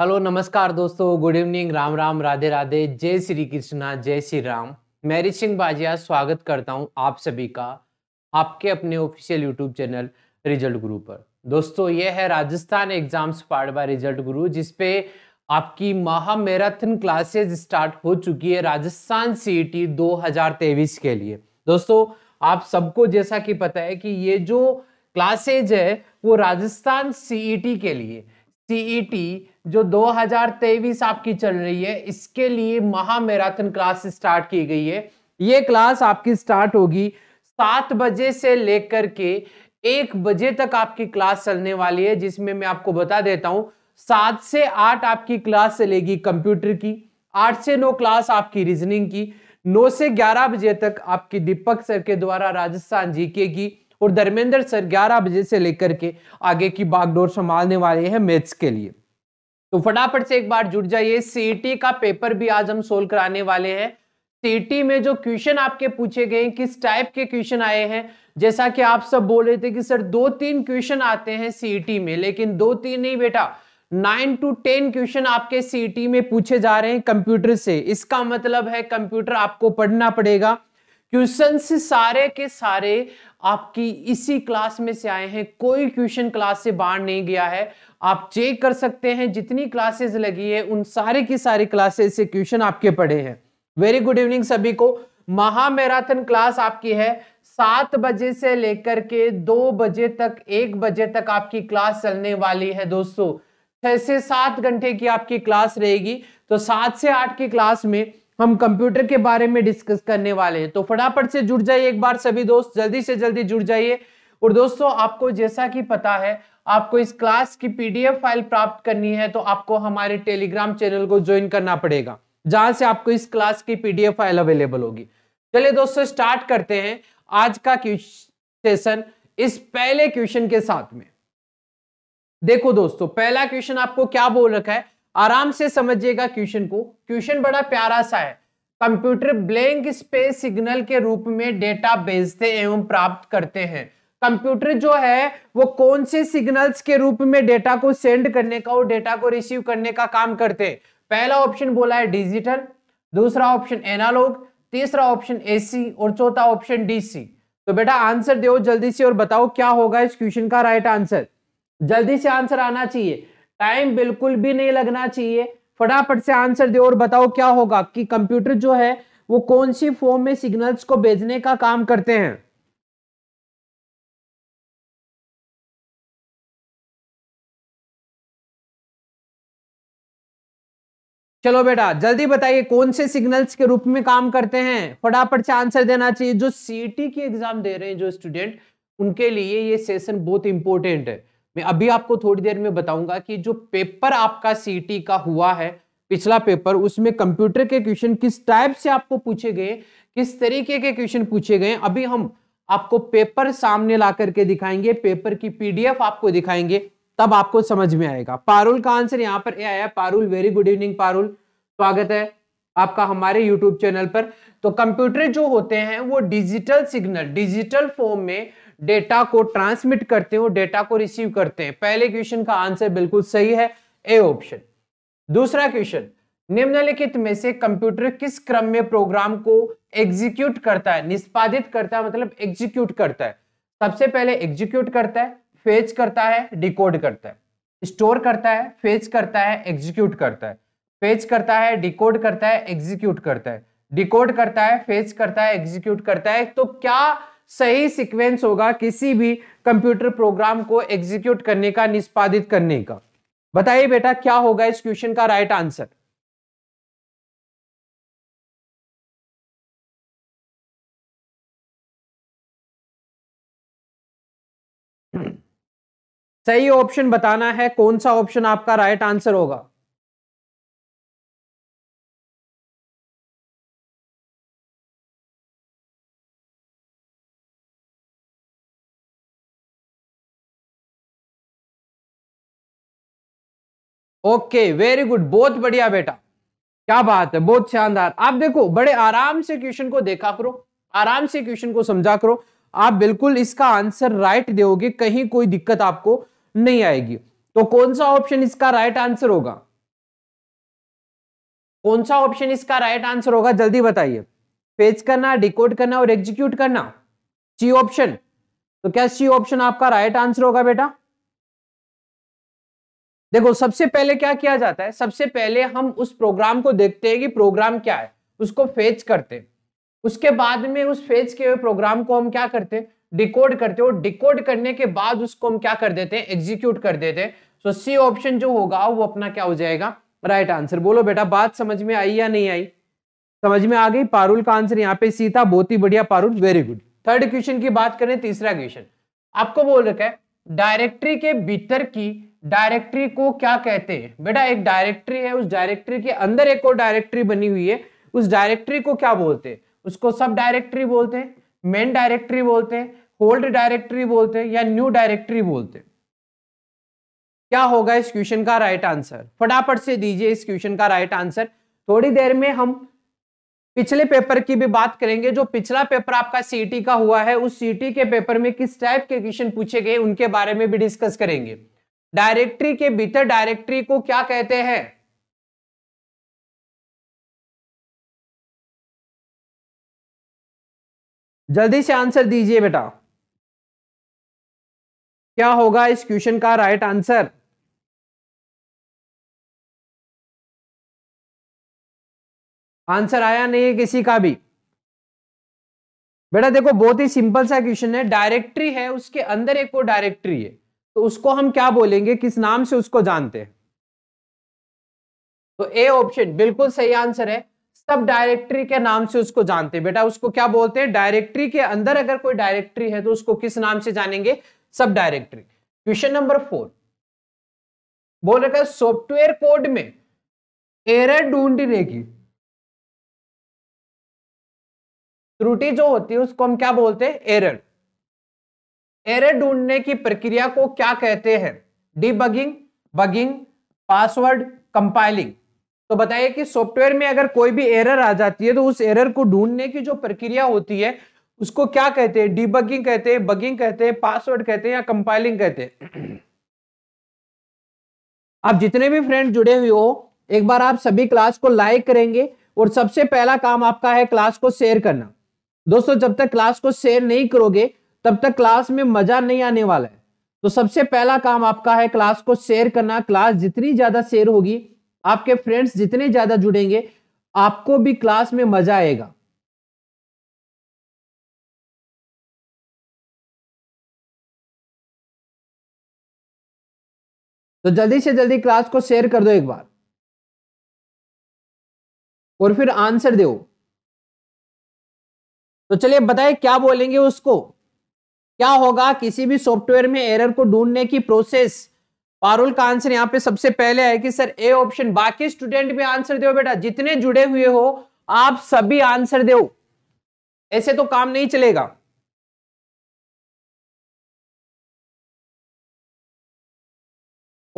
Hello नमस्कार दोस्तों good evening Ram Ram Radhe Radhe जय श्री कृष्णा जय श्री राम मैं सिंह बाजिया स्वागत करता हूं आप सभी का आपके अपने ऑफिशियल यूट्यूब चैनल रिजल्ट गुरु पर दोस्तों ये है Rajasthan exams part by result Guru जिसपे आपकी महा मैराथन क्लासेज स्टार्ट हो चुकी है राजस्थान e सी ई के लिए दोस्तों आप सबको जैसा कि पता है कि ये जो क्लासेज है वो राजस्थान सीई e के लिए सीईटी e जो 2023 आपकी चल रही है इसके लिए महामैराथन क्लास स्टार्ट की गई है ये क्लास आपकी स्टार्ट होगी सात बजे से लेकर के एक बजे तक आपकी क्लास चलने वाली है जिसमें मैं आपको बता देता हूं सात से आठ आपकी क्लास चलेगी कंप्यूटर की आठ से नौ क्लास आपकी रीजनिंग की नौ से ग्यारह बजे तक आपकी दीपक सर के द्वारा राजस्थान जीके की और धर्मेंद्र सर ग्यारह बजे से लेकर के आगे की बागडोर संभालने वाले हैं मैथ्स के लिए तो फटाफट से एक बार जुड़ जाइए सीईटी e का पेपर भी आज हम सोल्व कराने वाले हैं सीटी e में जो क्वेश्चन आपके पूछे गए किस टाइप के क्वेश्चन आए हैं जैसा कि आप सब बोल रहे थे कि सर दो तीन क्वेश्चन आते हैं सीटी e में लेकिन दो तीन नहीं बेटा नाइन टू टेन क्वेश्चन आपके सीटी में पूछे जा रहे हैं कंप्यूटर से इसका मतलब है कंप्यूटर आपको पढ़ना पड़ेगा क्वेश्चन सारे के सारे आपकी इसी क्लास में से आए हैं कोई ट्यूशन क्लास से बाहर नहीं गया है आप चेक कर सकते हैं जितनी क्लासेस लगी है उन सारे की सारी क्लासेस से क्वेश्चन आपके पढ़े हैं वेरी गुड इवनिंग सभी को महामैराथन क्लास आपकी है सात बजे से लेकर के दो बजे तक एक बजे तक आपकी क्लास चलने वाली है दोस्तों छह से सात घंटे की आपकी क्लास रहेगी तो सात से आठ की क्लास में हम कंप्यूटर के बारे में डिस्कस करने वाले हैं तो फटाफट से जुड़ जाइए एक बार सभी दोस्त जल्दी से जल्दी जुड़ जाइए और दोस्तों आपको जैसा कि पता है आपको इस क्लास की पीडीएफ फाइल प्राप्त करनी है तो आपको हमारे टेलीग्राम चैनल को ज्वाइन करना पड़ेगा जहां से आपको इस क्लास की पीडीएफ फाइल अवेलेबल होगी चलिए दोस्तों स्टार्ट करते हैं आज का सेशन इस पहले क्वेश्चन के साथ में देखो दोस्तों पहला क्वेश्चन आपको क्या बोल रखा है आराम से समझिएगा क्वेश्चन को क्वेश्चन बड़ा प्यारा सा है कंप्यूटर ब्लैंक स्पेस सिग्नल के रूप में डेटा भेजते एवं प्राप्त करते हैं कंप्यूटर जो है वो कौन से सिग्नल्स के रूप में डेटा को सेंड करने का और डेटा को रिसीव करने का काम करते हैं पहला ऑप्शन बोला है डिजिटल दूसरा ऑप्शन एनालॉग तीसरा ऑप्शन एसी और चौथा ऑप्शन डीसी तो बेटा आंसर दो जल्दी से और बताओ क्या होगा इस क्वेश्चन का राइट आंसर जल्दी से आंसर आना चाहिए टाइम बिल्कुल भी नहीं लगना चाहिए फटाफट से आंसर दो और बताओ क्या होगा कि कंप्यूटर जो है वो कौन सी फॉर्म में सिग्नल्स को भेजने का काम करते हैं चलो बेटा जल्दी बताइए कौन से सिग्नल्स के रूप में काम करते हैं फटाफट से आंसर देना चाहिए जो सीटी की एग्जाम दे रहे हैं जो स्टूडेंट उनके लिए ये सेशन बहुत इंपॉर्टेंट है मैं अभी आपको थोड़ी देर में बताऊंगा कि जो पेपर आपका सीटी का हुआ है पिछला पेपर उसमें कंप्यूटर के क्वेश्चन किस टाइप से आपको पूछे गए किस तरीके के क्वेश्चन पूछे गए अभी हम आपको पेपर सामने ला करके दिखाएंगे पेपर की पीडीएफ आपको दिखाएंगे तब आपको समझ में आएगा पारुल का आंसर यहाँ पर ए आया Parul very good evening Parul स्वागत है आपका हमारे यूट्यूब चैनल पर तो कंप्यूटर जो होते हैं वो डिजिटल सिग्नल डिजिटल फॉर्म में डेटा को ट्रांसमिट करते हो डेटा को रिसीव करते हैं पहले क्वेश्चन का आंसर बिल्कुल सही है ए ऑप्शन दूसरा क्वेश्चन निम्नलिखित में से कंप्यूटर किस क्रम में प्रोग्राम को एग्जीक्यूट करता है निष्पादित करता है मतलब एग्जीक्यूट करता है सबसे पहले एग्जीक्यूट करता है फेच करता है डिकोड करता है स्टोर करता है फेच करता है एग्जीक्यूट करता है फेच करता है डिकोड करता है एग्जीक्यूट करता है डिकोड करता है फेच करता है एग्जीक्यूट करता है तो क्या सही सीक्वेंस होगा किसी भी कंप्यूटर प्रोग्राम को एग्जीक्यूट करने का निष्पादित करने का बताइए बेटा क्या होगा इस क्वेश्चन का राइट आंसर सही ऑप्शन बताना है कौन सा ऑप्शन आपका राइट आंसर होगा ओके वेरी गुड बहुत बढ़िया बेटा क्या बात है बहुत शानदार आप देखो बड़े आराम से क्वेश्चन को देखा करो आराम से क्वेश्चन को समझा करो आप बिल्कुल इसका आंसर राइट दोगे कहीं कोई दिक्कत आपको नहीं आएगी तो कौन सा ऑप्शन इसका राइट आंसर होगा कौन सा ऑप्शन इसका राइट आंसर होगा जल्दी बताइए पेज करना डिकोड करना और एग्जीक्यूट करना सी ऑप्शन तो क्या सी ऑप्शन आपका राइट आंसर होगा बेटा देखो सबसे पहले क्या किया जाता है सबसे पहले हम उस प्रोग्राम को देखते हैं कि प्रोग्राम क्या है उसको फेच करते हैं उसके बाद में उस फेच के प्रोग्राम को हम क्या करते हैं डिकोड करते हो डिकोड करने के बाद उसको हम क्या कर देते हैं एग्जीक्यूट कर देते हैं सो सी ऑप्शन जो होगा वो अपना क्या हो जाएगा राइट right आंसर बोलो बेटा बात समझ में आई या नहीं आई समझ में आ गई पारुल का आंसर यहाँ पे सी था बहुत ही बढ़िया Parul very good third question की बात करें तीसरा क्वेश्चन आपको बोल रखा है डायरेक्टरी के भीतर की डायरेक्टरी को क्या कहते हैं बेटा एक डायरेक्टरी है उस डायरेक्टरी के अंदर एक और डायरेक्टरी बनी हुई है उस डायरेक्टरी को क्या बोलते हैं उसको सब डायरेक्टरी बोलते हैं मेन डायरेक्टरी बोलते हैं होल्ड डायरेक्टरी बोलते हैं या न्यू डायरेक्टरी बोलते हैं क्या होगा इस क्वेश्चन का राइट आंसर फटाफट से दीजिए इस क्वेश्चन का राइट आंसर थोड़ी देर में हम पिछले पेपर की भी बात करेंगे जो पिछला पेपर आपका सीटी का हुआ है उस सीटी के पेपर में किस टाइप के क्वेश्चन पूछे गए उनके बारे में भी डिस्कस करेंगे डायरेक्टरी के भीतर डायरेक्टरी को क्या कहते हैं जल्दी से आंसर दीजिए बेटा क्या होगा इस क्वेश्चन का राइट आंसर आंसर आया नहीं है किसी का भी बेटा देखो बहुत ही सिंपल सा क्वेश्चन है डायरेक्टरी है उसके अंदर एक वो डायरेक्टरी है तो उसको हम क्या बोलेंगे किस नाम से उसको जानते हैं तो ए ऑप्शन बिल्कुल सही आंसर है सब डायरेक्टरी के नाम से उसको जानते हैं बेटा उसको क्या बोलते हैं डायरेक्टरी के अंदर अगर कोई डायरेक्टरी है तो उसको किस नाम से जानेंगे सब डायरेक्टरी क्वेश्चन नंबर फोर बोल रखा है सॉफ्टवेयर कोड में एरर ढूंढने की त्रुटि जो होती है उसको हम क्या बोलते हैं एरर एरे ढूंढने की प्रक्रिया को क्या कहते हैं डीबगिंग बगिंग पासवर्ड कंपाइलिंग तो बताइए कि सॉफ्टवेयर में अगर कोई भी एरर आ जाती है तो उस एरर को ढूंढने की जो प्रक्रिया होती है उसको क्या कहते हैं डीबगिंग कहते हैं बगिंग कहते हैं पासवर्ड कहते हैं या कंपाइलिंग कहते हैं आप जितने भी फ्रेंड जुड़े हुए हो एक बार आप सभी क्लास को लाइक करेंगे और सबसे पहला काम आपका है क्लास को शेयर करना दोस्तों जब तक क्लास को शेयर नहीं करोगे तब तक क्लास में मजा नहीं आने वाला है तो सबसे पहला काम आपका है क्लास को शेयर करना क्लास जितनी ज्यादा शेयर होगी आपके फ्रेंड्स जितने ज्यादा जुड़ेंगे आपको भी क्लास में मजा आएगा तो जल्दी से जल्दी क्लास को शेयर कर दो एक बार और फिर आंसर दो तो चलिए बताइए क्या बोलेंगे उसको क्या होगा किसी भी सॉफ्टवेयर में एरर को ढूंढने की प्रोसेस पारुल का आंसर यहाँ पे सबसे पहले है कि सर ए ऑप्शन बाकी स्टूडेंट भी आंसर दो बेटा जितने जुड़े हुए हो आप सभी आंसर दो ऐसे तो काम नहीं चलेगा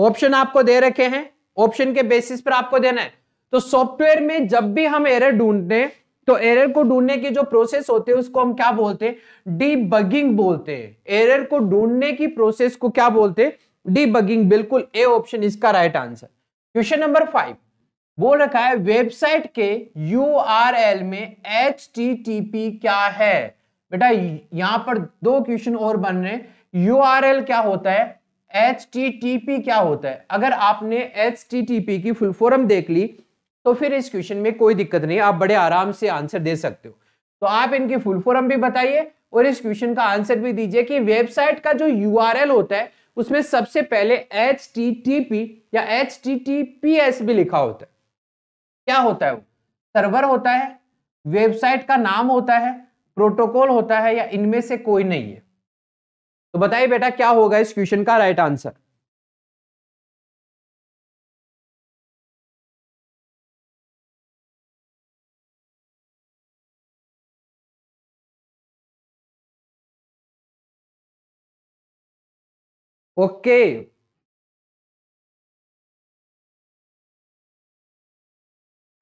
ऑप्शन आपको दे रखे हैं ऑप्शन के बेसिस पर आपको देना है तो सॉफ्टवेयर में जब भी हम एरर ढूंढने तो एरर को ढूंढने की जो प्रोसेस होते हैं उसको हम क्या बोलते हैं डीबगिंग बोलते हैं एरर को ढूंढने की प्रोसेस को क्या बोलते हैं डीबगिंग बिल्कुल ए ऑप्शन इसका right answer question number five बोल रखा है वेबसाइट के यू में एच क्या है बेटा यहां पर दो क्वेश्चन और बन रहे हैं यू क्या होता है एच क्या होता है अगर आपने एच की फुल फॉर्म देख ली तो फिर इस क्वेश्चन में कोई दिक्कत नहीं आप बड़े आराम से आंसर दे सकते हो तो आप इनकी फुल फॉर्म भी बताइए और इस क्वेश्चन का आंसर भी दीजिए कि वेबसाइट का जो यू होता है उसमें सबसे पहले एच या एच भी लिखा होता है क्या होता है वो सर्वर होता है वेबसाइट का नाम होता है प्रोटोकॉल होता है या इनमें से कोई नहीं है तो बताइए बेटा क्या होगा इस क्वेश्चन का राइट आंसर ओके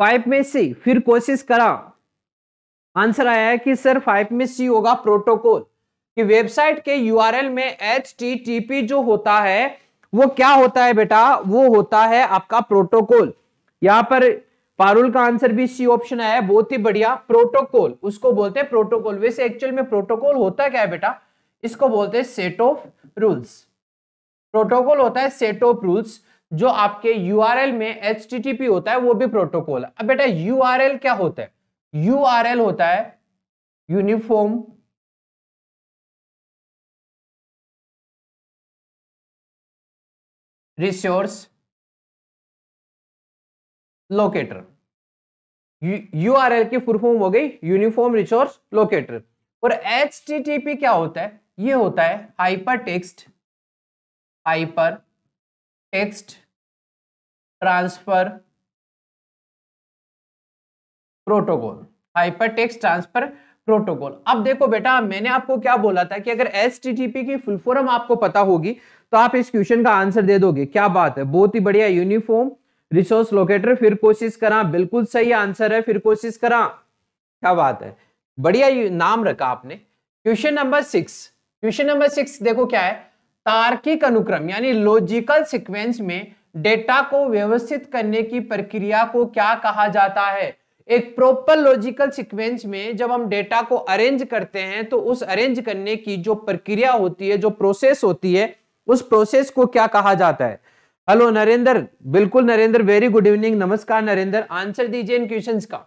फाइव में सी फिर कोशिश करा आंसर आया है कि सर फाइव में सी होगा प्रोटोकॉल कि वेबसाइट के यूआरएल में एच जो होता है वो क्या होता है बेटा वो होता है आपका प्रोटोकॉल यहाँ पर पारुल का आंसर भी सी ऑप्शन आया है बहुत ही बढ़िया प्रोटोकॉल उसको बोलते हैं प्रोटोकॉल वैसे एक्चुअल में प्रोटोकॉल होता है क्या है बेटा इसको बोलते हैं सेट ऑफ रूल्स प्रोटोकॉल होता है सेट ऑफ रूल्स जो आपके यू में एच होता है वो भी प्रोटोकॉल अब बेटा यू क्या होता है यू होता है uniform resource locator U R L की फुलफॉर्म हो गई यूनिफॉर्म रिसोर्स लोकेटर और एच क्या होता है ये होता है hypertext hyper text transfer protocol hyper text transfer protocol अब देखो बेटा मैंने आपको क्या बोला था कि अगर एस की फुल फॉर्म आपको पता होगी तो आप इस क्वेश्चन का आंसर दे दोगे क्या बात है बहुत ही बढ़िया यूनिफॉर्म रिसोर्स लोकेटर फिर कोशिश करा बिल्कुल सही आंसर है फिर कोशिश करा क्या बात है बढ़िया नाम रखा आपने question number six question number six देखो क्या है तार्किक अनुक्रम यानी लॉजिकल सीक्वेंस में डेटा को व्यवस्थित करने की प्रक्रिया को क्या कहा जाता है एक प्रॉपर लॉजिकल सीक्वेंस में जब हम डेटा को अरेंज करते हैं तो उस अरेंज करने की जो प्रक्रिया होती है जो प्रोसेस होती है उस प्रोसेस को क्या कहा जाता है हेलो नरेंद्र बिल्कुल नरेंद्र वेरी गुड इवनिंग नमस्कार नरेंद्र आंसर दीजिए इन क्वेश्चंस का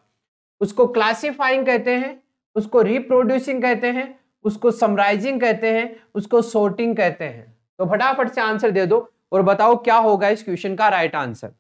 उसको क्लासिफाइंग कहते हैं उसको रिप्रोड्यूसिंग कहते हैं उसको समराइजिंग कहते हैं उसको सोर्टिंग कहते हैं तो फटाफट से आंसर दे दो और बताओ क्या होगा इस क्वेश्चन का राइट आंसर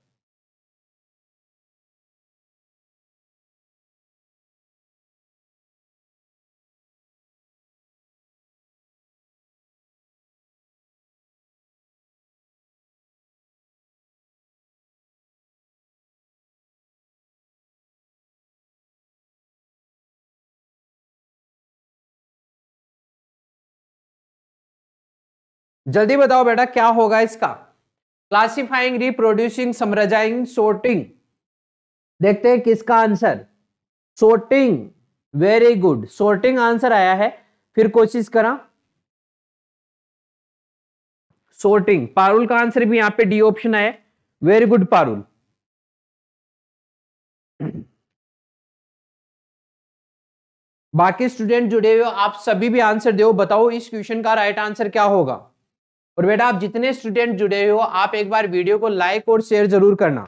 जल्दी बताओ बेटा क्या होगा इसका क्लासिफाइंग रिप्रोड्यूसिंग समरजाइंग सोर्टिंग देखते हैं किसका answer sorting very good sorting answer आया है फिर कोशिश करा सोर्टिंग पारुल का आंसर भी यहां पे डी ऑप्शन आया वेरी गुड पारुल बाकी स्टूडेंट जुड़े हुए आप सभी भी आंसर दो बताओ इस क्वेश्चन का राइट आंसर क्या होगा और बेटा आप जितने स्टूडेंट जुड़े हो आप एक बार वीडियो को लाइक और शेयर जरूर करना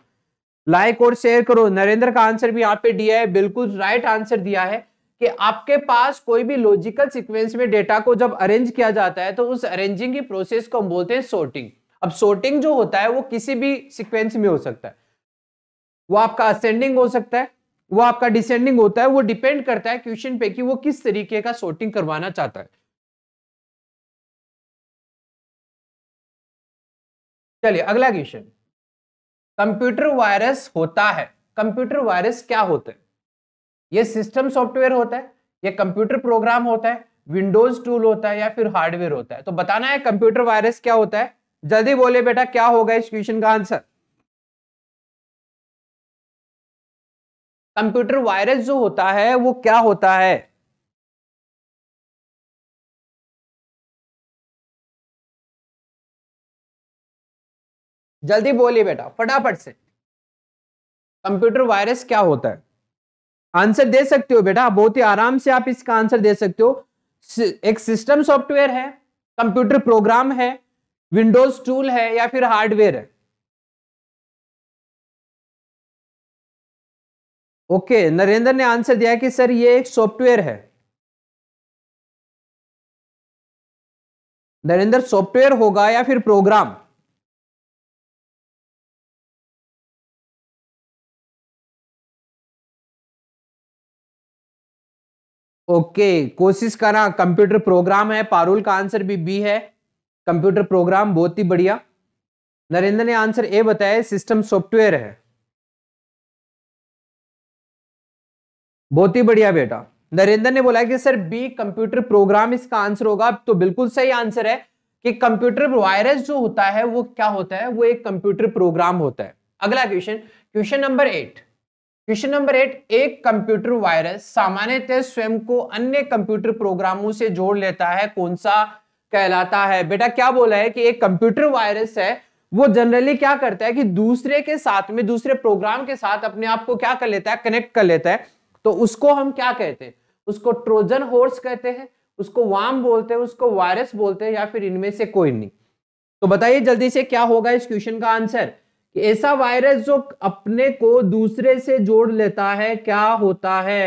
लाइक और शेयर करो नरेंद्र का आंसर भी यहाँ पे दिया है बिल्कुल राइट आंसर दिया है कि आपके पास कोई भी लॉजिकल सिक्वेंस में डेटा को जब अरेंज किया जाता है तो उस अरेंजिंग की प्रोसेस को हम बोलते हैं सोर्टिंग अब सोर्टिंग जो होता है वो किसी भी सिक्वेंस में हो सकता है वो आपका असेंडिंग हो सकता है वो आपका डिसेंडिंग होता है वो डिपेंड करता है क्वेश्चन पे कि वो किस तरीके का सोर्टिंग करवाना चाहता है चलिए अगला क्वेश्चन कंप्यूटर वायरस होता है कंप्यूटर वायरस क्या होते हैं ये सिस्टम सॉफ्टवेयर होता है ये कंप्यूटर प्रोग्राम होता है विंडोज टूल होता है या फिर हार्डवेयर होता है तो बताना है कंप्यूटर वायरस क्या होता है जल्दी बोले बेटा क्या होगा इस क्वेश्चन का आंसर कंप्यूटर वायरस जो होता है वो क्या होता है जल्दी बोलिए बेटा फटाफट से कंप्यूटर वायरस क्या होता है आंसर दे सकते हो बेटा बहुत ही आराम से आप इसका आंसर दे सकते हो एक सिस्टम सॉफ्टवेयर है कंप्यूटर प्रोग्राम है विंडोज टूल है या फिर हार्डवेयर है ओके okay, नरेंद्र ने आंसर दिया कि सर ये एक सॉफ्टवेयर है नरेंद्र सॉफ्टवेयर होगा या फिर प्रोग्राम ओके कोशिश करा कंप्यूटर प्रोग्राम है पारुल का आंसर भी बी है कंप्यूटर प्रोग्राम बहुत ही बढ़िया नरेंद्र ने आंसर ए बताया सिस्टम सॉफ्टवेयर है बहुत ही बढ़िया बेटा नरेंद्र ने बोला कि सर बी कंप्यूटर प्रोग्राम इसका आंसर होगा तो बिल्कुल सही आंसर है कि कंप्यूटर वायरस जो होता है वो क्या होता है वो एक कंप्यूटर प्रोग्राम होता है अगला question question number eight question number eight एक कंप्यूटर वायरस सामान्यतः स्वयं को अन्य कंप्यूटर प्रोग्रामों से जोड़ लेता है कौन सा कहलाता है बेटा क्या बोला है कि एक कंप्यूटर वायरस है वो जनरली क्या करता है कि दूसरे के साथ में दूसरे प्रोग्राम के साथ अपने आप को क्या कर लेता है कनेक्ट कर लेता है तो उसको हम क्या कहते हैं उसको ट्रोजन होर्स कहते हैं उसको वाम बोलते हैं उसको वायरस बोलते हैं या फिर इनमें से कोई नहीं तो बताइए जल्दी से क्या होगा इस क्वेश्चन का आंसर कि ऐसा वायरस जो अपने को दूसरे से जोड़ लेता है क्या होता है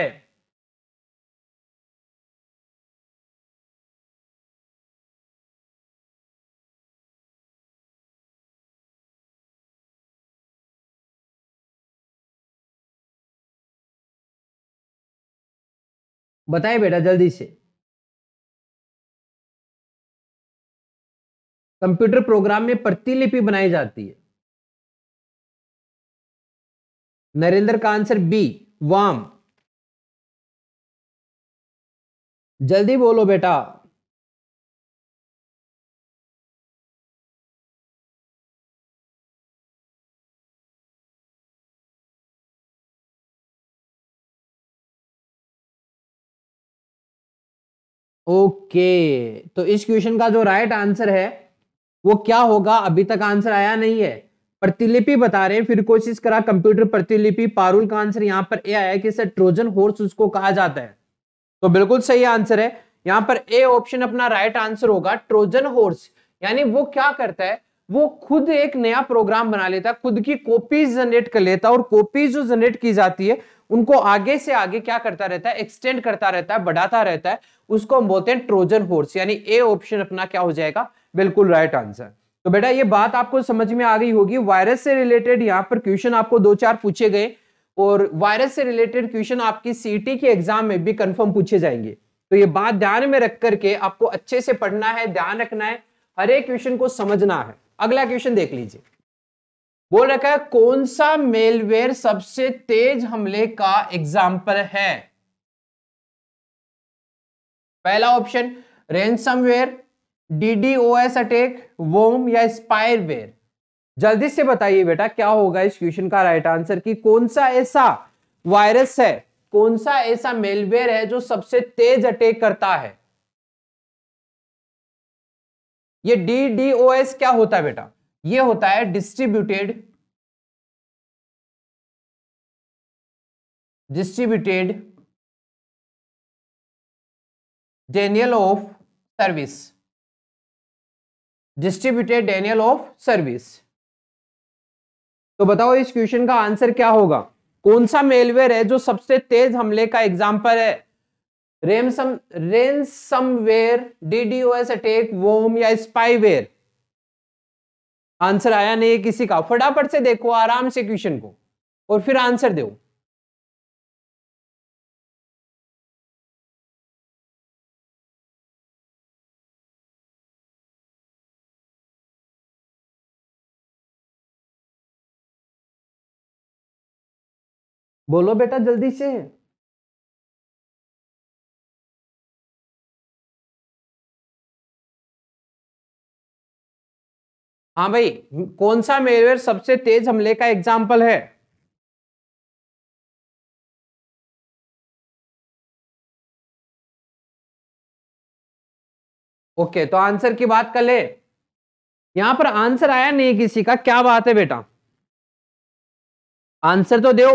बताए बेटा जल्दी से कंप्यूटर प्रोग्राम में प्रतिलिपि बनाई जाती है नरेंद्र का आंसर बी वाम जल्दी बोलो बेटा ओके okay. तो इस क्वेश्चन का जो राइट right आंसर है वो क्या होगा अभी तक आंसर आया नहीं है प्रतिलिपि बता रहे हैं फिर कोशिश करा कंप्यूटर प्रतिलिपि पारुल का आंसर यहाँ पर ए आया कि सर ट्रोजन हॉर्स उसको कहा जाता है तो बिल्कुल सही आंसर है यहाँ पर ए ऑप्शन अपना राइट आंसर होगा ट्रोजन हॉर्स यानी वो क्या करता है वो खुद एक नया प्रोग्राम बना लेता है खुद की कॉपीज जनरेट कर लेता है और कॉपीज जो जनरेट की जाती है उनको आगे से आगे क्या करता रहता है एक्सटेंड करता रहता है बढ़ाता रहता है उसको हम बोलते हैं ट्रोजन हॉर्स यानी ए ऑप्शन अपना क्या हो जाएगा बिल्कुल राइट आंसर तो बेटा ये बात आपको समझ में आ गई होगी वायरस से रिलेटेड यहाँ पर क्वेश्चन आपको दो चार पूछे गए और वायरस से रिलेटेड क्वेश्चन आपकी सी के एग्जाम में भी कंफर्म पूछे जाएंगे तो ये बात ध्यान में रख करके आपको अच्छे से पढ़ना है ध्यान रखना है हर एक क्वेश्चन को समझना है अगला क्वेश्चन देख लीजिए बोल रखा है कौन सा मेलवेयर सबसे तेज हमले का एग्जाम्पल है पहला option ransomware DDoS attack worm या स्पायरवेयर जल्दी से बताइए बेटा क्या होगा इस क्वेश्चन का राइट आंसर कि कौन सा ऐसा वायरस है कौन सा ऐसा मेलवेयर है जो सबसे तेज अटैक करता है ये डीडीओएस क्या होता है बेटा ये होता है distributed distributed denial of service distributed denial of service तो बताओ इस क्वेश्चन का आंसर क्या होगा कौन सा मेलवेयर है जो सबसे तेज हमले का एग्जाम्पल है रेमसम ओ डीडीओएस अटैक वोम या स्पाईवेयर आंसर आया नहीं किसी का फटाफट से देखो आराम से क्वेश्चन को और फिर आंसर दो बोलो बेटा जल्दी से हाँ भाई कौन सा मेवेयर सबसे तेज हमले का एग्जाम्पल है ओके तो आंसर की बात कर ले यहां पर आंसर आया नहीं किसी का क्या बात है बेटा आंसर तो दो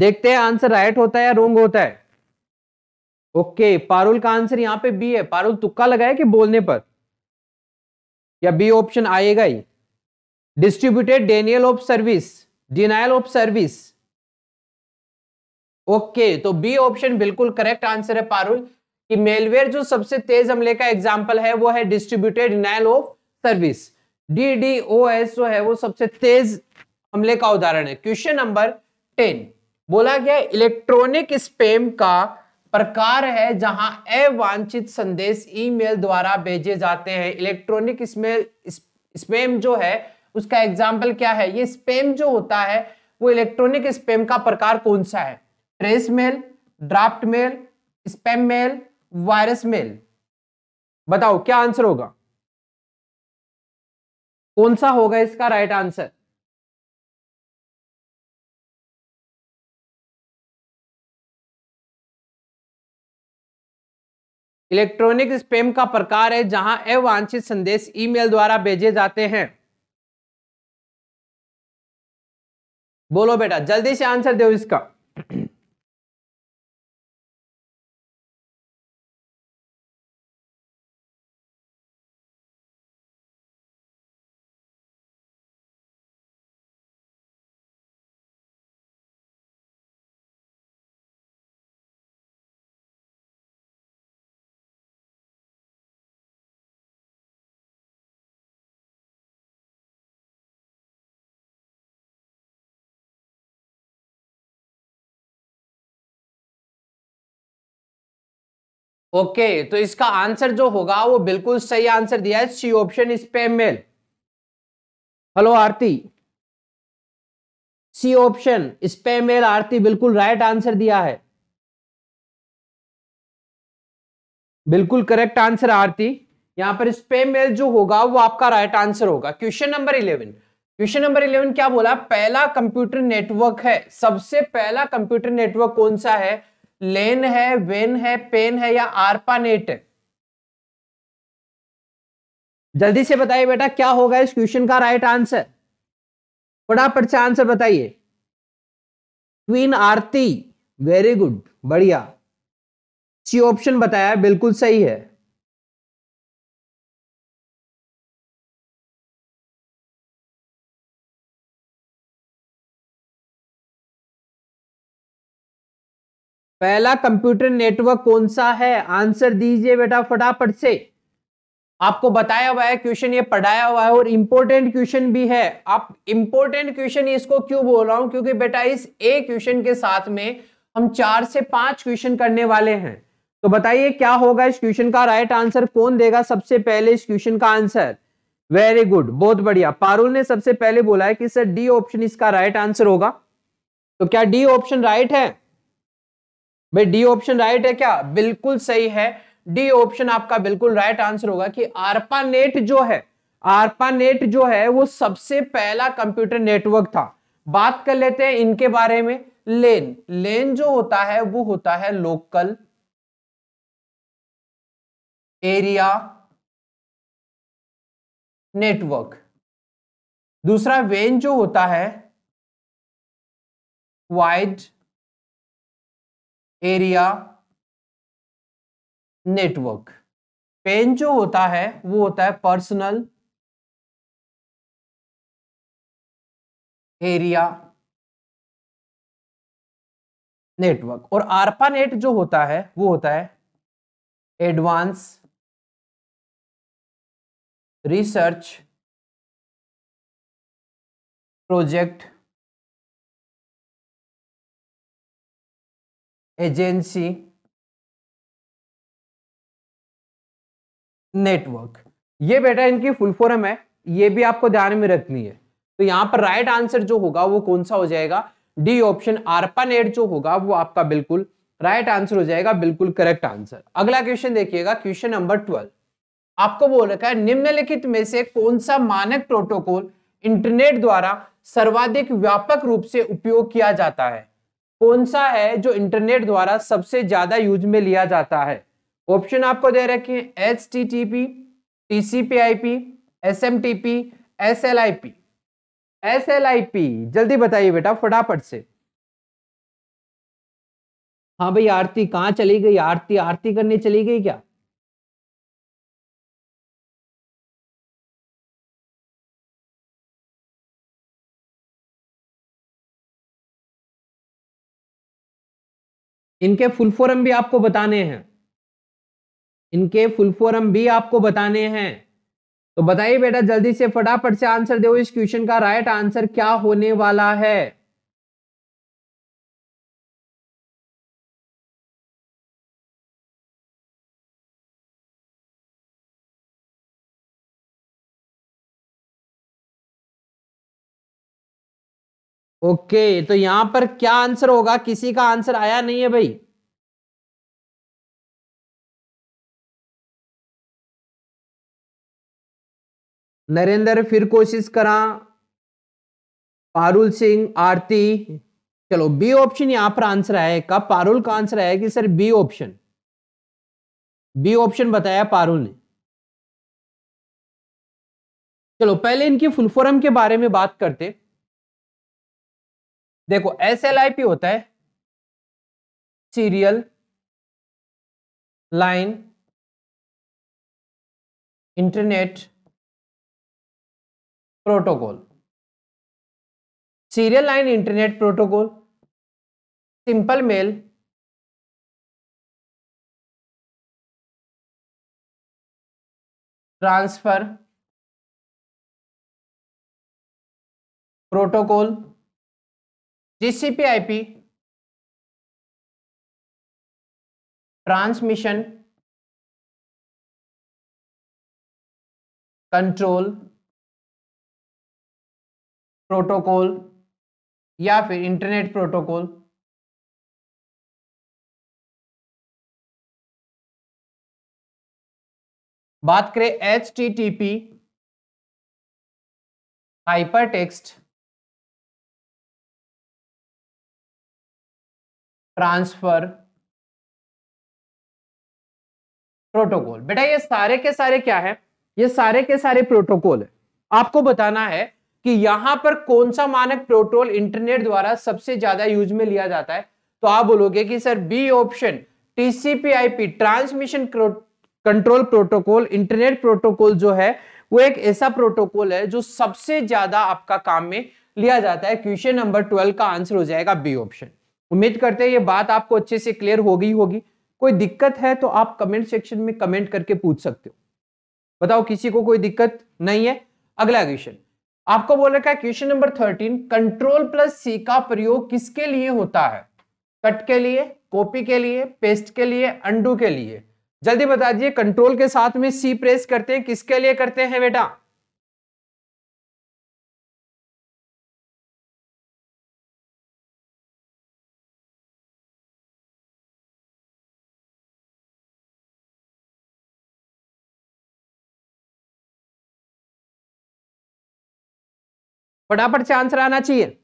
देखते हैं आंसर राइट होता है या रोंग होता है ओके पारुल का आंसर यहां पे बी है पारुल तुक्का लगाया कि बोलने पर या बी ऑप्शन आएगा ही distributed denial of service denial of service okay तो बी ऑप्शन बिल्कुल करेक्ट आंसर है पारुल कि मेलवेयर जो सबसे तेज हमले का एग्जाम्पल है वो है distributed denial of service D D O S जो है वो सबसे तेज हमले का उदाहरण है क्वेश्चन नंबर टेन बोला गया इलेक्ट्रॉनिक स्पेम का प्रकार है जहां अवांछित संदेश ईमेल द्वारा भेजे जाते हैं इलेक्ट्रॉनिक स्पेम जो है उसका एग्जाम्पल क्या है ये स्पेम जो होता है वो इलेक्ट्रॉनिक स्पेम का प्रकार कौन सा है trash mail draft mail spam mail virus mail बताओ क्या आंसर होगा कौन सा होगा इसका राइट आंसर इलेक्ट्रॉनिक स्पेम का प्रकार है जहां अवांछित संदेश ईमेल द्वारा भेजे जाते हैं बोलो बेटा जल्दी से आंसर दो इसका ओके तो इसका आंसर जो होगा वो बिल्कुल सही आंसर दिया है C option spam mail hello Aarti C option spam mail Aarti बिल्कुल राइट आंसर दिया है बिल्कुल करेक्ट आंसर आरती यहां पर स्पेमेल मेल जो होगा वो आपका राइट आंसर होगा question number eleven question number eleven क्या बोला पहला कंप्यूटर नेटवर्क है सबसे पहला कंप्यूटर नेटवर्क कौन सा है लेन है वेन है पेन है या आरपानेट है जल्दी से बताइए बेटा क्या होगा इस क्वेश्चन का राइट आंसर बड़ा से आंसर बताइए क्वीन आरती वेरी गुड बढ़िया सी ऑप्शन बताया बिल्कुल सही है पहला कंप्यूटर नेटवर्क कौन सा है आंसर दीजिए बेटा फटाफट से आपको बताया हुआ है क्वेश्चन ये पढ़ाया हुआ है और इम्पोर्टेंट क्वेश्चन भी है आप इंपोर्टेंट क्वेश्चन इसको क्यों बोल रहा हूं क्योंकि बेटा इस ए क्वेश्चन के साथ में हम चार से पांच क्वेश्चन करने वाले हैं तो बताइए क्या होगा इस क्वेश्चन का राइट आंसर कौन देगा सबसे पहले इस क्वेश्चन का आंसर वेरी गुड बहुत बढ़िया पारुल ने सबसे पहले बोला है कि सर डी ऑप्शन इसका राइट आंसर होगा तो क्या डी ऑप्शन राइट है भाई डी ऑप्शन राइट है क्या बिल्कुल सही है डी ऑप्शन आपका बिल्कुल राइट आंसर होगा कि आरपानेट जो है आरपानेट जो है वो सबसे पहला कंप्यूटर नेटवर्क था बात कर लेते हैं इनके बारे में लेन लेन जो होता है वो होता है लोकल एरिया नेटवर्क दूसरा वेन जो होता है वाइड एरिया नेटवर्क पेन जो होता है वो होता है पर्सनल एरिया नेटवर्क और आरपा नेट जो होता है वो होता है advance research project agency network ये बेटा इनकी फुल फॉर्म है ये भी आपको ध्यान में रखनी है तो यहां पर राइट आंसर जो होगा वो कौन सा हो जाएगा डी ऑप्शन आरपा नेट जो होगा वो आपका बिल्कुल राइट आंसर हो जाएगा बिल्कुल करेक्ट आंसर अगला क्वेश्चन देखिएगा क्वेश्चन नंबर ट्वेल्व आपको बोल रखा है निम्नलिखित में से कौन सा मानक प्रोटोकॉल इंटरनेट द्वारा सर्वाधिक व्यापक रूप से उपयोग किया जाता है कौन सा है जो इंटरनेट द्वारा सबसे ज्यादा यूज में लिया जाता है ऑप्शन आपको दे रखे हैं H T T P T C P I P S M T P S L I P S L I P जल्दी बताइए बेटा फटाफट से हाँ भाई आरती कहाँ चली गई आरती आरती करने चली गई क्या इनके फुल फॉर्म भी आपको बताने हैं इनके फुल फॉर्म भी आपको बताने हैं तो बताइए बेटा जल्दी से फटाफट से आंसर दो इस क्वेश्चन का राइट आंसर क्या होने वाला है ओके तो यहां पर क्या आंसर होगा किसी का आंसर आया नहीं है भाई नरेंद्र फिर कोशिश करा पारुल सिंह आरती चलो बी ऑप्शन यहां पर आंसर कब पारुल का आंसर आया कि sir B option B option बताया पारुल ने चलो पहले इनकी फुल फॉर्म के बारे में बात करते हैं देखो एस एल आई पी होता है serial line internet protocol serial line internet protocol simple mail transfer protocol TCP IP transmission control protocol या फिर इंटरनेट प्रोटोकॉल बात करें H T T P hyper text transfer protocol बेटा ये सारे के सारे क्या है ये सारे के सारे प्रोटोकॉल है आपको बताना है कि यहां पर कौन सा मानक प्रोटोकॉल इंटरनेट द्वारा सबसे ज्यादा यूज में लिया जाता है तो आप बोलोगे कि sir B option TCP IP transmission control protocol internet protocol जो है वो एक ऐसा प्रोटोकॉल है जो सबसे ज्यादा आपका काम में लिया जाता है क्वेश्चन नंबर ट्वेल्व का आंसर हो जाएगा बी ऑप्शन उम्मीद करते हैं ये बात आपको अच्छे से क्लियर हो गई होगी कोई दिक्कत है तो आप कमेंट सेक्शन में कमेंट करके पूछ सकते हो बताओ किसी को कोई दिक्कत नहीं है अगला क्वेश्चन आपको बोल रखा है question number thirteen control plus C का प्रयोग किसके लिए होता है कट के लिए कॉपी के लिए पेस्ट के लिए अंडू के लिए जल्दी बता दीजिए कंट्रोल के साथ में सी प्रेस करते हैं किसके लिए करते हैं बेटा फटाफट से आंसर आना चाहिए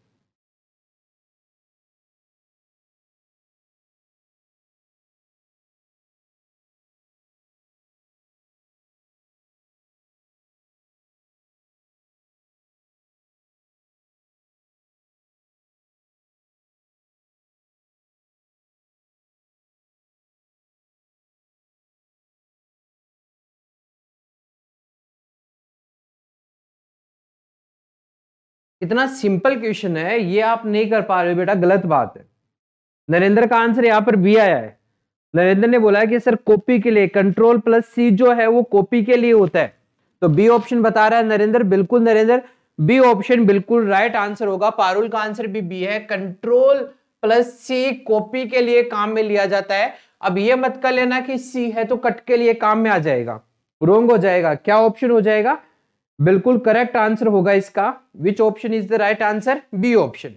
इतना सिंपल क्वेश्चन है ये आप नहीं कर पा रहे हो बेटा गलत बात है नरेंद्र का आंसर यहाँ पर बी आया है नरेंद्र ने बोला कि सर कॉपी के लिए कंट्रोल प्लस सी जो है वो कॉपी के लिए होता है तो बी ऑप्शन बता रहा है नरेंद्र बिल्कुल नरेंद्र बी ऑप्शन बिल्कुल राइट आंसर होगा पारुल का आंसर भी बी है कंट्रोल प्लस सी कॉपी के लिए काम में लिया जाता है अब ये मत कर लेना कि सी है तो कट के लिए काम में आ जाएगा रोंग हो जाएगा क्या ऑप्शन हो जाएगा बिल्कुल करेक्ट आंसर होगा इसका which option is the right answer B option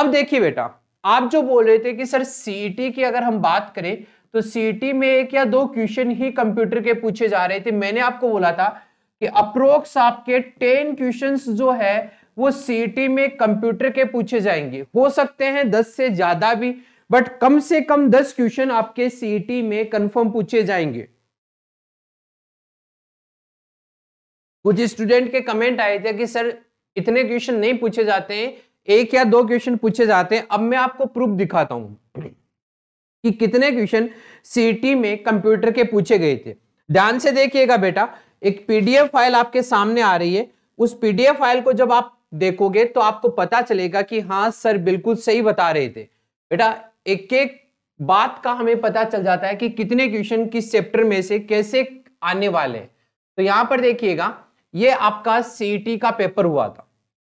अब देखिए बेटा आप जो बोल रहे थे कि सर सीईटी e की अगर हम बात करें तो सीईटी e में एक या दो क्वेश्चन ही कंप्यूटर के पूछे जा रहे थे मैंने आपको बोला था कि अप्रोक्स आपके टेन क्वेश्चन जो है वो सीईटी e में कंप्यूटर के पूछे जाएंगे हो सकते हैं दस से ज्यादा भी बट कम से कम दस क्वेश्चन आपके सीईटी में कंफर्म पूछे जाएंगे कुछ स्टूडेंट के कमेंट आए थे कि सर इतने क्वेश्चन नहीं पूछे जाते हैं एक या दो क्वेश्चन पूछे जाते हैं अब मैं आपको प्रूफ दिखाता हूं कि कितने क्वेश्चन सीटी e में कंप्यूटर के पूछे गए थे ध्यान से देखिएगा बेटा एक पीडीएफ फाइल आपके सामने आ रही है उस पीडीएफ फाइल को जब आप देखोगे तो आपको पता चलेगा कि हाँ सर बिल्कुल सही बता रहे थे बेटा एक एक बात का हमें पता चल जाता है कि कितने क्वेश्चन किस चैप्टर में से कैसे आने वाले हैं तो यहां पर देखिएगा ये आपका सीटी e का पेपर हुआ था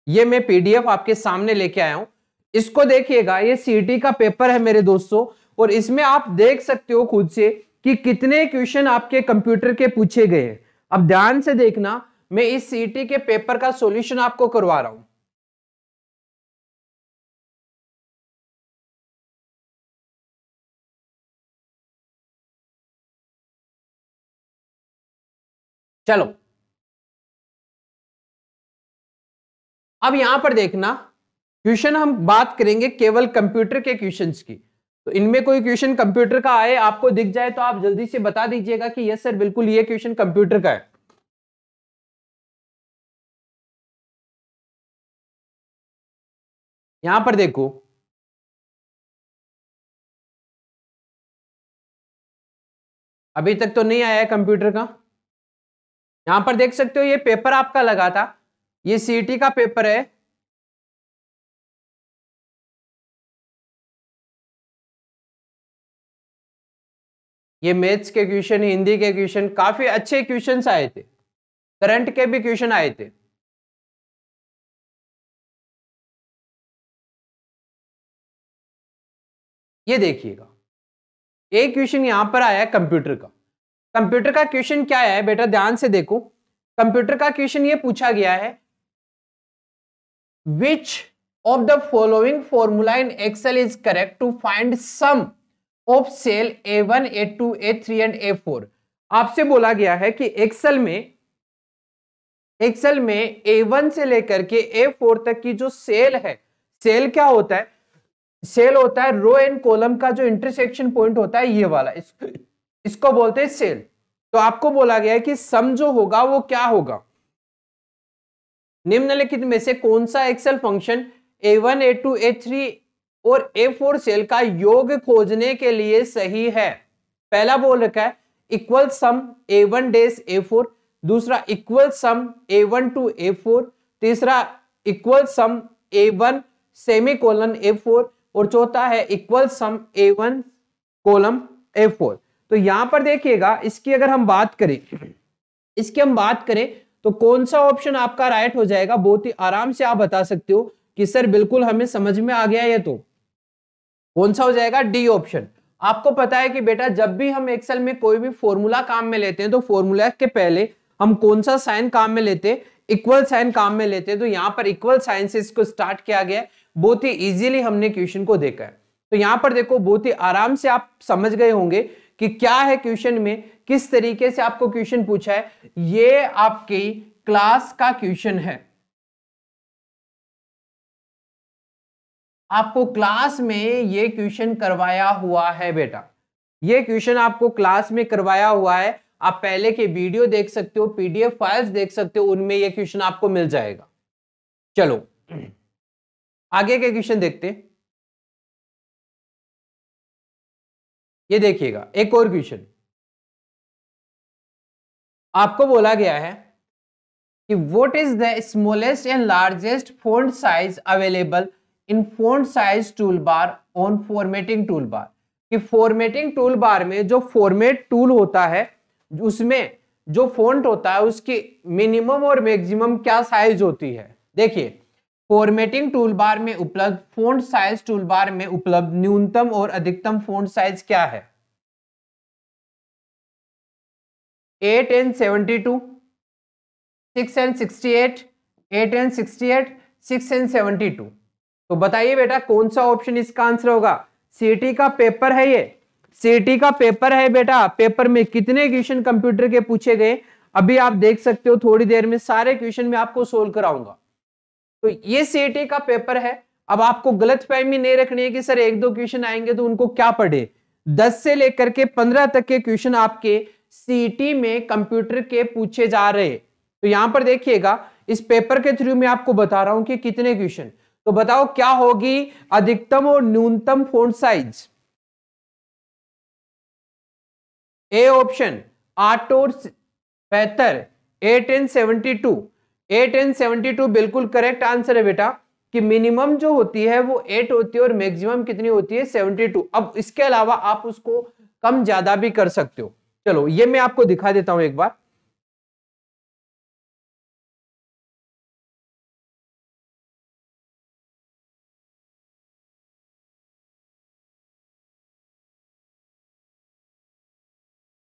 ये मैं पीडीएफ आपके सामने लेके आया हूं इसको देखिएगा ये सीटी e का पेपर है मेरे दोस्तों और इसमें आप देख सकते हो खुद से कि कितने क्वेश्चन आपके कंप्यूटर के पूछे गए हैं अब ध्यान से देखना मैं इस सीटी e के पेपर का सॉल्यूशन आपको करवा रहा हूं चलो अब यहां पर देखना क्वेश्चन हम बात करेंगे केवल कंप्यूटर के क्वेश्चन की तो इनमें कोई क्वेश्चन कंप्यूटर का आए आपको दिख जाए तो आप जल्दी से बता दीजिएगा कि यस सर बिल्कुल ये क्वेश्चन कंप्यूटर का है यहां पर देखो अभी तक तो नहीं आया है कंप्यूटर का यहां पर देख सकते हो ये पेपर आपका लगा था ये सीटी का पेपर है ये मैथ्स के क्वेश्चन हिंदी के क्वेश्चन काफी अच्छे क्वेश्चन आए थे करंट के भी क्वेश्चन आए थे ये देखिएगा एक क्वेश्चन यहां पर आया है कंप्यूटर का कंप्यूटर का क्वेश्चन क्या है बेटा ध्यान से देखो कंप्यूटर का क्वेश्चन ये पूछा गया है formula in Excel is correct to find sum of cell A one A two A three and A four आपसे बोला गया है कि एक्सेल में एक्सेल में ए वन से लेकर के ए फोर तक की जो सेल है सेल क्या होता है सेल होता है रो एंड कॉलम का जो इंटरसेक्शन पॉइंट होता है ये वाला इस, इसको बोलते हैं सेल तो आपको बोला गया है कि सम जो होगा वो क्या होगा निम्नलिखित में से कौन सा Excel function two A three और फोर सेल का योग खोजने के लिए सही है पहला बोल रखा है equal sum A one dash A four दूसरा equal sum A one two A four तीसरा equal sum A one semicolon A four और चौथा है equal sum A one colon A four तो यहां पर देखिएगा इसकी अगर हम बात करें इसकी हम बात करें तो कौन सा ऑप्शन आपका राइट हो जाएगा बहुत ही आराम से आप बता सकते हो कि सर बिल्कुल हमें समझ में आ गया ये तो कौन सा हो जाएगा डी ऑप्शन आपको पता है कि बेटा जब भी हम एक्सेल में कोई भी फॉर्मूला काम में लेते हैं तो फॉर्मूला के पहले हम कौन सा साइन काम में लेते इक्वल साइन काम में लेते हैं तो यहां पर इक्वल साइन से इसको स्टार्ट किया गया बहुत ही इजीली हमने क्वेश्चन को देखा है तो यहां पर देखो बहुत ही आराम से आप समझ गए होंगे कि क्या है क्वेश्चन में किस तरीके से आपको क्वेश्चन पूछा है ये आपकी क्लास का क्वेश्चन है आपको क्लास में ये क्वेश्चन करवाया हुआ है बेटा ये क्वेश्चन आपको क्लास में करवाया हुआ है आप पहले के वीडियो देख सकते हो पीडीएफ फाइल्स देख सकते हो उनमें ये क्वेश्चन आपको मिल जाएगा चलो आगे के क्वेश्चन देखते हैं ये देखिएगा एक और क्वेश्चन आपको बोला गया है कि what is the smallest and largest font size available in font size toolbar on formatting toolbar कि फॉर्मेटिंग टूल बार में जो फॉर्मेट टूल होता है उसमें जो फोन होता है उसकी मिनिमम और मैक्सिमम क्या साइज होती है देखिए फॉर्मेटिंग टूलबार में उपलब्ध फोन साइज टूलबार में उपलब्ध न्यूनतम और अधिकतम फोन साइज क्या है eight and seventy two six and sixty eight eight and sixty eight six and seventy two तो बताइए बेटा कौन सा ऑप्शन इसका आंसर होगा सीटी का पेपर है ये सीटी का पेपर है बेटा पेपर में कितने क्वेश्चन कंप्यूटर के पूछे गए अभी आप देख सकते हो थोड़ी देर में सारे क्वेश्चन में आपको सोल्व कराऊंगा तो ये सीएटी का पेपर है अब आपको गलत फहमी नहीं रखनी है कि सर एक दो क्वेश्चन आएंगे तो उनको क्या पढ़े दस से लेकर के पंद्रह तक के क्वेश्चन आपके सीटी में कंप्यूटर के पूछे जा रहे तो यहां पर देखिएगा इस पेपर के थ्रू मैं आपको बता रहा हूं कि कितने क्वेश्चन तो बताओ क्या होगी अधिकतम और न्यूनतम फोन साइज ए ऑप्शन आठ और बेहतर eight and seventy two eight and seventy two बिल्कुल करेक्ट आंसर है बेटा कि मिनिमम जो होती है वो एट होती है और मैक्सिमम कितनी होती है सेवनटी टू अब इसके अलावा आप उसको कम ज्यादा भी कर सकते हो चलो ये मैं आपको दिखा देता हूं एक बार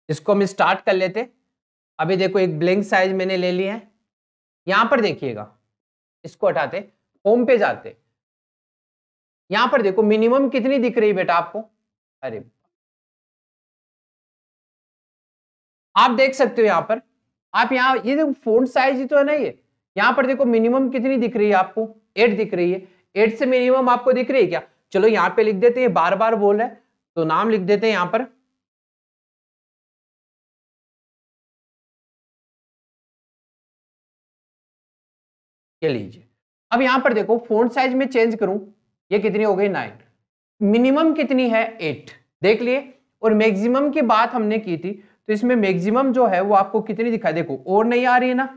इसको हम स्टार्ट कर लेते अभी देखो एक ब्लैंक साइज मैंने ले लिया है यहां पर देखिएगा इसको हटाते होम पे जाते यहां पर देखो मिनिमम कितनी दिख रही बेटा आपको अरे आप देख सकते हो यहां पर आप यहाँ ये देखो फोन साइज ही तो है ना ये यहाँ पर देखो मिनिमम कितनी दिख रही है आपको एट दिख रही है एट से मिनिमम आपको दिख रही है क्या चलो यहाँ पे लिख देते हैं बार बार बोल रहे तो नाम लिख देते हैं यहाँ पर ये लीजिए अब यहां पर देखो फोन साइज में चेंज करूं ये कितनी हो गई नाइन मिनिमम कितनी है एट देख लिए और मैक्सिमम की बात हमने की थी तो इसमें मैक्सिमम जो है वो आपको कितनी दिखाई देखो और नहीं आ रही है ना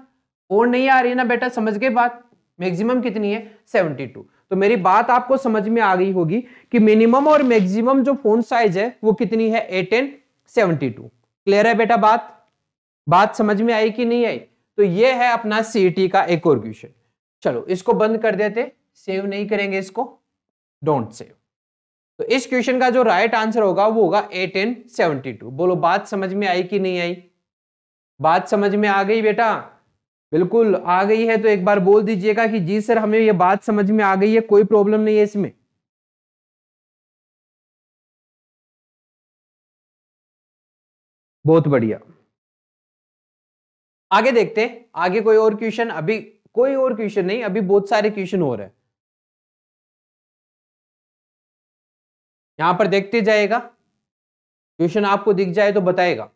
और नहीं आ रही है ना बेटा समझ गए बात मैक्सिमम कितनी है 72 तो मेरी बात आपको समझ में आ गई होगी कि मिनिमम और मैक्सिमम जो फोन साइज है वो कितनी है eight and seventy two clear है बेटा बात बात समझ में आई कि नहीं आई तो ये है अपना सीटी e का एक और क्वेश्चन चलो इसको बंद कर देते सेव नहीं करेंगे इसको डोंट सेव तो इस क्वेश्चन का जो राइट आंसर होगा वो होगा एट एन सेवेंटी टू बोलो बात समझ में आई कि नहीं आई बात समझ में आ गई बेटा बिल्कुल आ गई है तो एक बार बोल दीजिएगा कि जी सर हमें ये बात समझ में आ गई है कोई प्रॉब्लम नहीं है इसमें बहुत बढ़िया आगे देखते आगे कोई और क्वेश्चन अभी कोई और क्वेश्चन नहीं अभी बहुत सारे क्वेश्चन हो रहे हैं यहां पर देखते जाएगा क्वेश्चन आपको दिख जाए तो बताएगा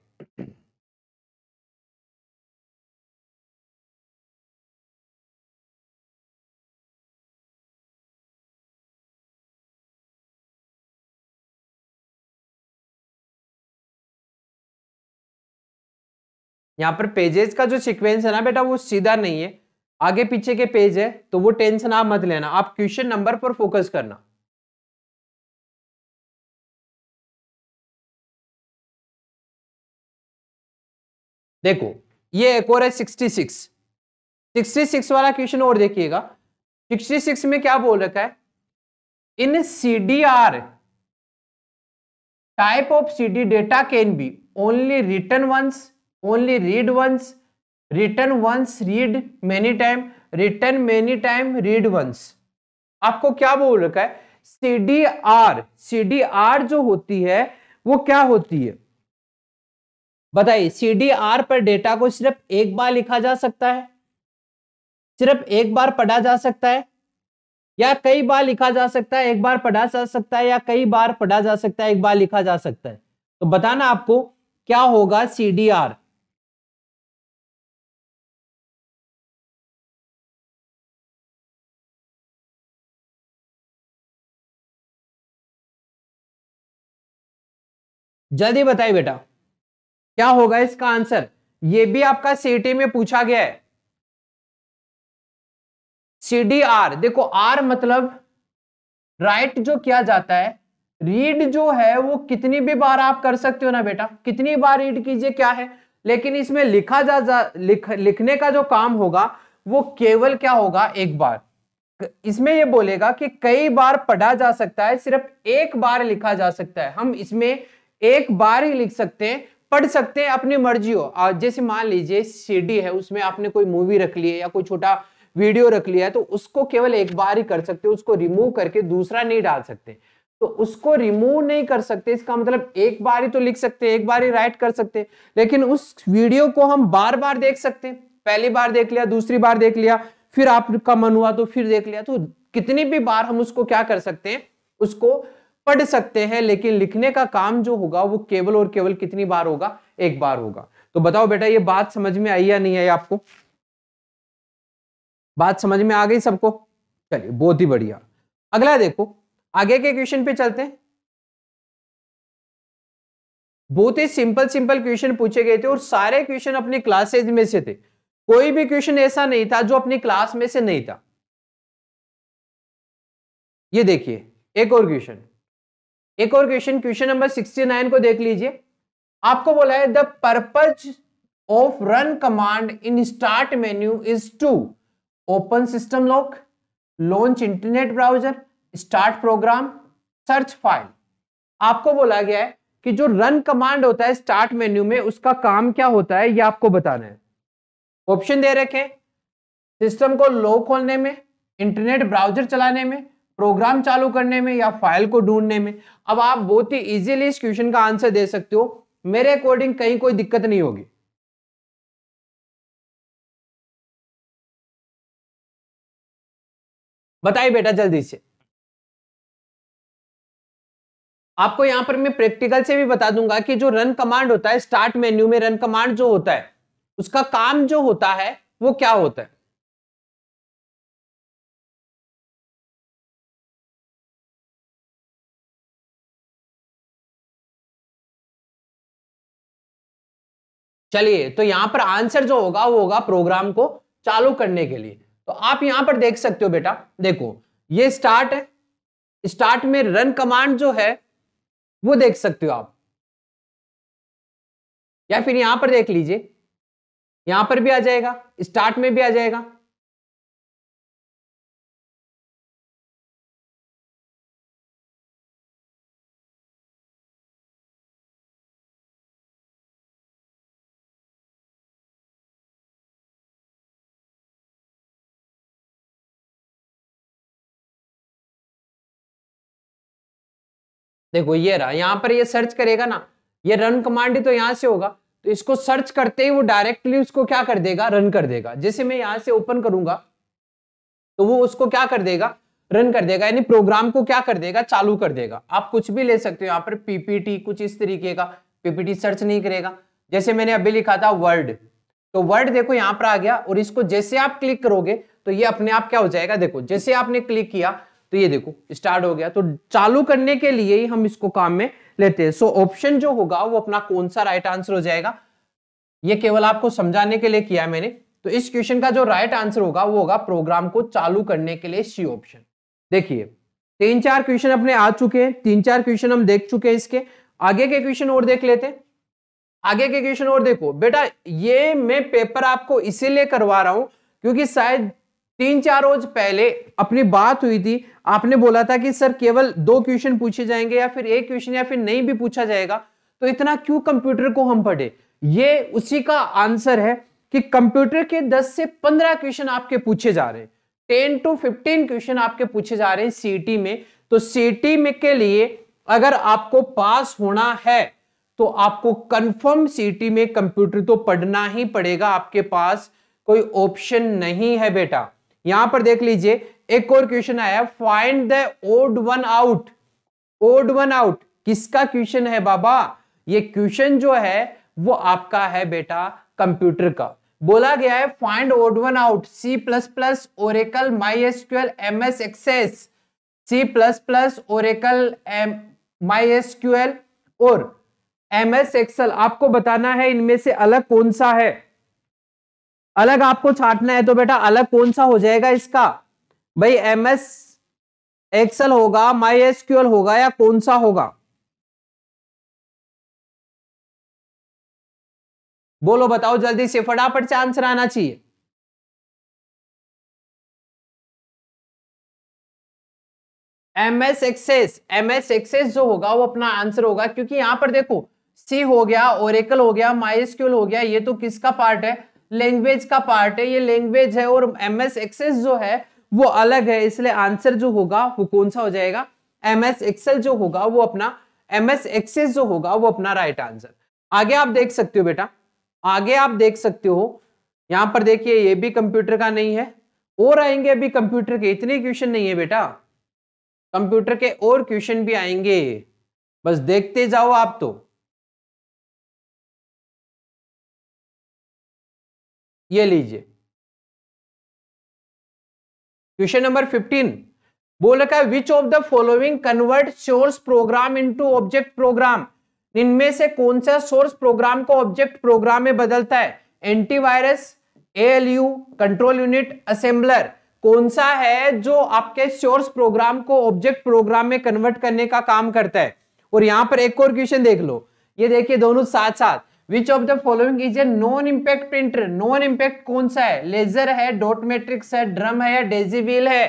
यहां पर पेजेस का जो सीक्वेंस है ना बेटा वो सीधा नहीं है आगे पीछे के पेज है तो वो टेंशन आप मत लेना आप क्वेश्चन नंबर पर फोकस करना देखो ये एक और है सिक्सटी सिक्स सिक्सटी सिक्स वाला क्वेश्चन और देखिएगा सिक्सटी सिक्स में क्या बोल रखा है in C D R type of C D data can be only written once only read once written once read many time written many time read once आपको क्या बोल रखा है C D R C D R जो होती है वो क्या होती है बताइए सी डी आर पर डेटा को सिर्फ एक बार लिखा जा सकता है सिर्फ एक बार पढ़ा जा सकता है या कई बार लिखा जा सकता है एक बार पढ़ा जा सकता है या कई बार पढ़ा जा सकता है एक बार लिखा जा सकता है तो बताना आपको क्या होगा सी डी आर जल्दी बताइए बेटा क्या होगा इसका आंसर ये भी आपका सीटी में पूछा गया है सी डी आर देखो आर मतलब राइट जो किया जाता है रीड जो है वो कितनी भी बार आप कर सकते हो ना बेटा कितनी बार रीड कीजिए क्या है लेकिन इसमें लिखा जा, जा लिख, लिखने का जो काम होगा वो केवल क्या होगा एक बार इसमें ये बोलेगा कि कई बार पढ़ा जा सकता है सिर्फ एक बार लिखा जा सकता है हम इसमें एक बार ही लिख सकते हैं पढ़ सकते हैं अपनी मर्जी हो जैसे मान लीजिए सीडी है उसमें आपने कोई मूवी रख ली है या कोई छोटा वीडियो रख लिया है तो उसको केवल एक बार ही कर सकते हैं उसको रिमूव करके दूसरा नहीं डाल सकते तो उसको रिमूव नहीं कर सकते इसका मतलब एक बार ही तो लिख सकते हैं एक बार ही राइट कर सकते हैं लेकिन उस वीडियो को हम बार बार देख सकते हैं पहली बार देख लिया दूसरी बार देख लिया फिर आपका मन हुआ तो फिर देख लिया तो कितनी भी बार हम उसको क्या कर सकते हैं उसको पढ़ सकते हैं लेकिन लिखने का काम जो होगा वो केवल और केवल कितनी बार होगा एक बार होगा तो बताओ बेटा ये बात समझ में आई या नहीं आई आपको बात समझ में आ गई सबको चलिए बहुत ही बढ़िया अगला देखो आगे के क्वेश्चन पे चलते हैं बहुत ही सिंपल सिंपल क्वेश्चन पूछे गए थे और सारे क्वेश्चन अपनी क्लासेज में से थे कोई भी क्वेश्चन ऐसा नहीं था जो अपनी क्लास में से नहीं था ये देखिए एक और क्वेश्चन एक और क्वेश्चन क्वेश्चन नंबर 69 को देख लीजिए आपको बोला है the purpose of run command in start menu is to open system lock launch internet browser start program search file आपको बोला गया है कि जो रन कमांड होता है स्टार्ट मेन्यू में उसका काम क्या होता है ये आपको बताना है ऑप्शन दे रखे सिस्टम को लॉक खोलने में इंटरनेट ब्राउजर चलाने में प्रोग्राम चालू करने में या फाइल को ढूंढने में अब आप बहुत ही इजीली इस क्वेश्चन का आंसर दे सकते हो मेरे अकॉर्डिंग कहीं कोई दिक्कत नहीं होगी बताइए बेटा जल्दी से आपको यहां पर मैं प्रैक्टिकल से भी बता दूंगा कि जो रन कमांड होता है स्टार्ट मेन्यू में रन कमांड जो होता है उसका काम जो होता है वो क्या होता है चलिए तो यहां पर आंसर जो होगा वो होगा प्रोग्राम को चालू करने के लिए तो आप यहां पर देख सकते हो बेटा देखो ये स्टार्ट है स्टार्ट में रन कमांड जो है वो देख सकते हो आप या फिर यहां पर देख लीजिए यहां पर भी आ जाएगा स्टार्ट में भी आ जाएगा देखो ये रहा यहाँ पर ये सर्च करेगा ना ये रन कमांड ही तो यहाँ से होगा तो इसको सर्च करते ही वो डायरेक्टली उसको क्या कर देगा रन कर देगा जैसे मैं यहाँ से ओपन करूंगा तो वो उसको क्या कर देगा रन कर देगा यानी प्रोग्राम को क्या कर देगा चालू कर देगा आप कुछ भी ले सकते हो यहाँ पर पीपीटी कुछ इस तरीके का पीपीटी सर्च नहीं करेगा जैसे मैंने अभी लिखा था वर्ड तो वर्ड देखो यहाँ पर आ गया और इसको जैसे आप क्लिक करोगे तो ये अपने आप क्या हो जाएगा देखो जैसे आपने क्लिक किया तो ये देखो स्टार्ट हो गया तो चालू करने के लिए ही हम इसको काम में लेते हैं सो ऑप्शन जो होगा वो अपना कौन सा राइट आंसर हो जाएगा ये केवल आपको समझाने के लिए किया मैंने तो इस क्वेश्चन का जो राइट आंसर होगा वो होगा प्रोग्राम को चालू करने के लिए सी ऑप्शन देखिए तीन चार क्वेश्चन अपने आ चुके हैं तीन चार क्वेश्चन हम देख चुके हैं इसके आगे के क्वेश्चन और देख लेते हैं आगे के क्वेश्चन और देखो बेटा ये मैं पेपर आपको इसीलिए करवा रहा हूं क्योंकि शायद तीन चार रोज पहले अपनी बात हुई थी आपने बोला था कि सर केवल दो क्वेश्चन पूछे जाएंगे या फिर एक क्वेश्चन या फिर नहीं भी पूछा जाएगा तो इतना क्यों कंप्यूटर को हम पढ़े ये उसी का आंसर है कि कंप्यूटर के 10 से 15 क्वेश्चन आपके पूछे जा रहे हैं 10 टू 15 क्वेश्चन आपके पूछे जा रहे हैं सीटी में तो सीटी में के लिए अगर आपको पास होना है तो आपको कंफर्म सीटी में कंप्यूटर तो पढ़ना ही पड़ेगा आपके पास कोई ऑप्शन नहीं है बेटा यहां पर देख लीजिए एक और क्वेश्चन आया find the odd one out odd one out किसका क्वेश्चन है बाबा ये क्वेश्चन जो है वो आपका है बेटा कंप्यूटर का बोला गया है find odd one out C plus plus Oracle MySQL M S Access C plus plus Oracle M MySQL और एम एस एक्सएल आपको बताना है इनमें से अलग कौन सा है अलग आपको छाटना है तो बेटा अलग कौन सा हो जाएगा इसका भाई एम एस एक्सएल होगा माई एसक्यूएल होगा या कौन सा होगा बोलो बताओ जल्दी से फटाफट से आंसर आना चाहिए M S Access M S Access जो होगा वो अपना आंसर होगा क्योंकि यहां पर देखो सी हो गया ओरेकल हो गया माइस्क्यूल हो गया ये तो किसका पार्ट है लैंग्वेज का पार्ट है ये लैंग्वेज है और एम एस एक्सेस जो है वो अलग है इसलिए आंसर जो होगा वो कौन सा हो जाएगा एम एस एक्सेल जो होगा वो अपना एम एस एक्सेस जो होगा वो अपना राइट आंसर आगे आप देख सकते हो बेटा आगे आप देख सकते हो यहां पर देखिए ये भी कंप्यूटर का नहीं है और आएंगे अभी कंप्यूटर के इतने क्वेश्चन नहीं है बेटा कंप्यूटर के और क्वेश्चन भी आएंगे बस देखते जाओ आप तो ये लीजिए क्वेश्चन नंबर फिफ्टीन बोल रखा है which of the following convert source program into object program इनमें से कौन सा सोर्स प्रोग्राम को ऑब्जेक्ट प्रोग्राम में बदलता है antivirus ALU control unit assembler कौन सा है जो आपके सोर्स प्रोग्राम को ऑब्जेक्ट प्रोग्राम में कन्वर्ट करने का काम करता है और यहां पर एक और क्वेश्चन देख लो ये देखिए दोनों साथ साथ which of the following is a non impact printer non impact कौन सा है लेजर है डॉट मैट्रिक्स है ड्रम है या डेजी है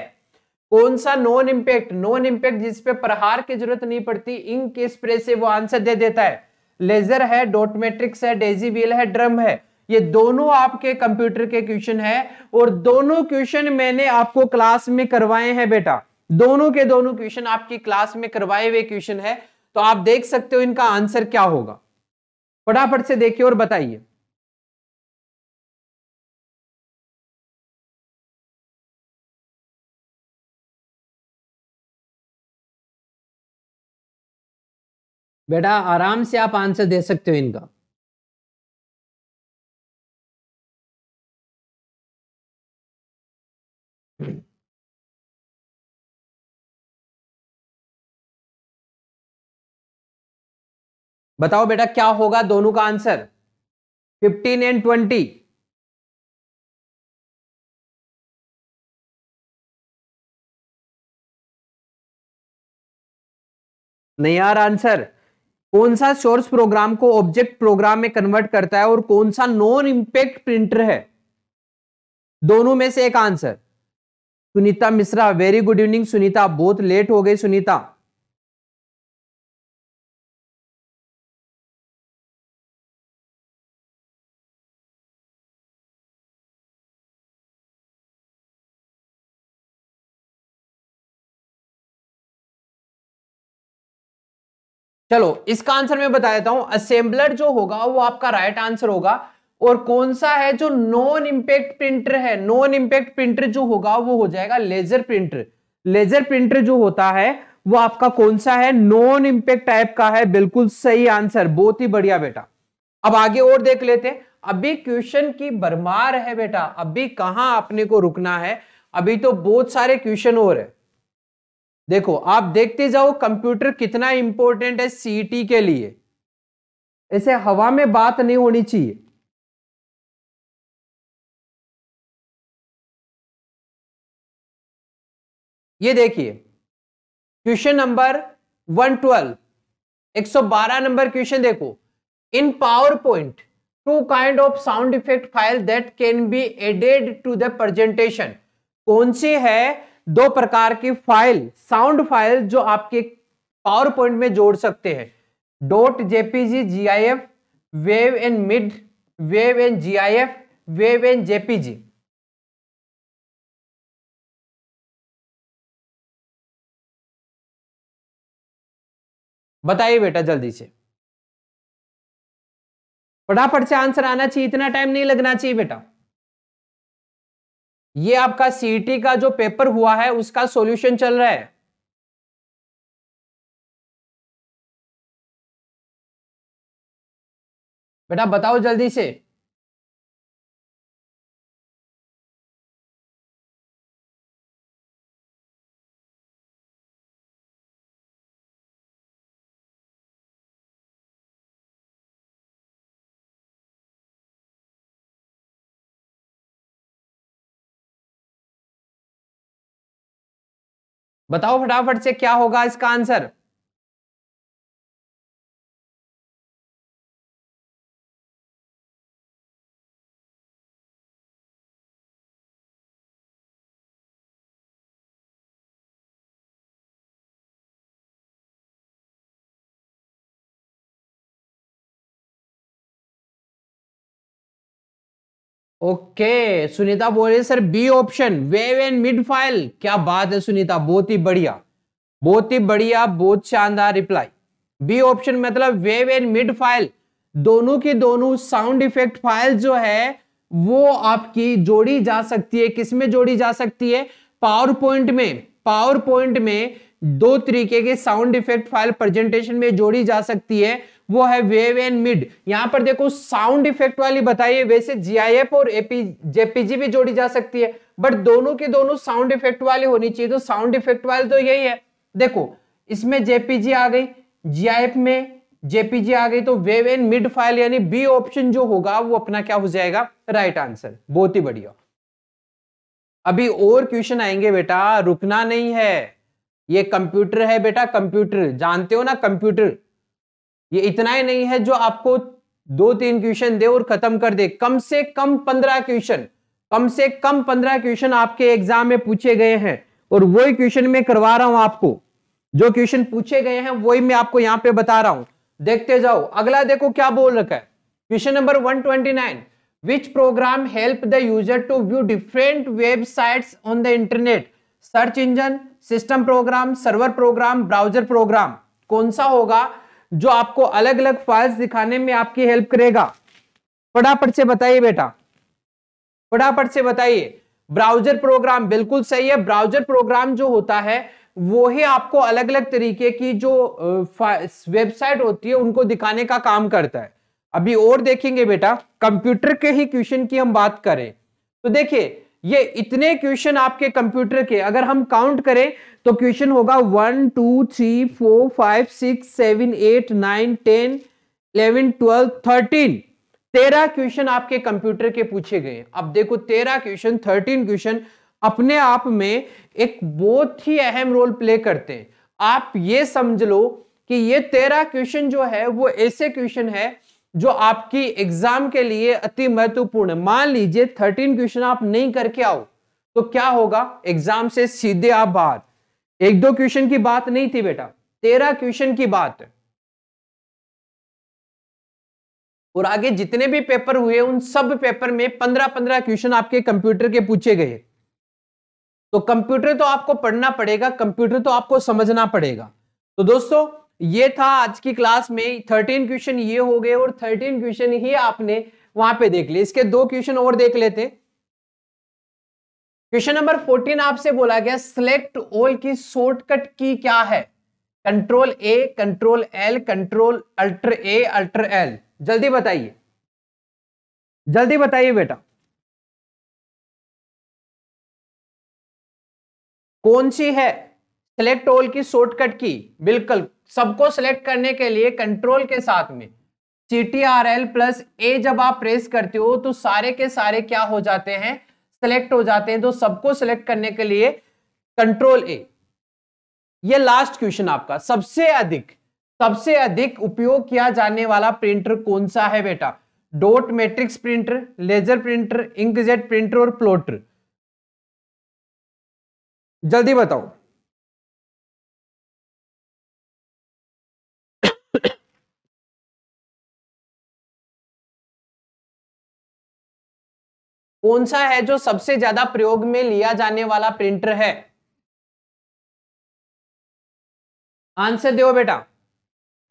कौन सा नॉन इम्पैक्ट नॉन इम्पैक्ट जिसपे प्रहार की जरूरत नहीं पड़ती इंक के स्प्रे से वो आंसर दे देता है लेजर है डॉट मैट्रिक्स है डेजी व्हील है ड्रम है ये दोनों आपके कंप्यूटर के क्वेश्चन है और दोनों क्वेश्चन मैंने आपको क्लास में करवाए हैं बेटा दोनों के दोनों क्वेश्चन आपकी क्लास में करवाए हुए क्वेश्चन है तो आप देख सकते हो इनका आंसर क्या होगा फटाफट से देखिए और बताइए बेटा आराम से आप आंसर दे सकते हो इनका बताओ बेटा क्या होगा दोनों का आंसर फिफ्टीन एंड ट्वेंटी नहीं यार आंसर कौन सा सोर्स प्रोग्राम को ऑब्जेक्ट प्रोग्राम में कन्वर्ट करता है और कौन सा नॉन इंपैक्ट प्रिंटर है दोनों में से एक answer Sunita Mishra very good evening Sunita बहुत लेट हो गई सुनीता चलो इसका आंसर मैं बता देता हूं असेंबलर जो होगा वो आपका राइट आंसर होगा और कौन सा है जो नॉन इम्पैक्ट प्रिंटर है नॉन इम्पैक्ट प्रिंटर जो होगा वो हो जाएगा लेजर प्रिंटर लेजर प्रिंटर जो होता है वो आपका कौन सा है नॉन इम्पैक्ट टाइप का है बिल्कुल सही आंसर बहुत ही बढ़िया बेटा अब आगे और देख लेते हैं अभी क्वेश्चन की भरमार है बेटा अभी कहां आपने को रुकना है अभी तो बहुत सारे क्वेश्चन और है देखो आप देखते जाओ कंप्यूटर कितना इंपॉर्टेंट है सीटी के लिए ऐसे हवा में बात नहीं होनी चाहिए ये देखिए क्वेश्चन नंबर 112 112 नंबर क्वेश्चन देखो in PowerPoint two kind of sound effect file that can be added to the presentation कौन सी है दो प्रकार की फाइल साउंड फाइल जो आपके पावर पॉइंट में जोड़ सकते हैं dot JPG G I F wave and mid wave and G I F wave and JPG बताइए बेटा जल्दी से फटाफट से आंसर आना चाहिए इतना टाइम नहीं लगना चाहिए बेटा ये आपका सीटी e का जो पेपर हुआ है उसका सॉल्यूशन चल रहा है बेटा बताओ जल्दी से बताओ फटाफट से क्या होगा इसका आंसर ओके सुनीता बोल रही sir B option wave and mid file क्या बात है सुनीता बहुत ही बढ़िया बहुत ही बढ़िया बहुत शानदार रिप्लाई बी ऑप्शन मतलब वेव एंड मिड फाइल दोनों की दोनों साउंड इफेक्ट फाइल जो है वो आपकी जोड़ी जा सकती है किसमें जोड़ी जा सकती है पावर पॉइंट में पावर पॉइंट में दो तरीके के साउंड इफेक्ट फाइल प्रेजेंटेशन में जोड़ी जा सकती है वो है वेव एंड मिड यहां पर देखो साउंड इफेक्ट वाली बताइए वैसे जीआईएफ और एपी जेपीजी भी जोड़ी जा सकती है बट दोनों के दोनों साउंड इफेक्ट वाले होनी चाहिए तो साउंड इफेक्ट वाले तो यही है देखो इसमें जेपीजी आ गई जीआईएफ में जेपीजी आ गई तो वेव एंड मिड फाइल यानी बी ऑप्शन जो होगा वो अपना क्या हो जाएगा राइट आंसर बहुत ही बढ़िया अभी और क्वेश्चन आएंगे बेटा रुकना नहीं है ये कंप्यूटर है बेटा कंप्यूटर जानते हो ना कंप्यूटर ये इतना ही नहीं है जो आपको दो तीन क्वेश्चन दे और खत्म कर दे कम से कम पंद्रह क्वेश्चन कम से कम पंद्रह क्वेश्चन आपके एग्जाम में पूछे गए हैं और वही क्वेश्चन में करवा रहा हूं आपको जो क्वेश्चन पूछे गए हैं वही मैं आपको यहां पे बता रहा हूं देखते जाओ अगला देखो क्या बोल रखा है question number 129 which program help the user to view different websites on the internet search engine system program server program browser program कौन सा होगा जो आपको अलग अलग फाइल्स दिखाने में आपकी हेल्प करेगा फटाफट से बताइए बेटा फटाफट से बताइए ब्राउजर प्रोग्राम बिल्कुल सही है ब्राउजर प्रोग्राम जो होता है वो ही आपको अलग अलग तरीके की जो वेबसाइट होती है उनको दिखाने का काम करता है अभी और देखेंगे बेटा कंप्यूटर के ही क्वेश्चन की हम बात करें तो देखिए ये इतने क्वेश्चन आपके कंप्यूटर के अगर हम काउंट करें तो क्वेश्चन होगा one two three four five six seven eight nine ten eleven twelve thirteen तेरह क्वेश्चन आपके कंप्यूटर के पूछे गए अब देखो तेरह क्वेश्चन थर्टीन क्वेश्चन अपने आप में एक बहुत ही अहम रोल प्ले करते हैं आप ये समझ लो कि ये तेरह क्वेश्चन जो है वो ऐसे क्वेश्चन है जो आपकी एग्जाम के लिए अति महत्वपूर्ण मान लीजिए थर्टीन क्वेश्चन आप नहीं करके आओ तो क्या होगा एग्जाम से सीधे आप बाहर एक दो क्वेश्चन की बात नहीं थी बेटा तेरह क्वेश्चन की बात और आगे जितने भी पेपर हुए उन सब पेपर में पंद्रह पंद्रह क्वेश्चन आपके कंप्यूटर के पूछे गए तो कंप्यूटर तो आपको पढ़ना पड़ेगा कंप्यूटर तो आपको समझना पड़ेगा तो दोस्तों ये था आज की क्लास में थर्टीन क्वेश्चन ये हो गए और थर्टीन क्वेश्चन ही आपने वहां पे देख लिए इसके दो क्वेश्चन और देख लेते क्वेश्चन नंबर फोर्टीन आपसे बोला गया सिलेक्ट ऑल की शॉर्टकट की क्या है control A control L control alter A alter L जल्दी बताइए जल्दी बताइए बेटा कौन सी है सिलेक्ट ऑल की शॉर्टकट की बिल्कुल सबको सेलेक्ट करने के लिए कंट्रोल के साथ में C T R L plus A जब आप प्रेस करते हो तो सारे के सारे क्या हो जाते हैं सेलेक्ट हो जाते हैं तो सबको सिलेक्ट करने के लिए कंट्रोल ए ये लास्ट क्वेश्चन आपका सबसे अधिक सबसे अधिक उपयोग किया जाने वाला प्रिंटर कौन सा है बेटा dot matrix printer laser printer inkjet printer और प्लोटर जल्दी बताओ कौन सा है जो सबसे ज्यादा प्रयोग में लिया जाने वाला प्रिंटर है आंसर दो बेटा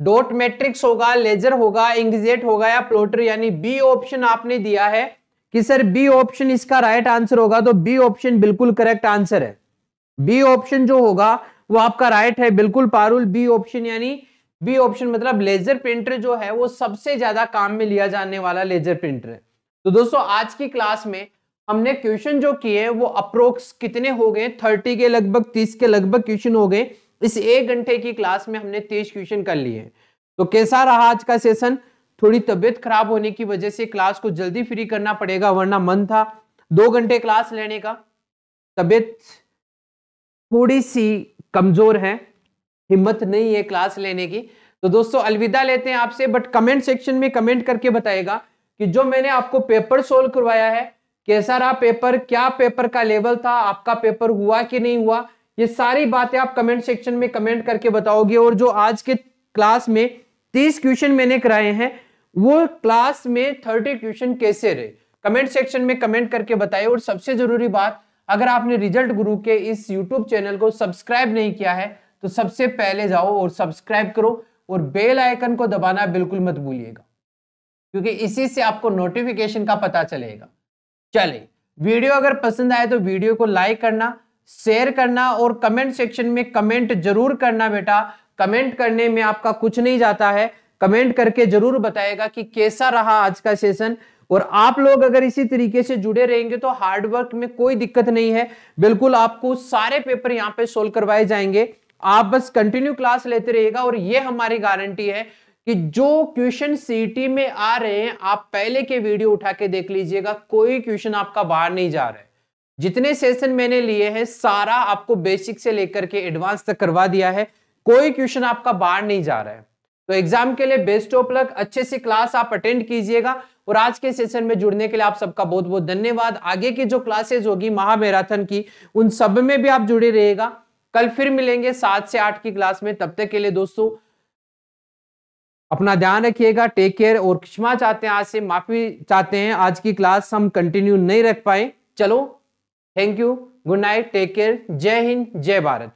डॉट मैट्रिक्स होगा लेजर होगा इंगजेट होगा या प्लोटर यानी बी ऑप्शन आपने दिया है कि सर बी ऑप्शन इसका राइट आंसर होगा तो बी ऑप्शन बिल्कुल करेक्ट आंसर है बी ऑप्शन जो होगा वो आपका राइट है बिल्कुल पारुल बी ऑप्शन यानी बी ऑप्शन मतलब लेजर प्रिंटर जो है वो सबसे ज्यादा काम में लिया जाने वाला लेजर प्रिंटर है तो दोस्तों आज की क्लास में हमने क्वेश्चन जो किए वो अप्रोक्स कितने हो गए थर्टी के लगभग तीस के लगभग क्वेश्चन हो गए इस एक घंटे की क्लास में हमने तेईस क्वेश्चन कर लिए तो कैसा रहा आज का सेशन थोड़ी तबीयत खराब होने की वजह से क्लास को जल्दी फ्री करना पड़ेगा वरना मन था दो घंटे क्लास लेने का तबीयत थोड़ी सी कमजोर है हिम्मत नहीं है क्लास लेने की तो दोस्तों अलविदा लेते हैं आपसे बट कमेंट सेक्शन में कमेंट करके बताएगा कि जो मैंने आपको पेपर सोल्व करवाया है कैसा रहा पेपर क्या पेपर का लेवल था आपका पेपर हुआ कि नहीं हुआ ये सारी बातें आप कमेंट सेक्शन में कमेंट करके बताओगे और जो आज के क्लास में तीस क्वेश्चन मैंने कराए हैं वो क्लास में थर्टी क्वेश्चन कैसे रहे कमेंट सेक्शन में कमेंट करके बताए और सबसे जरूरी बात अगर आपने रिजल्ट गुरु के इस यूट्यूब चैनल को सब्सक्राइब नहीं किया है तो सबसे पहले जाओ और सब्सक्राइब करो और बेल आइकन को दबाना बिल्कुल मत भूलिएगा क्योंकि इसी से आपको नोटिफिकेशन का पता चलेगा चले वीडियो अगर पसंद आए तो वीडियो को लाइक करना शेयर करना और कमेंट सेक्शन में कमेंट जरूर करना बेटा कमेंट करने में आपका कुछ नहीं जाता है कमेंट करके जरूर बताएगा कि कैसा रहा आज का सेशन और आप लोग अगर इसी तरीके से जुड़े रहेंगे तो हार्डवर्क में कोई दिक्कत नहीं है बिल्कुल आपको सारे पेपर यहाँ पे सोल्व करवाए जाएंगे आप बस कंटिन्यू क्लास लेते रहेगा और ये हमारी गारंटी है कि जो क्वेश्चन सीटी में आ रहे हैं आप पहले के वीडियो उठा के देख लीजिएगा कोई क्वेश्चन आपका बाहर नहीं जा रहा है जितने सेशन मैंने लिए हैं सारा आपको बेसिक से लेकर के एडवांस तक करवा दिया है कोई क्वेश्चन आपका बाहर नहीं जा रहा है तो एग्जाम के लिए बेस्ट ऑफ लक अच्छे से क्लास आप अटेंड कीजिएगा और आज के सेशन में जुड़ने के लिए आप सबका बहुत बहुत धन्यवाद आगे की जो क्लासेज होगी महामैराथन की उन सब में भी आप जुड़े रहेगा कल फिर मिलेंगे सात से आठ की क्लास में तब तक के लिए दोस्तों अपना ध्यान रखिएगा टेक केयर और क्षमा चाहते हैं आज से माफी चाहते हैं आज की क्लास हम कंटिन्यू नहीं रख पाए चलो thank you good night take care जय हिंद जय भारत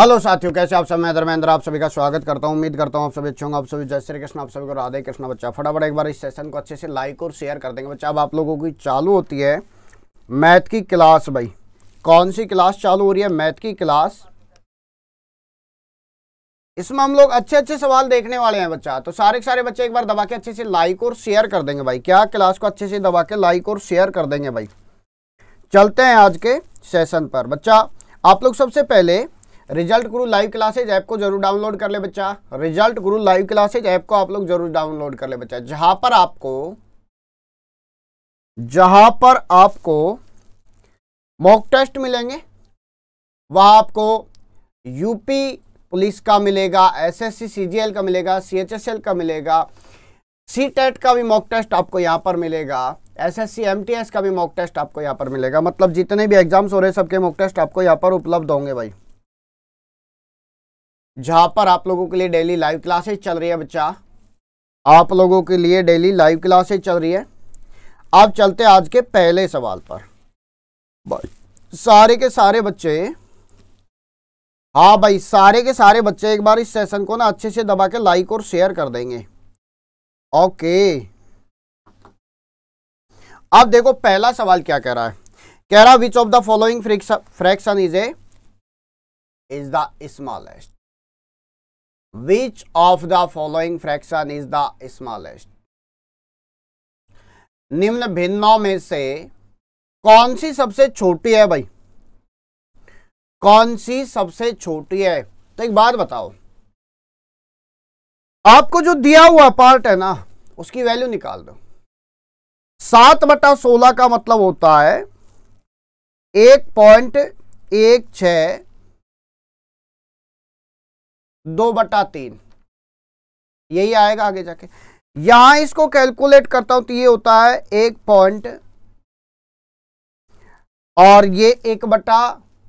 हेलो साथियों कैसे आप सब मैं धर्मेंद्र आप सभी का स्वागत करता हूं उम्मीद करता हूं आप सभी अच्छे होंगे आप सभी जय श्री कृष्ण आप सभी को राधे कृष्ण बच्चा फटाफट एक बार इस सेशन को अच्छे से लाइक और शेयर कर देंगे बच्चा अब आप लोगों की चालू होती है मैथ की क्लास भाई कौन सी क्लास चालू हो रही है मैथ की क्लास इसमें हम लोग अच्छे अच्छे सवाल देखने वाले हैं बच्चा तो सारे सारे बच्चे एक बार दबा के अच्छे से लाइक और शेयर कर देंगे भाई क्या क्लास को अच्छे से दबा के लाइक और शेयर कर देंगे भाई चलते हैं आज के सेशन पर बच्चा आप लोग सबसे पहले रिजल्ट गुरु लाइव क्लासेज ऐप को जरूर डाउनलोड कर ले बच्चा रिजल्ट गुरु लाइव क्लासेज ऐप को आप लोग जरूर डाउनलोड कर ले बच्चा जहां पर आपको जहां पर आपको मॉक टेस्ट मिलेंगे वहां आपको यूपी पुलिस का मिलेगा एसएससी सीजीएल का मिलेगा सीएचएसएल का मिलेगा सी टेट e का भी मॉक टेस्ट आपको यहां पर मिलेगा एसएससी एमटीएस का भी मॉक टेस्ट आपको यहां पर मिलेगा मतलब जितने भी एग्जाम्स हो रहे हैं सबके मॉक टेस्ट आपको यहां पर उपलब्ध होंगे भाई जहां पर आप लोगों के लिए डेली लाइव क्लासेस चल रही है बच्चा आप लोगों के लिए डेली लाइव क्लासेस चल रही है आप चलते आज के पहले सवाल पर सारे के सारे बच्चे हाँ भाई सारे के सारे बच्चे एक बार इस सेशन को ना अच्छे से दबा के लाइक और शेयर कर देंगे ओके अब देखो पहला सवाल क्या कह रहा है कह रहा which of the following fraction is a is the smallest which of the following fraction is the smallest निम्न भिन्नों में से कौन सी सबसे छोटी है भाई कौन सी सबसे छोटी है तो एक बात बताओ आपको जो दिया हुआ पार्ट है ना उसकी वैल्यू निकाल दो सात बटा सोलह का मतलब होता है एक पॉइंट एक छ दो बटा तीन यही आएगा आगे जाके यहां इसको कैलकुलेट करता हूं तो ये होता है एक पॉइंट और ये एक बटा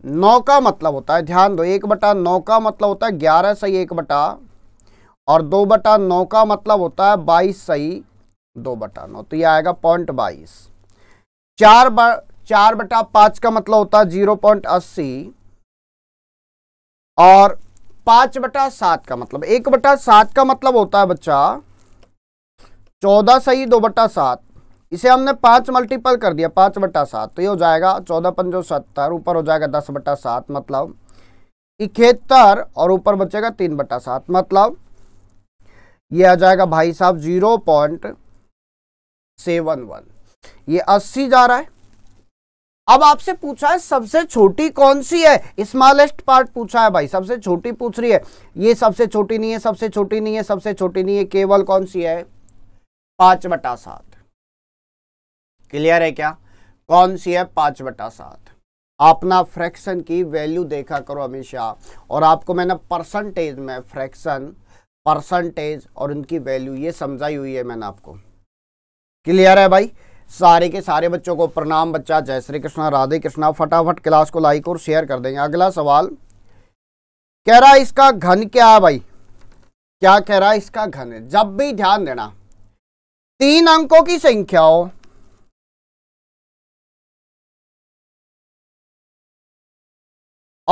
नौ का मतलब होता है ध्यान दो एक बटा नौ का मतलब होता है ग्यारह सही एक बटा और दो बटा नौ का मतलब होता है बाईस सही दो बटा नौ तो ये आएगा पॉइंट बाईस चार ब, चार बटा पांच का मतलब होता है जीरो पॉइंट अस्सी और पांच बटा सात का मतलब एक बटा सात का मतलब होता है बच्चा चौदह सही दो बटा सात इसे हमने पांच मल्टीपल कर दिया पांच बटा सात तो ये हो जाएगा चौदह पंजो सत्तर ऊपर हो जाएगा दस बटा सात मतलब इकहत्तर और ऊपर बचेगा तीन बटा सात मतलब ये आ जाएगा भाई साहब जीरो पॉइंट सेवन वन ये अस्सी जा रहा है अब आपसे पूछा है सबसे छोटी कौन सी है स्मॉलेस्ट पार्ट पूछा है भाई सबसे छोटी पूछ रही है ये सबसे छोटी नहीं है सबसे छोटी नहीं है सबसे छोटी नहीं है केवल कौन सी है पांच बटा सात क्लियर है क्या कौन सी है पांच बटा सात अपना फ्रैक्शन की वैल्यू देखा करो हमेशा और आपको मैंने परसेंटेज में फ्रैक्शन परसेंटेज और उनकी वैल्यू ये समझाई हुई है मैंने आपको क्लियर है भाई सारे के सारे बच्चों को प्रणाम बच्चा जय श्री कृष्णा राधे कृष्णा फटाफट क्लास को लाइक और शेयर कर देंगे अगला सवाल कह रहा इसका घन क्या है भाई क्या कह रहा है इसका घन है जब भी ध्यान देना तीन अंकों की संख्या हो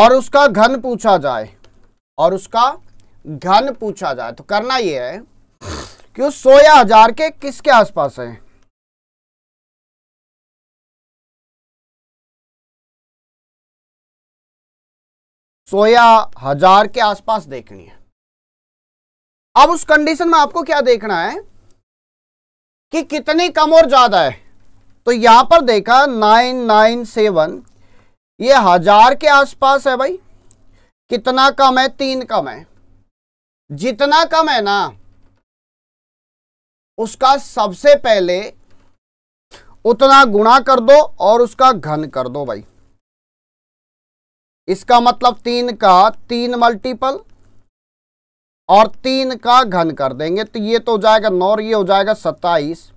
और उसका घन पूछा जाए और उसका घन पूछा जाए तो करना यह है कि उस सोया हजार के किसके आसपास है सोया हजार के आसपास देखनी है अब उस कंडीशन में आपको क्या देखना है कि कितनी कम और ज्यादा है तो यहां पर देखा नाइन नाइन सेवन ये हजार के आसपास है भाई कितना कम है तीन कम है जितना कम है ना उसका सबसे पहले उतना गुणा कर दो और उसका घन कर दो भाई इसका मतलब तीन का तीन मल्टीपल और तीन का घन कर देंगे तो ये तो हो जाएगा नौ ये हो जाएगा सत्ताईस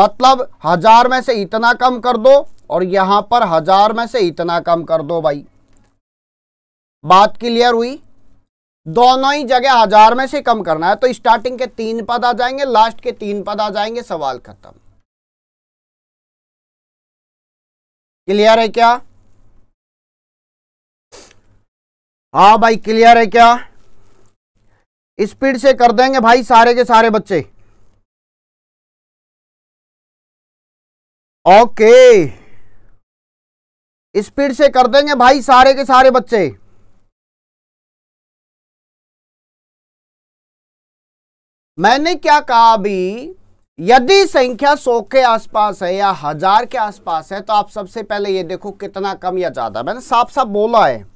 मतलब हजार में से इतना कम कर दो और यहां पर हजार में से इतना कम कर दो भाई बात क्लियर हुई दोनों ही जगह हजार में से कम करना है तो स्टार्टिंग के तीन पद आ जाएंगे लास्ट के तीन पद आ जाएंगे सवाल खत्म क्लियर है क्या हाँ भाई क्लियर है क्या स्पीड से कर देंगे भाई सारे के सारे बच्चे ओके स्पीड से कर देंगे भाई सारे के सारे बच्चे मैंने क्या कहा अभी यदि संख्या सौ के आसपास है या हजार के आसपास है तो आप सबसे पहले ये देखो कितना कम या ज्यादा मैंने साफ साफ बोला है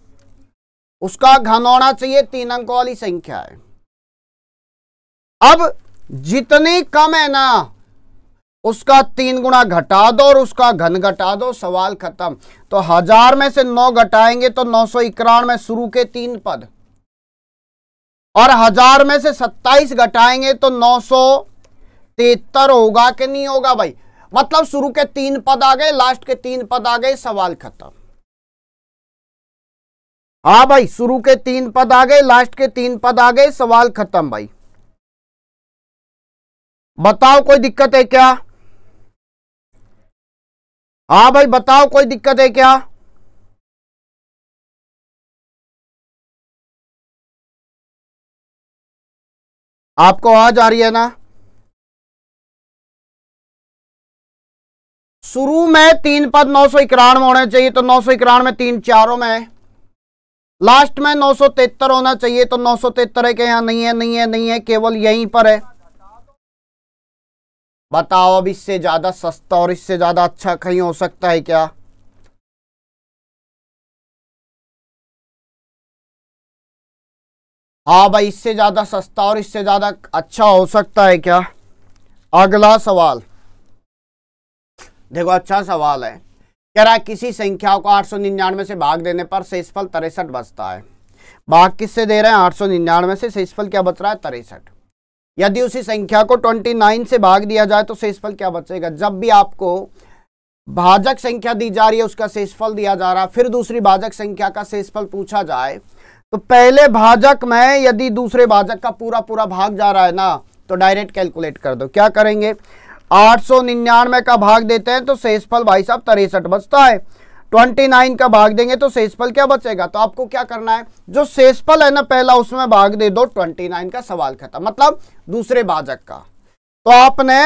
उसका घन होना चाहिए तीन अंकों वाली संख्या है अब जितनी कम है ना उसका तीन गुणा घटा दो और उसका घन घटा दो सवाल खत्म तो हजार में से नौ घटाएंगे तो नौ सौ इक्यानवे शुरू के तीन पद और हजार में से सत्ताईस घटाएंगे तो नौ सौ तिहत्तर होगा कि नहीं होगा भाई मतलब शुरू के तीन पद आ गए लास्ट के तीन पद आ गए सवाल खत्म हाँ भाई शुरू के तीन पद आ गए लास्ट के तीन पद आ गए सवाल खत्म भाई बताओ कोई दिक्कत है क्या हाँ भाई बताओ कोई दिक्कत है क्या आपको आवाज आ रही है ना शुरू में तीन पद नौ सौ इक्यानवे होने चाहिए तो नौ सौ इक्यानवे तीन चारों में है लास्ट में नौ होना चाहिए तो नौ सौ है के यहाँ नहीं है नहीं है नहीं है केवल यहीं पर है बताओ अब इससे ज्यादा सस्ता और इससे ज्यादा अच्छा कहीं हो सकता है क्या हाँ भाई इससे ज्यादा सस्ता और इससे ज्यादा अच्छा हो सकता है क्या अगला सवाल देखो अच्छा सवाल है कह रहा है किसी संख्या को आठ सौ निन्यानवे से भाग देने पर शेषफल तिरसठ बचता है भाग किससे दे रहे हैं आठ सौ निन्यानवे से शेषफल क्या बच रहा है तिरसठ यदि उसी संख्या को ट्वेंटी नाइन से भाग दिया जाए तो शेषफल क्या बचेगा जब भी आपको भाजक संख्या दी जा रही है उसका शेषफल दिया जा रहा है फिर दूसरी भाजक संख्या का शेषफल पूछा जाए तो पहले भाजक में यदि दूसरे भाजक का पूरा पूरा भाग जा रहा है ना तो डायरेक्ट कैलकुलेट कर दो क्या करेंगे आठ सौ का भाग देते हैं तो शेषफल भाई साहब तिरसठ बचता है ट्वेंटी नाइन का भाग देंगे तो शेषफल क्या बचेगा तो आपको क्या करना है जो शेषफल है ना पहला उसमें भाग दे दो ट्वेंटी का सवाल खत्म मतलब दूसरे भाजक का तो आपने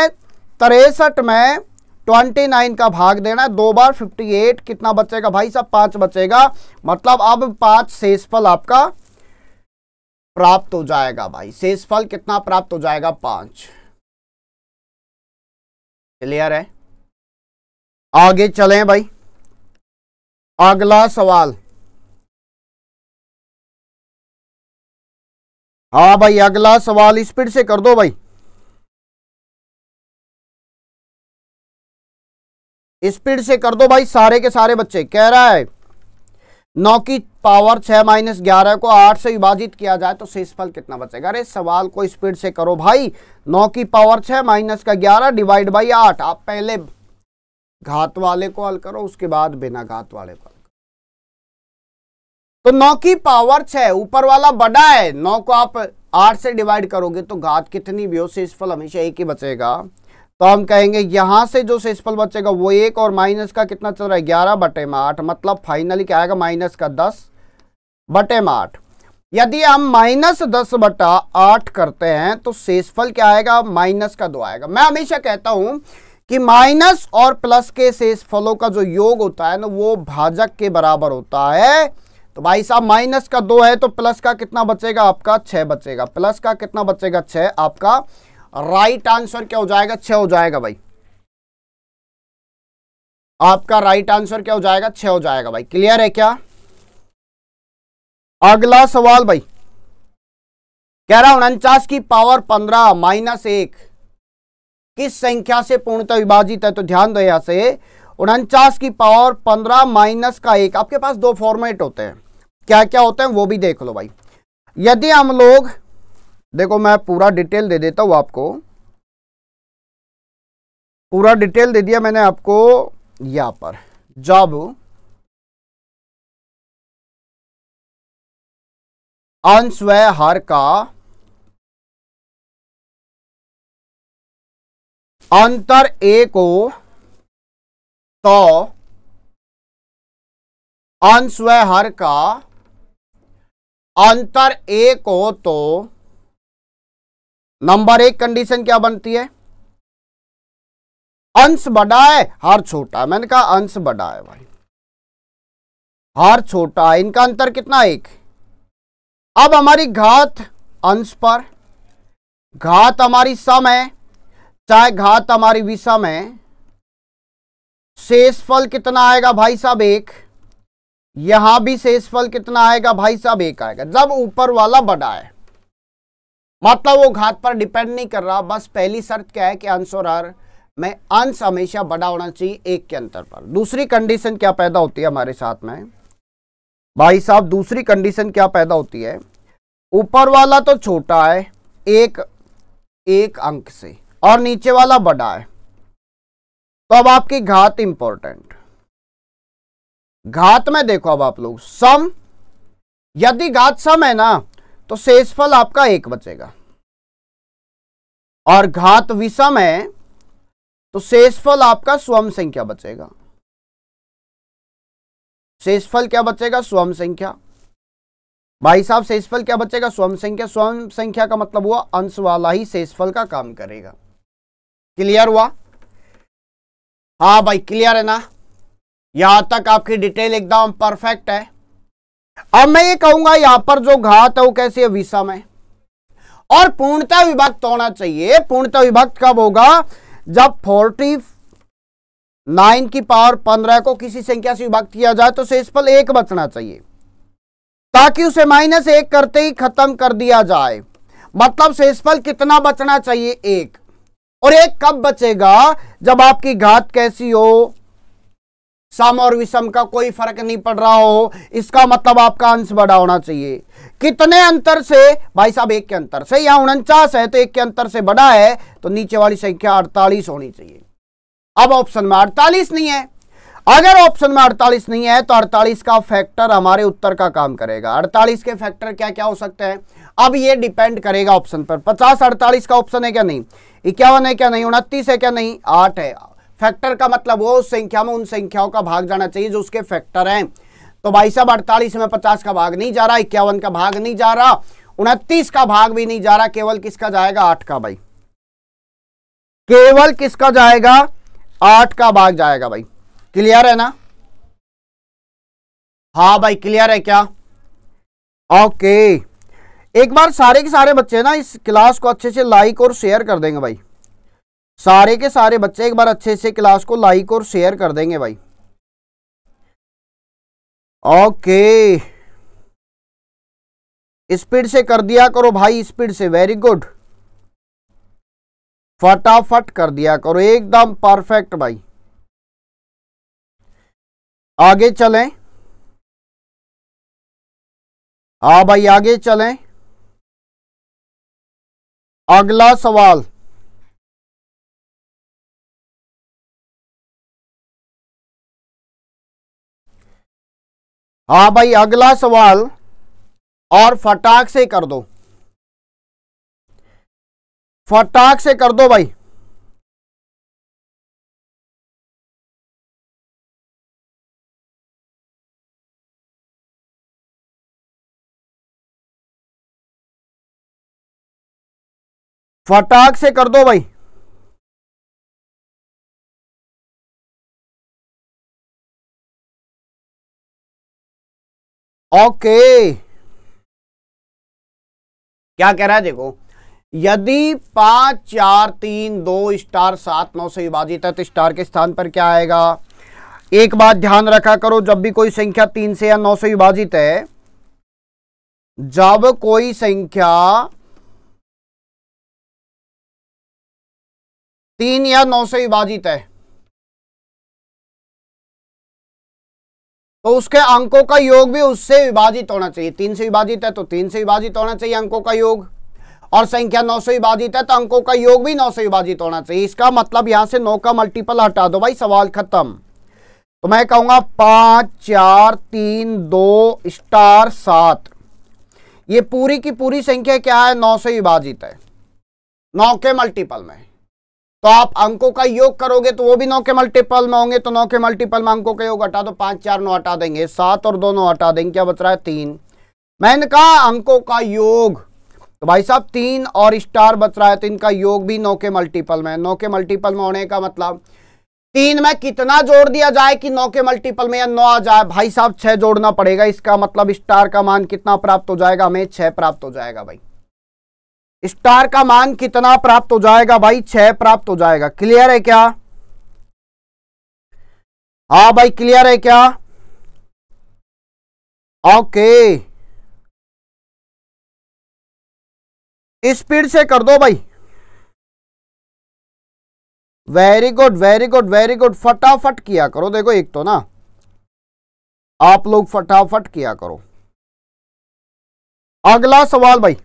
तिरसठ में ट्वेंटी नाइन का भाग देना है दो बार फिफ्टी एट कितना बचेगा भाई साहब पांच बचेगा मतलब अब पांच शेषफल आपका प्राप्त हो जाएगा भाई शेषफल कितना प्राप्त हो जाएगा पांच क्लियर है आगे चलें भाई अगला सवाल हाँ भाई अगला सवाल स्पीड से कर दो भाई स्पीड से कर दो भाई सारे के सारे बच्चे कह रहा है नौ की पावर छः माइनस ग्यारह को आठ से विभाजित किया जाए तो शेषफल कितना बचेगा अरे सवाल को स्पीड से करो भाई नौ की पावर छः माइनस का ग्यारह डिवाइड बाई आठ आप पहले घात वाले को हल करो उसके बाद बिना घात वाले को तो नौ की पावर छः ऊपर वाला बड़ा है नौ को आप आठ से डिवाइड करोगे तो घात कितनी भी हो शेषफल हमेशा एक ही बचेगा तो हम कहेंगे यहाँ से जो सेसफल बचेगा वो एक और माइनस का कितना चल रहा है ग्यारह बटे में आठ मतलब फाइनली क्या आएगा माइनस का दस बटे में आठ यदि हम माइनस दस बटा आठ करते हैं तो सेसफल क्या आएगा माइनस का दो आएगा मैं हमेशा कहता हूं कि माइनस और प्लस के सेसफलों का जो योग होता है ना वो भाजक के बराबर होता है तो भाई साहब माइनस का दो है तो प्लस का कितना बचेगा आपका छह बचेगा प्लस का कितना बचेगा छह आपका राइट आंसर क्या हो जाएगा छ हो जाएगा भाई आपका राइट आंसर क्या हो जाएगा छ हो जाएगा भाई क्लियर है क्या अगला सवाल भाई कह रहा उनचास की पावर पंद्रह माइनस एक किस संख्या से पूर्णतः विभाजित है तो ध्यान दो यहां से उनचास की पावर पंद्रह माइनस का एक आपके पास दो फॉर्मेट होते हैं क्या क्या होते हैं वो भी देख लो भाई यदि हम लोग देखो मैं पूरा डिटेल दे देता हूँ आपको पूरा डिटेल दे दिया मैंने आपको यहाँ पर जॉब अंश व हर का अंतर ए को तो अंश व हर का अंतर ए को तो नंबर एक कंडीशन क्या बनती है अंश बड़ा है हार छोटा है मैंने कहा अंश बड़ा है भाई हार छोटा है इनका अंतर कितना एक अब हमारी घात अंश पर घात हमारी सम है चाहे घात हमारी विषम है शेष फल कितना आएगा भाई साहब एक यहां भी शेष फल कितना आएगा भाई साहब एक आएगा जब ऊपर वाला बड़ा है मतलब वो घात पर डिपेंड नहीं कर रहा बस पहली शर्त क्या है कि अंश और आर में अंश हमेशा बड़ा होना चाहिए एक के अंतर पर दूसरी कंडीशन क्या पैदा होती है हमारे साथ में भाई साहब दूसरी कंडीशन क्या पैदा होती है ऊपर वाला तो छोटा है एक एक अंक से और नीचे वाला बड़ा है तो अब आपकी घात इंपॉर्टेंट घात में देखो अब आप लोग सम यदि घात सम है ना तो शेषफल आपका एक बचेगा और घात विषम है तो शेषफल आपका स्वम संख्या बचेगा शेषफल क्या बचेगा स्वम संख्या भाई साहब शेषफल क्या बचेगा स्वम संख्या स्वम संख्या का मतलब हुआ अंश वाला ही शेषफल का काम करेगा क्लियर हुआ हाँ भाई क्लियर है ना यहां तक आपकी डिटेल एकदम परफेक्ट है अब मैं ये कहूंगा यहां पर जो घात है वो कैसे है विषम है और पूर्णता विभक्त होना चाहिए पूर्णता विभक्त कब होगा जब फोर्टी नाइन की पावर पंद्रह को किसी संख्या से विभक्त किया जाए तो शेषफल एक बचना चाहिए ताकि उसे माइनस एक करते ही खत्म कर दिया जाए मतलब शेषफल कितना बचना चाहिए एक और एक कब बचेगा जब आपकी घात कैसी हो सम और विषम का कोई फर्क नहीं पड़ रहा हो इसका मतलब आपका अंश बड़ा होना चाहिए कितने अंतर से भाई साहब एक के अंतर से यहां उनचास है तो एक के अंतर से बड़ा है तो नीचे वाली संख्या अड़तालीस होनी चाहिए अब ऑप्शन में अड़तालीस नहीं है अगर ऑप्शन में 48 नहीं है तो 48 का फैक्टर हमारे उत्तर का काम करेगा 48 के फैक्टर क्या क्या हो सकते हैं अब ये डिपेंड करेगा ऑप्शन पर 50 48 का ऑप्शन है क्या नहीं इक्यावन है क्या नहीं उनतीस है क्या नहीं आठ है फैक्टर का मतलब वो संख्या में उन संख्याओं का भाग जाना चाहिए जो उसके फैक्टर हैं तो भाई साहब अड़तालीस में पचास का भाग नहीं जा रहा इक्यावन का भाग नहीं जा रहा उनतीस का भाग भी नहीं जा रहा केवल किसका जाएगा आठ का भाई केवल किसका जाएगा आठ का भाग जाएगा भाई क्लियर है ना हाँ भाई क्लियर है क्या ओके एक बार सारे के सारे बच्चे ना इस क्लास को अच्छे से लाइक और शेयर कर देंगे भाई सारे के सारे बच्चे एक बार अच्छे से क्लास को लाइक और शेयर कर देंगे भाई ओके स्पीड से कर दिया करो भाई स्पीड से वेरी गुड फटाफट कर दिया करो एकदम परफेक्ट भाई आगे चलें हाँ भाई आगे चलें अगला सवाल हाँ भाई अगला सवाल और फटाक से कर दो फटाक से कर दो भाई फटाक से कर दो भाई ओके क्या कह रहा है देखो यदि पांच चार तीन दो स्टार सात नौ से विभाजित है तो स्टार के स्थान पर क्या आएगा एक बात ध्यान रखा करो जब भी कोई संख्या तीन से या नौ से विभाजित है जब कोई संख्या तीन या नौ से विभाजित है तो उसके अंकों का योग भी उससे विभाजित होना चाहिए तीन से विभाजित है तो तीन से विभाजित होना चाहिए अंकों का योग और संख्या नौ से विभाजित है तो अंकों का योग भी नौ से विभाजित होना चाहिए इसका मतलब यहां से नौ का मल्टीपल हटा दो भाई सवाल खत्म तो मैं कहूंगा पांच चार तीन दो स्टार सात ये पूरी की पूरी संख्या क्या है नौ से विभाजित है नौ के मल्टीपल में तो आप अंकों का योग करोगे तो वो भी नौ के मल्टीपल में होंगे तो नौ के मल्टीपल में अंकों का योग हटा दो पांच चार नौ हटा देंगे सात और दो नौ हटा देंगे क्या बच रहा है तीन मैंने कहा अंकों का योग तो भाई साहब तीन और स्टार बच रहा है तो इनका योग भी नौ के मल्टीपल में नौ के मल्टीपल में होने का मतलब तीन में कितना जोड़ दिया जाए कि नौ के मल्टीपल में या नौ आ जाए भाई साहब छह जोड़ना पड़ेगा इसका मतलब स्टार का मान कितना प्राप्त हो जाएगा हमें छह प्राप्त हो जाएगा भाई स्टार का मान कितना प्राप्त हो जाएगा भाई छह प्राप्त हो जाएगा क्लियर है क्या हा भाई क्लियर है क्या ओके स्पीड से कर दो भाई very good very good very good फटाफट किया करो देखो एक तो ना आप लोग फटाफट किया करो अगला सवाल भाई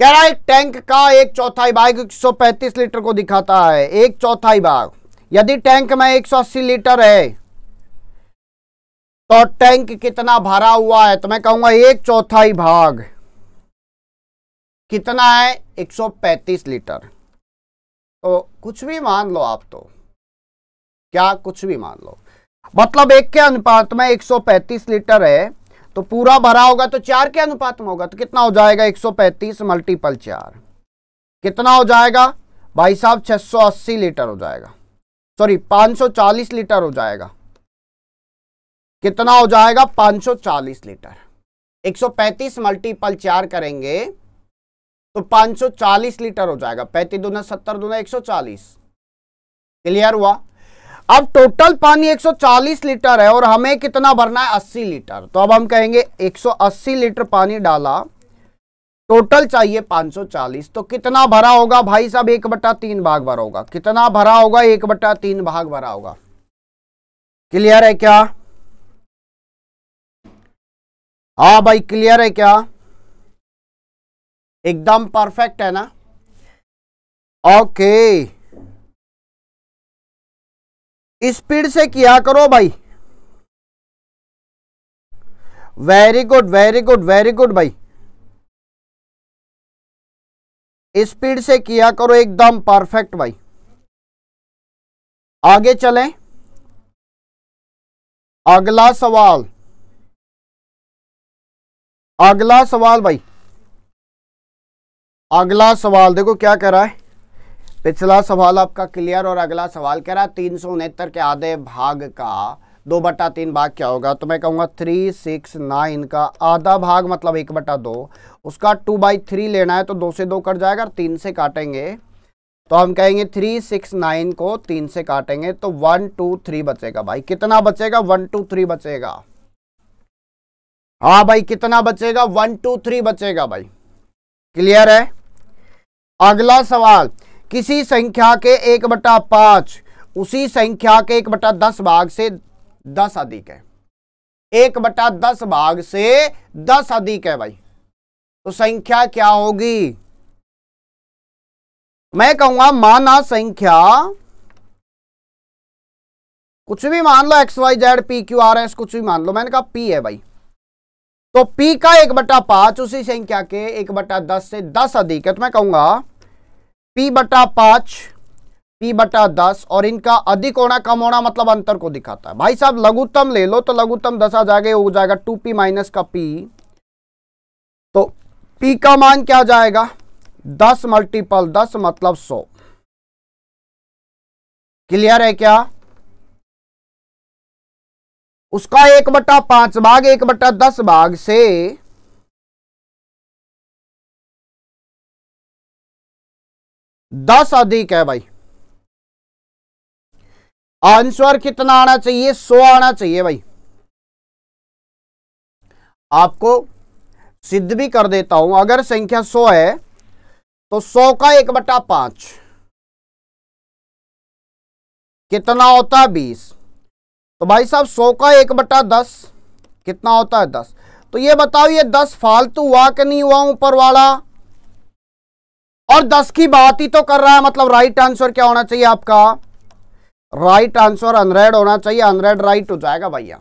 कह रहा है टैंक का एक चौथाई भाग 135 लीटर को दिखाता है एक चौथाई भाग यदि टैंक में 180 लीटर है तो टैंक कितना भरा हुआ है तो मैं कहूंगा एक चौथाई भाग कितना है 135 लीटर तो कुछ भी मान लो आप तो क्या कुछ भी मान लो मतलब एक के अनुपात में 135 लीटर है तो पूरा भरा होगा तो चार के अनुपात में होगा तो कितना हो जाएगा 135 मल्टीपल चार कितना हो जाएगा भाई साहब 680 लीटर हो जाएगा सॉरी 540 लीटर हो जाएगा कितना हो जाएगा 540 लीटर 135 मल्टीपल चार करेंगे तो 540 लीटर हो जाएगा पैंतीस दूना सत्तर दूना 140 क्लियर हुआ अब टोटल पानी 140 लीटर है और हमें कितना भरना है 80 लीटर तो अब हम कहेंगे 180 लीटर पानी डाला टोटल चाहिए 540 तो कितना भरा होगा भाई साहब एक बट्टा तीन भाग भरा होगा कितना भरा होगा एक बट्टा तीन भाग भरा होगा क्लियर है क्या हाँ भाई क्लियर है क्या एकदम परफेक्ट है ना ओके okay. स्पीड से किया करो भाई very good very good very good भाई स्पीड से किया करो एकदम परफेक्ट भाई आगे चलें अगला सवाल अगला सवाल भाई अगला सवाल देखो क्या कह रहा है पिछला सवाल आपका क्लियर और अगला सवाल कह रहा है तीन सौ उनहत्तर के आधे भाग का दो बटा तीन भाग क्या होगा तो मैं कहूँगा थ्री सिक्स नाइन का आधा भाग मतलब एक बटा दो उसका टू बाई थ्री लेना है तो दो से दो कट जाएगा और तीन से काटेंगे तो हम कहेंगे थ्री सिक्स नाइन को तीन से काटेंगे तो वन टू थ्री बचेगा भाई कितना बचेगा वन टू थ्री बचेगा हाँ भाई कितना बचेगा वन टू थ्री बचेगा भाई क्लियर है अगला सवाल किसी संख्या के एक बटा पांच उसी संख्या के एक बटा दस भाग से दस अधिक है एक बटा दस भाग से दस अधिक है भाई तो संख्या क्या होगी मैं कहूंगा माना संख्या कुछ भी मान लो X Y Z P Q R S कुछ भी मान लो मैंने कहा पी है भाई तो पी का एक बटा पांच उसी संख्या के एक बटा दस से दस अधिक है तो मैं कहूंगा पी बटा पांच पी बटा दस और इनका अधिक होना कम होना मतलब अंतर को दिखाता है भाई साहब लघुत्तम ले लो तो लघुत्तम दस आ जाएगा हो जाएगा टू पी माइनस का पी तो पी का मान क्या जाएगा दस मल्टीपल दस मतलब सौ क्लियर है क्या उसका एक बटा पांच भाग एक बटा दस भाग से दस अधिक है भाई आंसर कितना आना चाहिए सौ आना चाहिए भाई आपको सिद्ध भी कर देता हूं अगर संख्या सौ है तो सौ का एक बटा पांच कितना होता है बीस तो भाई साहब सौ का एक बटा दस कितना होता है दस तो ये बताओ ये दस फालतू हुआ कि नहीं हुआ ऊपर वाला और दस की बात ही तो कर रहा है मतलब राइट आंसर क्या होना चाहिए आपका राइट आंसर हंड्रेड होना चाहिए हंड्रेड राइट हो जाएगा भैया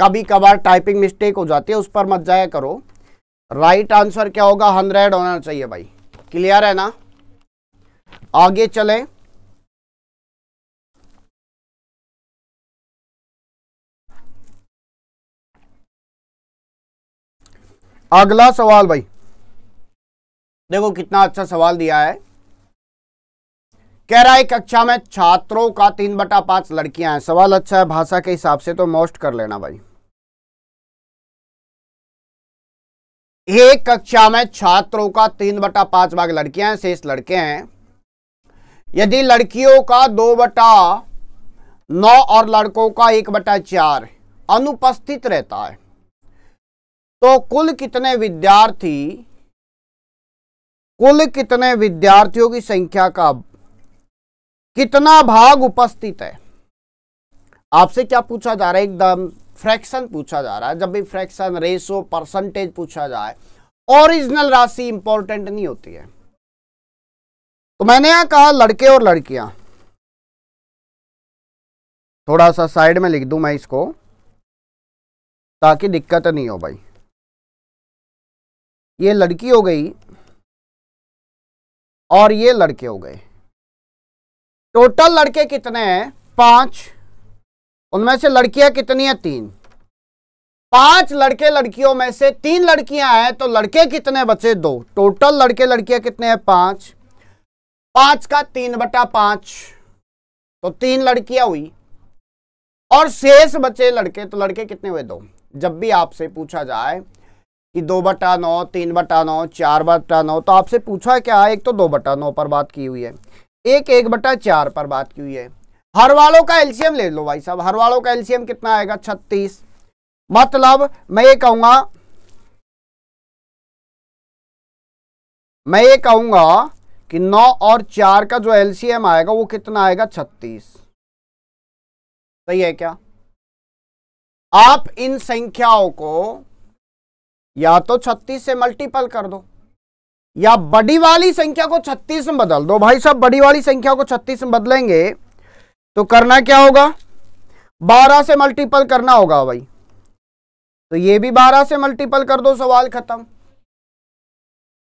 कभी कभार टाइपिंग मिस्टेक हो जाती है उस पर मत जाया करो राइट आंसर क्या होगा हंड्रेड होना चाहिए भाई क्लियर है ना आगे चले अगला सवाल भाई देखो कितना अच्छा सवाल दिया है कह रहा है कक्षा में छात्रों का तीन बटा पांच लड़कियां हैं सवाल अच्छा है भाषा के हिसाब से तो मोस्ट कर लेना भाई एक कक्षा में छात्रों का तीन बटा पांच भाग लड़कियां हैं शेष लड़के हैं यदि लड़कियों का दो बटा नौ और लड़कों का एक बटा चार अनुपस्थित रहता है तो कुल कितने विद्यार्थी कुल कितने विद्यार्थियों की संख्या का कितना भाग उपस्थित है आपसे क्या पूछा जा रहा है एकदम फ्रैक्शन पूछा जा रहा है जब भी फ्रैक्शन रेशो परसेंटेज पूछा जाए ओरिजिनल राशि इंपॉर्टेंट नहीं होती है तो मैंने यहां कहा लड़के और लड़कियां थोड़ा सा साइड में लिख दू मैं इसको ताकि दिक्कत नहीं हो भाई ये लड़की हो गई और ये लड़के हो गए टोटल लड़के कितने हैं पांच उनमें से लड़कियां कितनी है तीन पांच लड़के लड़कियों में से तीन लड़कियां हैं तो लड़के कितने बचे दो टोटल लड़के लड़कियां कितने हैं पांच पांच का तीन बटा पांच तो तीन लड़कियां हुई और शेष बचे लड़के तो लड़के कितने हुए दो जब भी आपसे पूछा जाए कि दो बटा नौ तीन बटा नौ चार बटा नौ तो आपसे पूछा क्या एक तो दो बटा नौ पर बात की हुई है एक एक बटा चार पर बात की हुई है हर वालों का एलसीएम ले लो भाई साहब हर वालों का एलसीएम कितना आएगा छत्तीस मतलब मैं ये कहूंगा मैं ये कहूंगा कि नौ और चार का जो एलसीएम आएगा वो कितना आएगा छत्तीस सही है क्या आप इन संख्याओं को या तो 36 से मल्टीपल कर दो या बड़ी वाली संख्या को 36 में बदल दो भाई साहब बड़ी वाली संख्या को 36 में बदलेंगे तो करना क्या होगा 12 से मल्टीपल करना होगा भाई तो ये भी 12 से मल्टीपल कर दो सवाल खत्म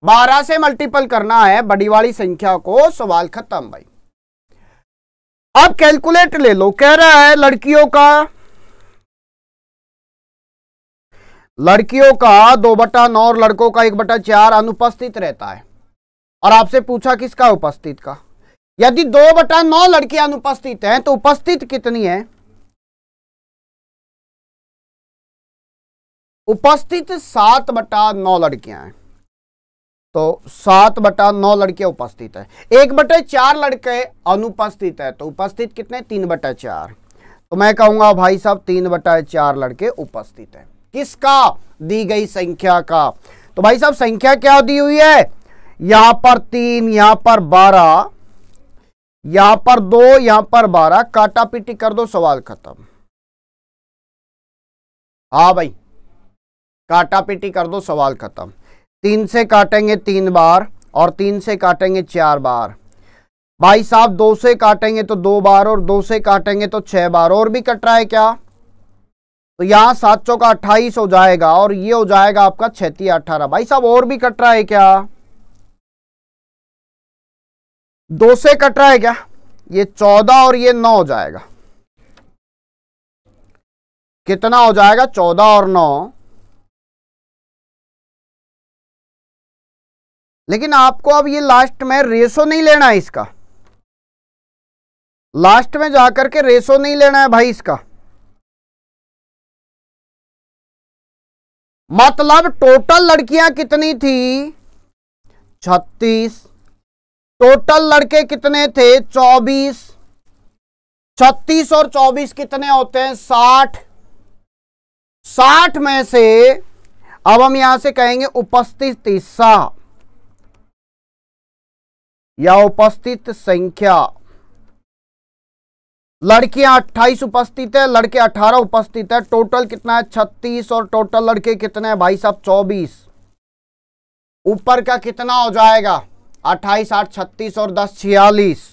12 से मल्टीपल करना है बड़ी वाली संख्या को सवाल खत्म भाई अब कैलकुलेट ले लो कह रहा है लड़कियों का लड़कियों का दो बटा नौ और लड़कों का एक बटा चार अनुपस्थित रहता है और आपसे पूछा किसका उपस्थित का यदि दो बटा नौ लड़के अनुपस्थित हैं तो उपस्थित कितनी है उपस्थित सात बटा नौ लड़कियां हैं तो सात बटा नौ लड़कियां उपस्थित है एक बटे चार लड़के अनुपस्थित है तो उपस्थित कितने तीन बटा चार तो मैं कहूंगा भाई साहब तीन बटा चार लड़के उपस्थित हैं किसका दी गई संख्या का तो भाई साहब संख्या क्या दी हुई है यहां पर तीन यहां पर बारह यहां पर दो यहां पर बारह काटा पिटी कर दो सवाल खत्म हा भाई काटा पीटी कर दो सवाल खत्म तीन से काटेंगे तीन बार और तीन से काटेंगे चार बार भाई साहब दो से काटेंगे तो दो बार और दो से काटेंगे तो छह बार और भी कट रहा है क्या तो यहाँ सात चौका अट्ठाईस हो जाएगा और ये हो जाएगा आपका छत्तीस अठारह भाई साहब और भी कट रहा है क्या दो से कट रहा है क्या ये चौदह और ये नौ हो जाएगा कितना हो जाएगा चौदह और नौ लेकिन आपको अब ये लास्ट में रेसो नहीं लेना है इसका लास्ट में जाकर के रेसो नहीं लेना है भाई इसका मतलब टोटल लड़कियां कितनी थी छत्तीस टोटल लड़के कितने थे चौबीस छत्तीस और चौबीस कितने होते हैं साठ साठ में से अब हम यहां से कहेंगे उपस्थित हिस्सा या उपस्थित संख्या लड़कियां 28 उपस्थित है लड़के 18 उपस्थित है टोटल कितना है 36 और टोटल लड़के कितने हैं भाई साहब 24 ऊपर का कितना हो जाएगा 28 आठ छत्तीस और 10 छियालीस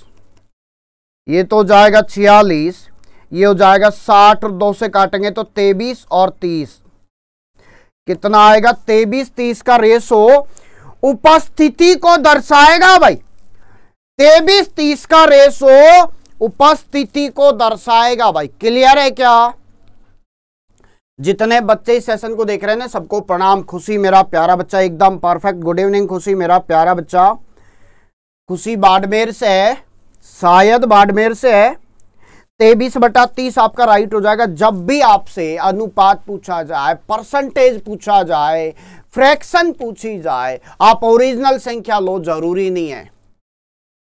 ये तो हो जाएगा छियालीस ये हो जाएगा साठ और दो से काटेंगे तो तेबीस और तीस कितना आएगा तेबीस तीस का रेशो उपस्थिति को दर्शाएगा भाई तेबीस तीस का रेशो उपस्थिति को दर्शाएगा भाई क्लियर है क्या जितने बच्चे इस सेशन को देख रहे हैं ना सबको प्रणाम खुशी मेरा प्यारा बच्चा एकदम परफेक्ट गुड इवनिंग खुशी मेरा प्यारा बच्चा खुशी बाडमेर से है शायद बाडमेर से है तेबीस बटा तीस आपका राइट हो जाएगा जब भी आपसे अनुपात पूछा जाए परसेंटेज पूछा जाए फ्रैक्शन पूछी जाए आप ओरिजिनल संख्या लो जरूरी नहीं है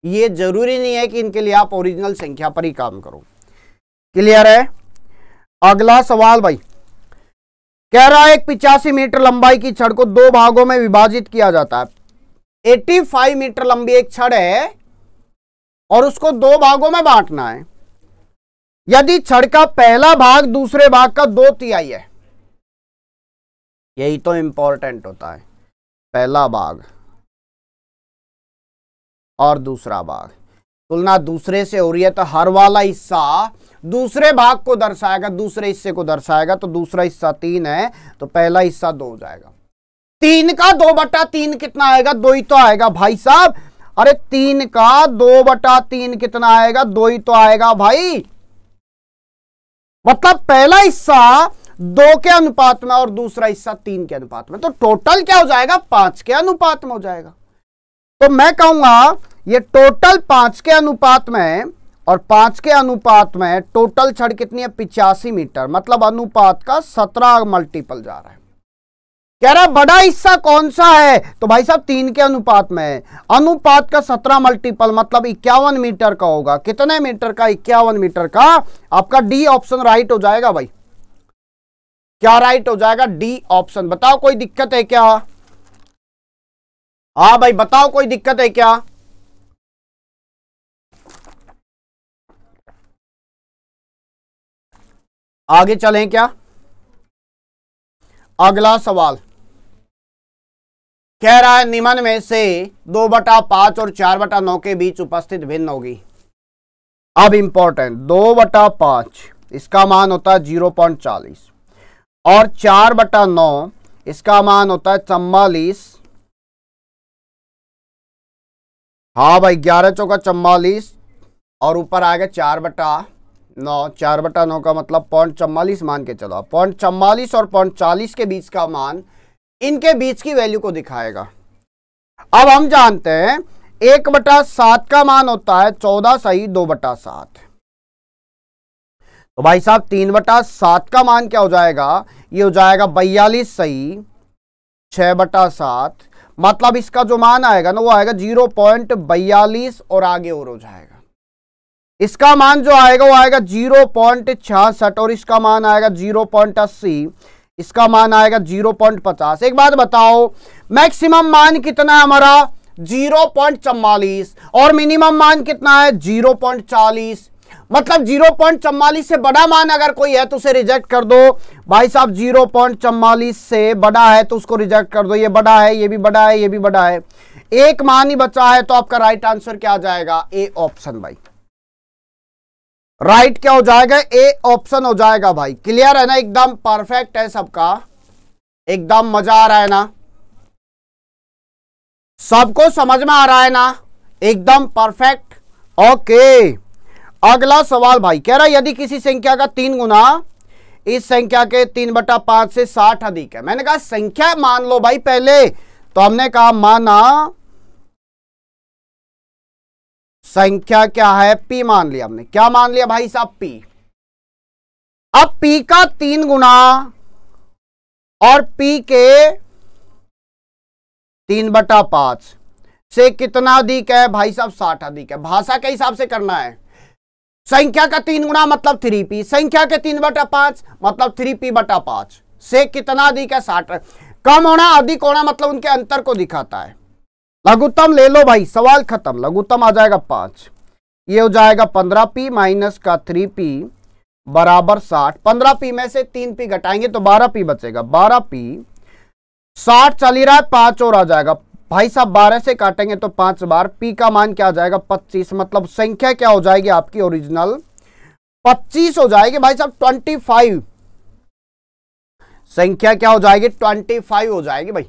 ये जरूरी नहीं है कि इनके लिए आप ओरिजिनल संख्या पर ही काम करो क्लियर है अगला सवाल भाई कह रहा है एक पिचासी मीटर लंबाई की छड़ को दो भागों में विभाजित किया जाता है फाइव मीटर लंबी एक छड़ है और उसको दो भागों में बांटना है यदि छड़ का पहला भाग दूसरे भाग का दो तिहाई है यही तो इंपॉर्टेंट होता है पहला भाग और दूसरा भाग तुलना दूसरे से हो रही है तो हर वाला हिस्सा दूसरे भाग को दर्शाएगा दूसरे हिस्से को दर्शाएगा तो दूसरा हिस्सा तीन है तो पहला हिस्सा दो हो जाएगा तीन का दो बटा तीन कितना आएगा दो ही तो आएगा भाई साहब अरे तीन का दो बटा तीन कितना आएगा दो ही तो आएगा भाई मतलब पहला हिस्सा दो के अनुपात में और दूसरा हिस्सा तीन के अनुपात में तो टोटल क्या हो जाएगा पांच के अनुपात में हो जाएगा तो मैं कहूंगा ये टोटल पांच के अनुपात में और पांच के अनुपात में टोटल छड़ कितनी है पिचासी मीटर मतलब अनुपात का सत्रह मल्टीपल जा रहा है कह रहा बड़ा हिस्सा कौन सा है तो भाई साहब तीन के अनुपात में अनुपात का सत्रह मल्टीपल मतलब इक्यावन मीटर का होगा कितने मीटर का इक्यावन मीटर का आपका डी ऑप्शन राइट हो जाएगा भाई क्या राइट हो जाएगा डी ऑप्शन बताओ कोई दिक्कत है क्या हाँ भाई बताओ कोई दिक्कत है क्या आगे चलें क्या अगला सवाल कह रहा है निमन में से दो बटा पांच और चार बटा नौ के बीच उपस्थित भिन्न होगी अब इंपॉर्टेंट दो बटा पांच इसका मान होता है जीरो पॉइंट चालीस और चार बटा नौ इसका मान होता है चम्बालीस हाँ भाई ग्यारह चौका चम्बालीस और ऊपर आ गया चार बटा नौ चार बटा नौ का मतलब पॉइंट चम्बालीस मान के चलो पॉइंट चम्बालीस और पॉइंट चालीस के बीच का मान इनके बीच की वैल्यू को दिखाएगा अब हम जानते हैं एक बटा सात का मान होता है चौदह सही दो बटा सात तो भाई साहब तीन बटा सात का मान क्या हो जाएगा ये हो जाएगा बयालीस सही छह बटा सात मतलब इसका जो मान आएगा ना वो आएगा जीरो पॉइंट बयालीस और आगे और हो जाएगा इसका मान जो आएगा वो आएगा जीरो पॉइंट छियासठ और इसका मान आएगा जीरो पॉइंट अस्सी इसका मान आएगा जीरो पॉइंट पचास एक बात बताओ मैक्सिमम मान कितना है हमारा जीरो पॉइंट चवालीस और मिनिमम मान कितना है जीरो पॉइंट चालीस मतलब जीरो पॉइंट चम्वालीस से बड़ा मान अगर कोई है तो उसे रिजेक्ट कर दो भाई साहब जीरो पॉइंट चम्मालीस से बड़ा है तो उसको रिजेक्ट कर दो ये बड़ा है ये भी बड़ा है ये भी बड़ा है एक मान ही बचा है तो आपका राइट आंसर क्या आ जाएगा ए ऑप्शन भाई राइट क्या हो जाएगा ए ऑप्शन हो जाएगा भाई क्लियर है ना एकदम परफेक्ट है सबका एकदम मजा आ रहा है ना सबको समझ में आ रहा है ना एकदम परफेक्ट ओके अगला सवाल भाई कह रहा यदि किसी संख्या का तीन गुना इस संख्या के तीन बटा पांच से साठ अधिक है मैंने कहा संख्या मान लो भाई पहले तो हमने कहा माना संख्या क्या है पी मान लिया हमने क्या मान लिया भाई साहब पी अब पी का तीन गुना और पी के तीन बटा पांच से कितना अधिक है भाई साहब साठ अधिक है भाषा के हिसाब से करना है संख्या का तीन गुणा मतलब थ्री पी संख्या के तीन बटा पांच मतलब थ्री पी बटा पांच से कितना अधिक है साठ कम होना अधिक होना मतलब उनके अंतर को दिखाता है लघुत्तम ले लो भाई सवाल खत्म लघुत्तम आ जाएगा पांच ये हो जाएगा पंद्रह पी माइनस का थ्री पी बराबर साठ पंद्रह पी में से तीन पी घटाएंगे तो बारह पी बचेगा बारह पी साठ चल ही रहा है पांच और आ जाएगा भाई साहब बारह से काटेंगे तो पांच बार पी का मान क्या हो जाएगा पच्चीस मतलब संख्या क्या हो जाएगी आपकी ओरिजिनल पच्चीस हो जाएगी भाई साहब ट्वेंटी फाइव संख्या क्या हो जाएगी ट्वेंटी फाइव हो जाएगी भाई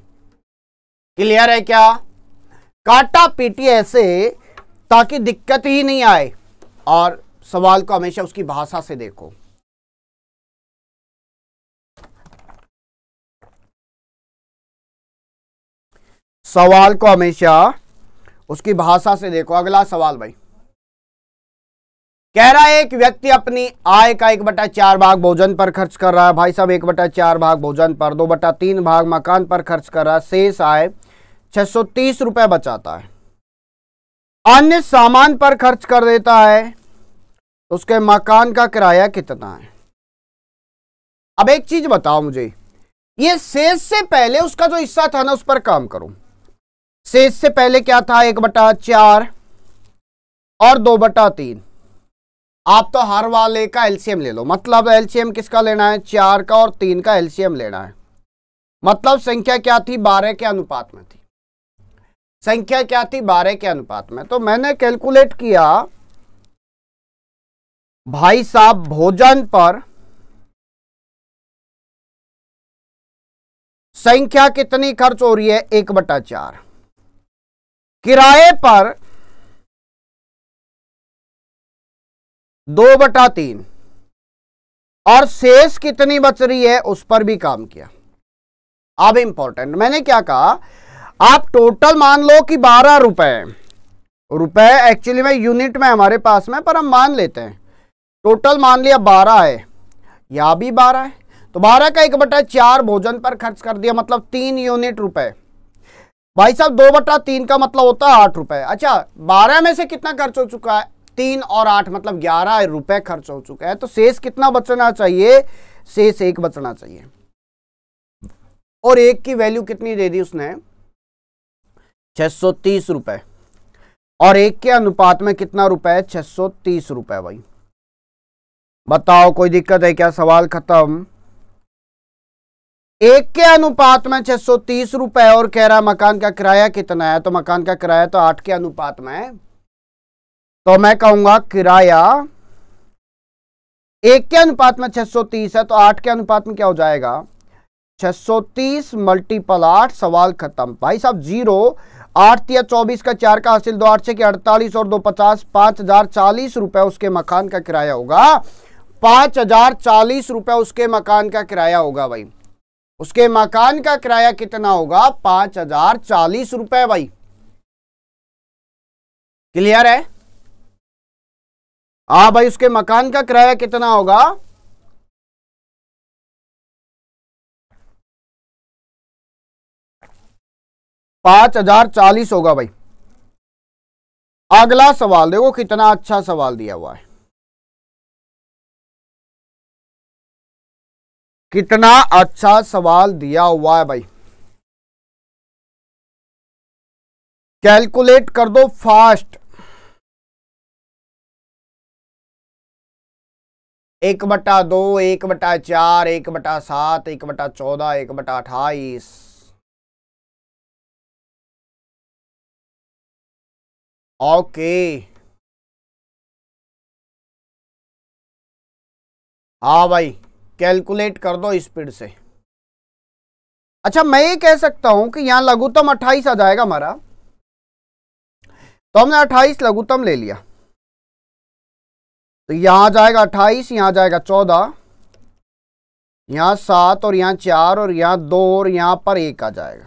क्लियर है क्या काटा पीटी ऐसे ताकि दिक्कत ही नहीं आए और सवाल को हमेशा उसकी भाषा से देखो सवाल को हमेशा उसकी भाषा से देखो अगला सवाल भाई कह रहा है एक व्यक्ति अपनी आय का एक बटा चार भाग भोजन पर खर्च कर रहा है भाई साहब एक बटा चार भाग भोजन पर दो बटा तीन भाग मकान पर खर्च कर रहा है शेष आय छह सौ तीस रुपए बचाता है अन्य सामान पर खर्च कर देता है तो उसके मकान का किराया कितना है अब एक चीज बताओ मुझे ये शेष से पहले उसका जो हिस्सा था ना उस पर काम करूं से इससे पहले क्या था एक बटा चार और दो बटा तीन आप तो हर वाले का एलसीएम ले लो मतलब एलसीएम किसका लेना है चार का और तीन का एलसीएम लेना है मतलब संख्या क्या थी बारह के अनुपात में थी संख्या क्या थी बारह के अनुपात में तो मैंने कैलकुलेट किया भाई साहब भोजन पर संख्या कितनी खर्च हो रही है एक बटा चार किराए पर दो बटा तीन और शेष कितनी बच रही है उस पर भी काम किया अब इंपॉर्टेंट मैंने क्या कहा आप टोटल मान लो कि बारह रुपए रुपए एक्चुअली में यूनिट में हमारे पास में पर हम मान लेते हैं टोटल मान लिया बारह है या भी बारह है तो बारह का एक बटा चार भोजन पर खर्च कर दिया मतलब तीन यूनिट रुपए भाई साहब दो बटा तीन का मतलब होता है आठ रुपए अच्छा बारह में से कितना खर्च हो चुका है तीन और आठ मतलब ग्यारह रुपए खर्च हो चुका है तो शेष कितना बचना चाहिए शेष एक बचना चाहिए और एक की वैल्यू कितनी दे दी उसने छह सौ तीस रुपए और एक के अनुपात में कितना रुपए छह सौ तीस रुपए भाई बताओ कोई दिक्कत है क्या सवाल खत्म एक के अनुपात में छह सौ तीस रुपए और कह रहा मकान का किराया कितना है तो मकान का किराया तो आठ के अनुपात में तो मैं कहूंगा किराया एक के अनुपात में छह सौ तीस है तो आठ के अनुपात में क्या हो जाएगा छह सौ तीस मल्टीपल आठ सवाल खत्म भाई साहब जीरो आठ या चौबीस का चार का हासिल दो आठ छह अड़तालीस और दो पचास पांच हजार चालीस रुपए उसके मकान का किराया होगा पांच हजार चालीस रुपए उसके मकान का किराया होगा भाई उसके मकान का किराया कितना होगा पांच हजार चालीस रुपए भाई क्लियर है हा भाई उसके मकान का किराया कितना होगा पांच हजार चालीस होगा भाई अगला सवाल देखो कितना अच्छा सवाल दिया हुआ है कितना अच्छा सवाल दिया हुआ है भाई कैलकुलेट कर दो फास्ट एक बटा दो एक बटा चार एक बटा सात एक बटा चौदह एक बटा अट्ठाईस ओके हाँ भाई कैलकुलेट कर दो स्पीड से अच्छा मैं ये कह सकता हूं कि यहां लघुतम 28 आ जाएगा हमारा तो हमने 28 लघुतम ले लिया तो यहां जाएगा 28 यहां जाएगा 14 यहां सात और यहां चार और यहां दो और यहां पर एक आ जाएगा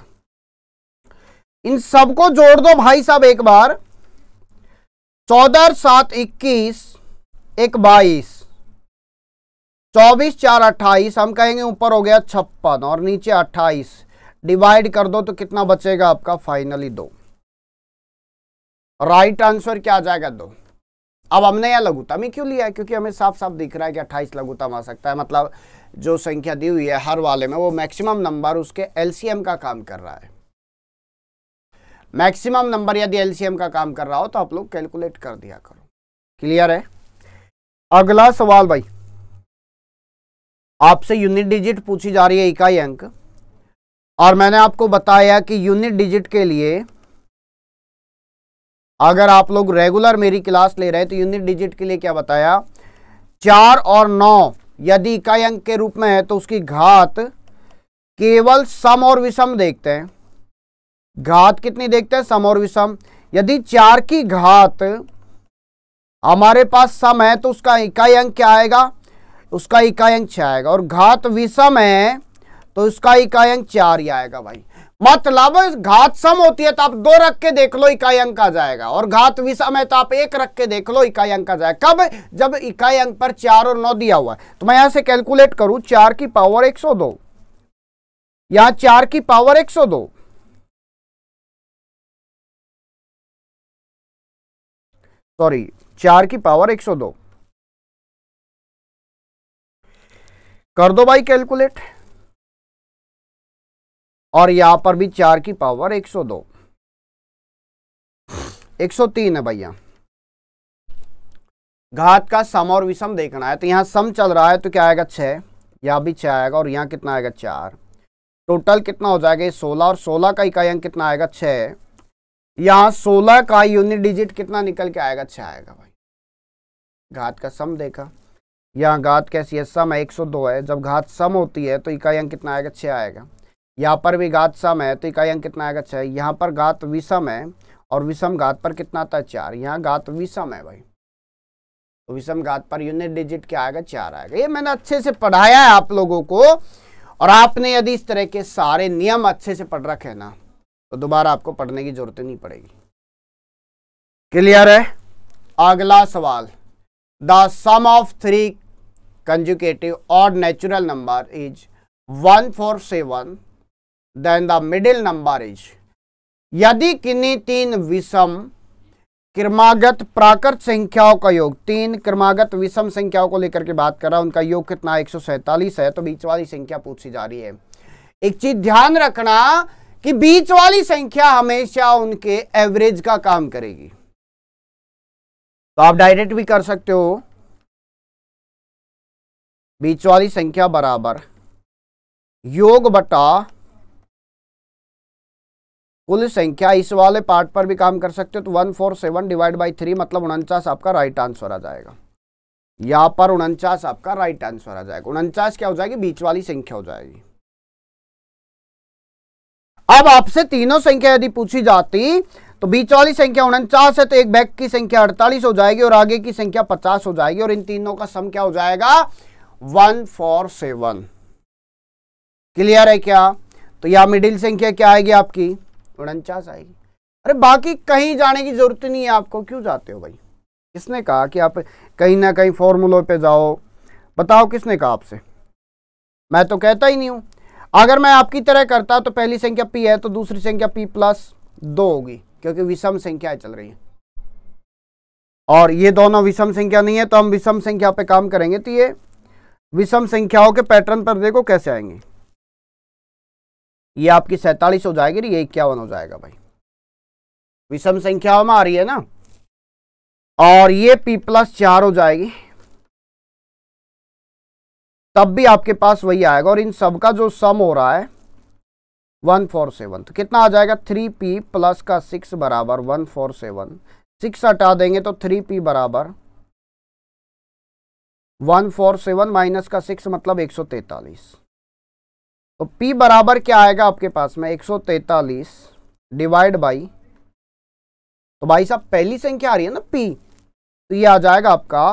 इन सबको जोड़ दो भाई साहब एक बार चौदह सात इक्कीस एक बाईस चौबीस चार अट्ठाईस हम कहेंगे ऊपर हो गया छप्पन और नीचे अट्ठाईस डिवाइड कर दो तो कितना बचेगा आपका फाइनली दो राइट आंसर क्या आ जाएगा दो अब हमने यह लघुतम ही क्यों लिया है क्योंकि हमें साफ साफ दिख रहा है कि अट्ठाईस लघुतम आ सकता है मतलब जो संख्या दी हुई है हर वाले में वो मैक्सिमम नंबर उसके एलसीएम का काम कर रहा है मैक्सिमम नंबर यदि एलसीएम का काम कर रहा हो तो आप लोग कैलकुलेट कर दिया करो क्लियर है अगला सवाल भाई आपसे यूनिट डिजिट पूछी जा रही है इकाई अंक और मैंने आपको बताया कि यूनिट डिजिट के लिए अगर आप लोग रेगुलर मेरी क्लास ले रहे हैं तो यूनिट डिजिट के लिए क्या बताया चार और नौ यदि इकाई अंक के रूप में है तो उसकी घात केवल सम और विषम देखते हैं घात कितनी देखते हैं सम और विषम यदि चार की घात हमारे पास सम है तो उसका इकाई अंक क्या आएगा उसका इकायंक छः आएगा और घात विषम है तो उसका अंक चार ही आएगा भाई मतलब घात सम होती है तो आप दो रख के देख लो इकाई अंक आ जाएगा और घात विषम है तो आप एक रख के देख लो इकाई अंक आ जाएगा कब जब इकाई अंक पर चार और नौ दिया हुआ है तो मैं यहां से कैलकुलेट करूं चार की पावर एक सौ दो यहां चार की पावर एक सौ दो सॉरी चार की पावर एक सौ दो कर दो भाई कैलकुलेट और यहां पर भी चार की पावर 102 103 है भैया घात का सम और विषम देखना है तो यहाँ सम चल रहा है तो क्या आएगा छह यहां भी छह आएगा और यहाँ कितना आएगा चार टोटल कितना हो जाएगा ये सोलह और सोलह का इकाई अंक कितना आएगा छह यहां सोलह का यूनिट डिजिट कितना निकल के आएगा छह आएगा भाई घात का सम देखा यहाँ घात कैसी है सम है 102 है जब घात सम होती है तो इकाई अंक कितना आएगा छः आएगा यहाँ पर भी घात सम है तो इकाई अंक कितना आएगा छः यहाँ पर घात विषम है और विषम घात पर कितना आता है चार यहाँ घात विषम है भाई तो विषम घात पर यूनिट डिजिट क्या आएगा चार आएगा ये मैंने अच्छे से पढ़ाया है आप लोगों को और आपने यदि इस तरह के सारे नियम अच्छे से पढ़ रखे ना तो दोबारा आपको पढ़ने की जरूरत नहीं पड़ेगी क्लियर है अगला सवाल the sum of three conjugative odd natural number is 147 then the middle number is यदि किन्हीं तीन विषम क्रमागत प्राकृत संख्याओं का योग तीन क्रमागत विषम संख्याओं को लेकर के बात कर रहा हूं उनका योग कितना एक है तो बीच वाली संख्या पूछी जा रही है एक चीज ध्यान रखना कि बीच वाली संख्या हमेशा उनके एवरेज का काम करेगी तो आप डायरेक्ट भी कर सकते हो बीच वाली संख्या बराबर योग बटा कुल संख्या इस वाले पार्ट पर भी काम कर सकते हो तो one four seven divide by three मतलब उनचास आपका राइट आंसर आ जाएगा यहां पर उनचास आपका राइट आंसर आ जाएगा उनचास क्या हो जाएगी बीच वाली संख्या हो जाएगी अब आपसे तीनों संख्या यदि पूछी जाती तो बीच वाली संख्या उनचास है तो एक बैक की संख्या अड़तालीस हो जाएगी और आगे की संख्या पचास हो जाएगी और इन तीनों का सम क्या हो जाएगा वन फोर सेवन क्लियर है क्या तो यह मिडिल संख्या क्या आएगी आपकी उनचास आएगी अरे बाकी कहीं जाने की जरूरत नहीं है आपको क्यों जाते हो भाई किसने कहा कि आप कहीं ना कहीं फॉर्मूलों पे जाओ बताओ किसने कहा आपसे मैं तो कहता ही नहीं हूं अगर मैं आपकी तरह करता तो पहली संख्या पी है तो दूसरी संख्या पी प्लस दो होगी क्योंकि विषम संख्या चल रही है और ये दोनों विषम संख्या नहीं है तो हम विषम संख्या पे काम करेंगे तो ये विषम संख्याओं के पैटर्न पर देखो कैसे आएंगे ये आपकी सैतालीस हो जाएगी ये इक्यावन हो जाएगा भाई विषम संख्याओं में आ रही है ना और ये पी प्लस चार हो जाएगी तब भी आपके पास वही आएगा और इन सब का जो सम हो रहा है वन फोर सेवन तो कितना आ जाएगा थ्री पी प्लस का सिक्स बराबर वन फोर सेवन सिक्स हटा देंगे तो थ्री पी बराबर वन फोर सेवन माइनस का सिक्स मतलब एक सौ तैतालीस तो P बराबर क्या आएगा आपके पास में एक सौ तैतालीस डिवाइड बाई तो भाई साहब पहली संख्या आ रही है ना P तो ये आ जाएगा आपका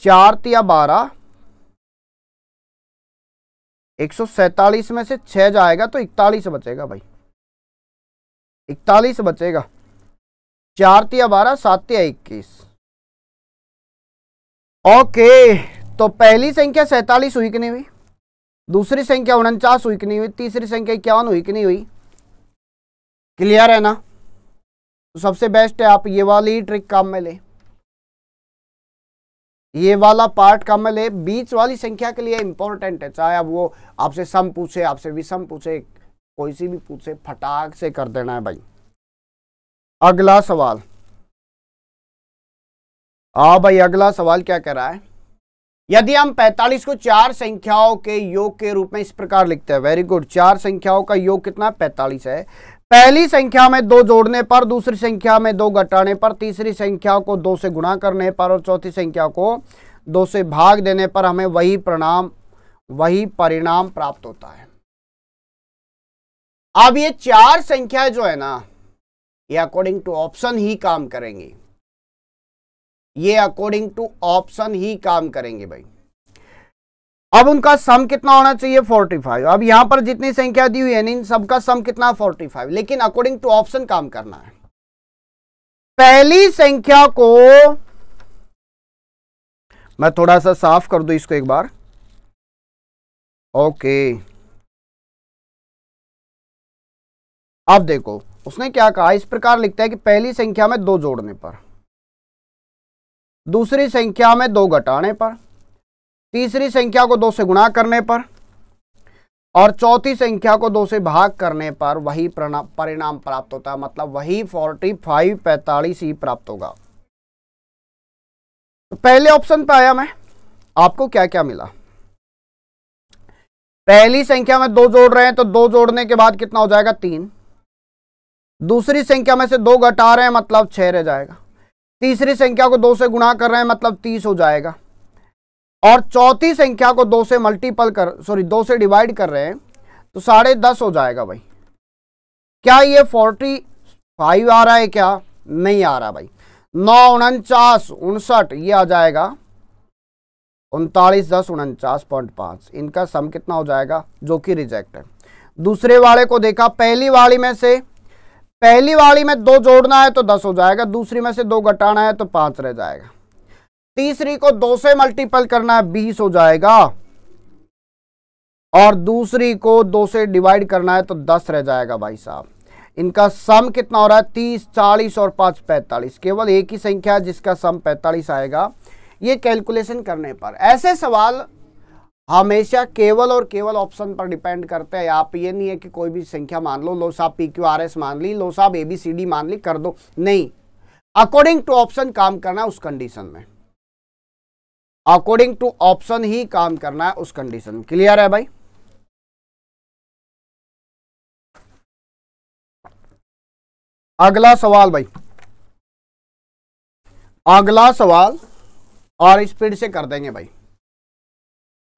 चार तिया बारह एक सौ सैतालीस में से छह जाएगा तो इकतालीस बचेगा भाई इकतालीस बचेगा चार तिया बारह सात तिया इक्कीस ओके तो पहली संख्या सैतालीस हुई कि नहीं हुई दूसरी संख्या उनचास हुई कि नहीं हुई तीसरी संख्या इक्यावन हुई कि नहीं हुई क्लियर है ना तो सबसे बेस्ट है आप ये वाली ट्रिक काम में ले ये वाला पार्ट काम में ले बीच वाली संख्या के लिए इंपॉर्टेंट है चाहे अब वो आपसे सम पूछे आपसे विषम पूछे कोई सी भी पूछे फटाक से कर देना है भाई अगला सवाल आ भाई अगला सवाल क्या कह रहा है यदि हम 45 को चार संख्याओं के योग के रूप में इस प्रकार लिखते हैं वेरी गुड चार संख्याओं का योग कितना 45 है पहली संख्या में दो जोड़ने पर दूसरी संख्या में दो घटाने पर तीसरी संख्या को दो से गुणा करने पर और चौथी संख्या को दो से भाग देने पर हमें वही परिणाम वही परिणाम प्राप्त होता है अब ये चार संख्या जो है ना ये अकॉर्डिंग टू ऑप्शन ही काम करेंगी ये अकॉर्डिंग टू ऑप्शन ही काम करेंगे भाई अब उनका सम कितना होना चाहिए 45 अब यहां पर जितनी संख्या दी हुई है इन सबका सम कितना 45 लेकिन अकॉर्डिंग टू ऑप्शन काम करना है पहली संख्या को मैं थोड़ा सा साफ कर दू इसको एक बार ओके अब देखो उसने क्या कहा इस प्रकार लिखता है कि पहली संख्या में दो जोड़ने पर दूसरी संख्या में दो घटाने पर तीसरी संख्या को दो से गुणा करने पर और चौथी संख्या को दो से भाग करने पर वही परिणाम प्राप्त होता है मतलब वही फोर्टी फाइव पैंतालीस ही प्राप्त होगा तो पहले ऑप्शन पे आया मैं आपको क्या क्या मिला पहली संख्या में दो जोड़ रहे हैं तो दो जोड़ने के बाद कितना हो जाएगा तीन दूसरी संख्या में से दो घटा रहे हैं मतलब छह रह जाएगा तीसरी संख्या को दो से गुणा कर रहे हैं मतलब तीस हो जाएगा और चौथी संख्या को दो से मल्टीपल कर सॉरी दो से डिवाइड कर रहे हैं तो साढ़े दस हो जाएगा भाई क्या ये फोर्टी फाइव आ रहा है क्या नहीं आ रहा भाई नौ उनचास उनसठ ये आ जाएगा उनतालीस दस उनचास पॉइंट पाँच इनका सम कितना हो जाएगा जो कि रिजेक्ट है दूसरे वाले को देखा पहली वाली में से पहली वाली में दो जोड़ना है तो दस हो जाएगा दूसरी में से दो घटाना है तो पांच रह जाएगा तीसरी को दो से मल्टीपल करना है बीस हो जाएगा और दूसरी को दो से डिवाइड करना है तो दस रह जाएगा भाई साहब इनका सम कितना हो रहा है तीस चालीस और पांच पैंतालीस केवल एक ही संख्या है जिसका सम पैंतालीस आएगा ये कैलकुलेशन करने पर ऐसे सवाल हमेशा केवल और केवल ऑप्शन पर डिपेंड करते हैं आप ये नहीं है कि कोई भी संख्या मान लो लो साहब पी क्यू आर एस मान ली लो साहब ए बी सी डी मान ली कर दो नहीं अकॉर्डिंग टू ऑप्शन काम करना उस कंडीशन में अकॉर्डिंग टू ऑप्शन ही काम करना है उस कंडीशन में क्लियर है भाई अगला सवाल भाई अगला सवाल और स्पीड से कर देंगे भाई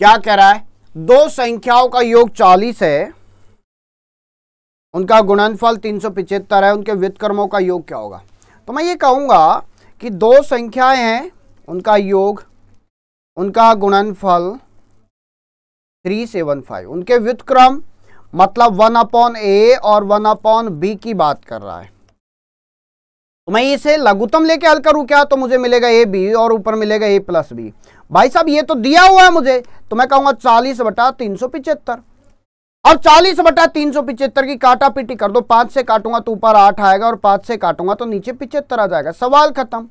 क्या कह रहा है दो संख्याओं का योग चालीस है उनका गुणनफल तीन सौ पिछहत्तर है उनके वित्तकर्मों का योग क्या होगा तो मैं ये कहूंगा कि दो संख्याएं हैं उनका योग उनका गुणनफल थ्री सेवन फाइव उनके व्युतक्रम मतलब वन अपॉन ए और वन अपॉन बी की बात कर रहा है तो मैं इसे लघुतम लेके हल करूं क्या तो मुझे मिलेगा ए बी और ऊपर मिलेगा ए प्लस बी भाई साहब ये तो दिया हुआ है मुझे तो मैं कहूंगा चालीस बटा तीन सौ पिचहत्तर और चालीस बटा तीन सौ पिचहत्तर की काटा पिटी कर दो पांच से काटूंगा तो ऊपर आठ आएगा और पांच से काटूंगा तो नीचे पिचहत्तर आ जाएगा सवाल खत्म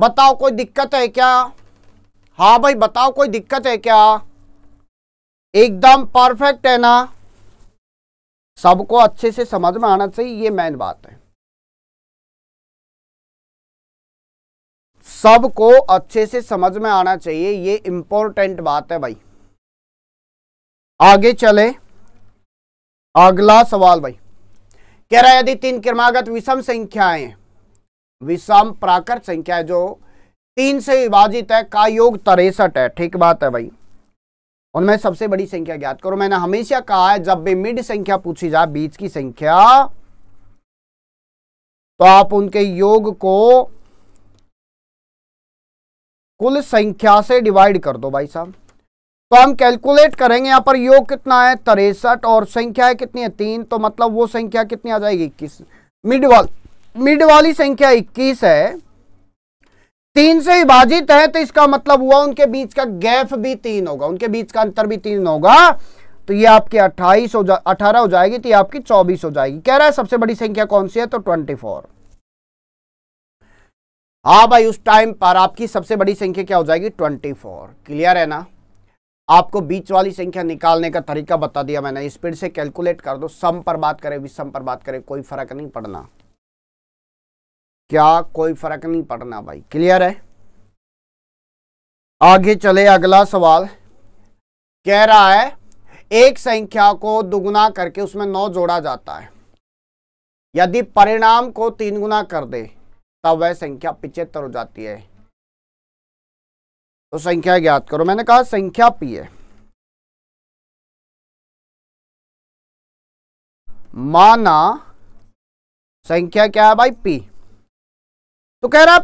बताओ कोई दिक्कत है क्या हाँ भाई बताओ कोई दिक्कत है क्या एकदम परफेक्ट है ना सबको अच्छे से समझ में आना चाहिए ये मेन बात है सबको अच्छे से समझ में आना चाहिए ये इंपॉर्टेंट बात है भाई आगे चले अगला सवाल भाई कह रहा है यदि तीन क्रमागत विषम संख्याएं विषम प्राकृत संख्या जो तीन से विभाजित है का योग तिरसठ है ठीक बात है भाई उनमें सबसे बड़ी संख्या ज्ञात करो मैंने हमेशा कहा है जब भी मिड संख्या पूछी जाए बीच की संख्या तो आप उनके योग को कुल संख्या से डिवाइड कर दो भाई साहब तो हम कैलकुलेट करेंगे यहाँ पर योग कितना है तिरसठ और संख्या है कितनी है तीन तो मतलब वो संख्या कितनी आ जाएगी इक्कीस मिड वाल मिड वाली संख्या इक्कीस है तीन से विभाजित है तो इसका मतलब हुआ उनके बीच का गैप भी तीन होगा उनके बीच का अंतर भी तीन होगा तो ये आपकी अट्ठाईस हो जा अठारह हो जाएगी तो ये आपकी चौबीस हो जाएगी कह रहा है सबसे बड़ी संख्या कौन सी है तो ट्वेंटी फोर हाँ भाई उस टाइम पर आपकी सबसे बड़ी संख्या क्या हो जाएगी ट्वेंटी फोर क्लियर है ना आपको बीच वाली संख्या निकालने का तरीका बता दिया मैंने स्पीड से कैलकुलेट कर दो सम पर बात करें विषम पर बात करें कोई फर्क नहीं पड़ना क्या कोई फर्क नहीं पड़ना भाई क्लियर है आगे चले अगला सवाल कह रहा है एक संख्या को दुगुना करके उसमें नौ जोड़ा जाता है यदि परिणाम को तीन गुना कर दे तब वह संख्या पिचहत्तर हो जाती है तो संख्या ज्ञात करो मैंने कहा संख्या पी है माना संख्या क्या है भाई पी तो कह रहा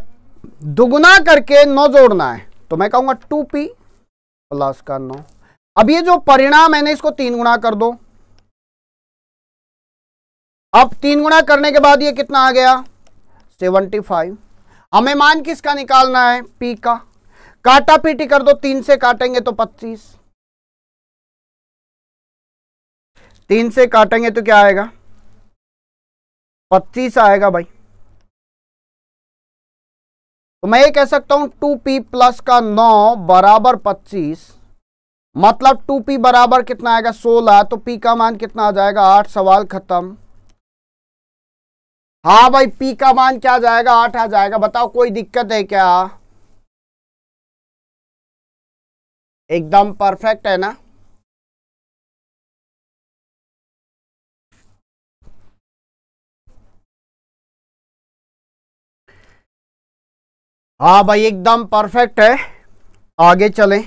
दुगुना करके नौ जोड़ना है तो मैं कहूंगा टू पी प्लस का नौ अब ये जो परिणाम है ना इसको तीन गुणा कर दो अब तीन गुना करने के बाद ये कितना आ गया सेवेंटी फाइव हमें मान किसका निकालना है पी का काटा पीटी कर दो तीन से काटेंगे तो पच्चीस तीन से काटेंगे तो क्या आएगा पच्चीस आएगा भाई तो मैं ये कह सकता हूं टू पी प्लस का नौ बराबर पच्चीस मतलब टू पी बराबर कितना आएगा सोलह तो पी का मान कितना आ जाएगा आठ सवाल खत्म हाँ भाई पी का मान क्या जाएगा आठ आ जाएगा बताओ कोई दिक्कत है क्या एकदम परफेक्ट है ना हाँ भाई एकदम परफेक्ट है आगे चलें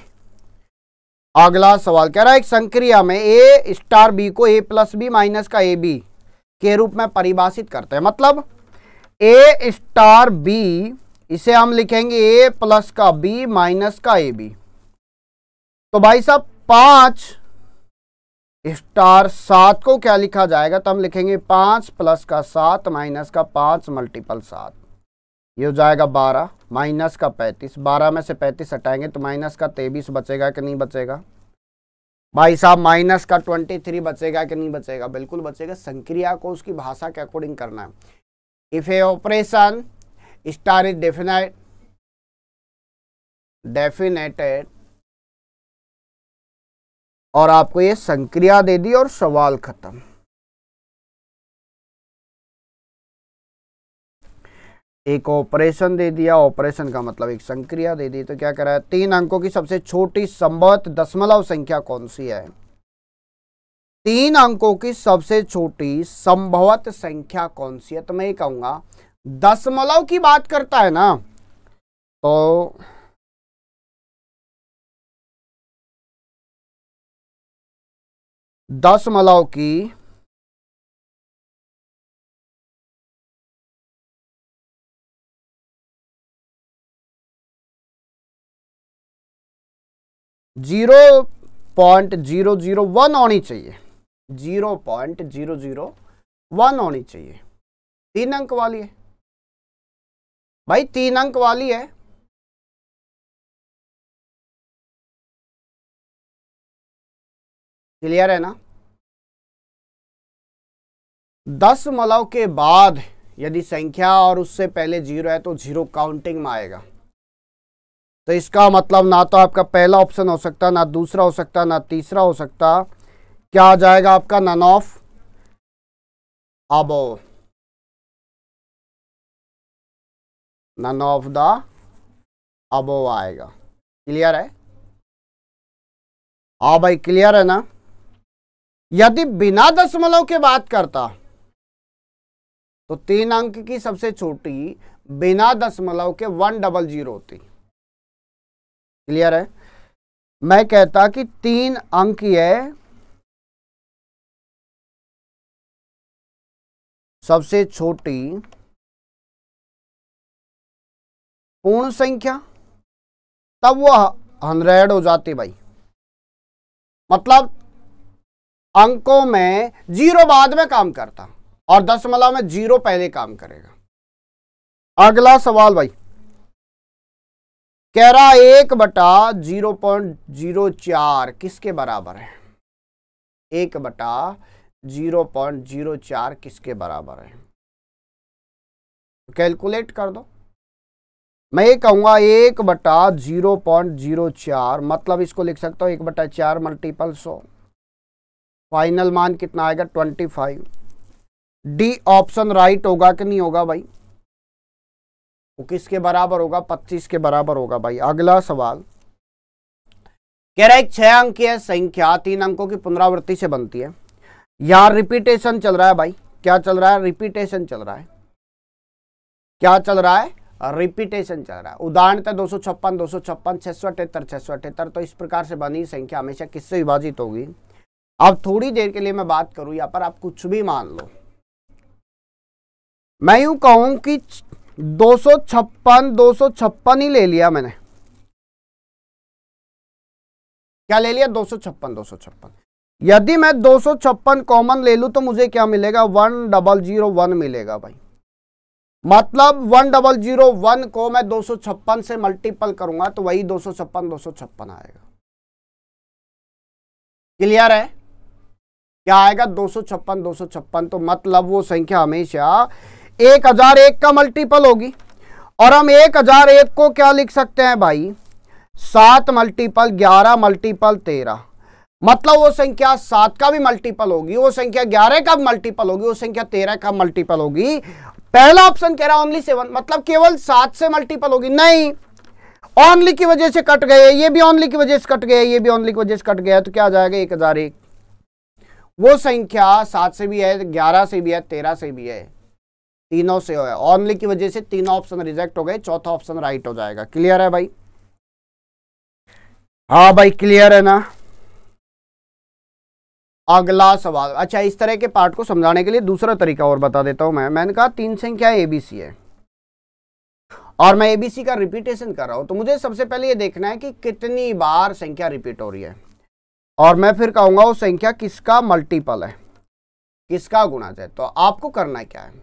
अगला सवाल कह रहा है एक संक्रिया में ए स्टार बी को ए प्लस बी माइनस का ए बी के रूप में परिभाषित करते हैं मतलब ए स्टार बी इसे हम लिखेंगे ए प्लस का बी माइनस का ए बी तो भाई साहब पांच स्टार सात को क्या लिखा जाएगा तो हम लिखेंगे पांच प्लस का सात माइनस का पांच मल्टीपल सात ये हो जाएगा बारह माइनस का पैंतीस बारह में से पैंतीस हटाएंगे तो माइनस का तेईस बचेगा कि नहीं बचेगा भाई साहब माइनस का ट्वेंटी थ्री बचेगा कि नहीं बचेगा बिल्कुल बचेगा संक्रिया को उसकी भाषा के अकॉर्डिंग करना है if a operation star is definite definited और आपको ये संक्रिया दे दी और सवाल खत्म एक ऑपरेशन दे दिया ऑपरेशन का मतलब एक संक्रिया दे दी तो क्या करा है तीन अंकों की सबसे छोटी संभवत दशमलव संख्या कौन सी है तीन अंकों की सबसे छोटी संभवत संख्या कौन सी है तो मैं ये कहूंगा दशमलव की बात करता है ना तो दशमलव की zero point zero zero one होनी चाहिए zero point zero zero one होनी चाहिए तीन अंक वाली है भाई तीन अंक वाली है क्लियर है ना दस मलव के बाद यदि संख्या और उससे पहले जीरो है तो जीरो काउंटिंग में आएगा तो इसका मतलब ना तो आपका पहला ऑप्शन हो सकता ना दूसरा हो सकता ना तीसरा हो सकता क्या आ जाएगा आपका none of above none of the above आएगा क्लियर है हाँ भाई क्लियर है ना यदि बिना दशमलव के बात करता तो तीन अंक की सबसे छोटी बिना दशमलव के वन डबल जीरो होती क्लियर है मैं कहता कि तीन अंक ये सबसे छोटी पूर्ण संख्या तब वो हंड्रेड हो जाती भाई मतलब अंकों में जीरो बाद में काम करता और दशमलव में जीरो पहले काम करेगा अगला सवाल भाई कह रहा एक बटा जीरो पॉइंट जीरो चार किसके बराबर है एक बटा जीरो पॉइंट जीरो चार किसके बराबर है कैलकुलेट कर दो मैं ये कहूंगा एक बटा जीरो पॉइंट जीरो चार मतलब इसको लिख सकता हूं एक बटा चार मल्टीपल सो फाइनल मान कितना आएगा twenty five D option right होगा कि नहीं होगा भाई वो किसके बराबर होगा पच्चीस के बराबर होगा भाई अगला सवाल कह रहा है छह अंकीय संख्या तीन अंकों की पुनरावृत्ति से बनती है यहां रिपीटेशन चल रहा है भाई क्या चल रहा है रिपीटेशन चल रहा है क्या चल रहा है रिपीटेशन चल रहा है उदाहरणतः दो सौ छप्पन दो सौ छप्पन छह सौ अठहत्तर छह सौ अठहत्तर तो इस प्रकार से बनी संख्या हमेशा किससे विभाजित होगी अब थोड़ी देर के लिए मैं बात करूं यहां पर आप कुछ भी मान लो मैं यूं कहूं कि दो सौ छप्पन दो सौ छप्पन ही ले लिया मैंने क्या ले लिया दो सौ छप्पन दो सौ छप्पन यदि मैं दो सौ छप्पन कॉमन ले लूं तो मुझे क्या मिलेगा वन डबल जीरो वन मिलेगा भाई मतलब वन डबल जीरो वन को मैं दो सौ छप्पन से मल्टीपल करूंगा तो वही दो सौ छप्पन दो सौ छप्पन आएगा क्लियर है क्या आएगा दो सौ छप्पन दो सौ छप्पन तो मतलब वो संख्या हमेशा एक हजार एक का मल्टीपल होगी और हम एक हजार एक को क्या लिख सकते हैं भाई सात मल्टीपल ग्यारह मल्टीपल तेरह मतलब वो संख्या सात का भी मल्टीपल होगी वो संख्या ग्यारह का मल्टीपल होगी वो संख्या तेरह का मल्टीपल होगी पहला ऑप्शन कह रहा ओनली सेवन मतलब केवल सात से मल्टीपल होगी नहीं ओनली की वजह से कट गए ये भी ओनली की वजह से कट गया ये भी ओनली की वजह से कट गया तो क्या आ जाएगा एक हजार एक वो संख्या सात से भी है ग्यारह से भी है तेरह से भी है तीनों से होया ऑनली की वजह से तीनों ऑप्शन रिजेक्ट हो गए चौथा ऑप्शन राइट हो जाएगा क्लियर है भाई हाँ भाई क्लियर है ना अगला सवाल अच्छा इस तरह के पार्ट को समझाने के लिए दूसरा तरीका और बता देता हूं मैं मैंने कहा तीन संख्या एबीसी है और मैं एबीसी का रिपीटेशन कर रहा हूं तो मुझे सबसे पहले ये देखना है कि कितनी बार संख्या रिपीट हो रही है और मैं फिर कहूंगा वो संख्या किसका मल्टीपल है किसका गुणा है तो आपको करना क्या है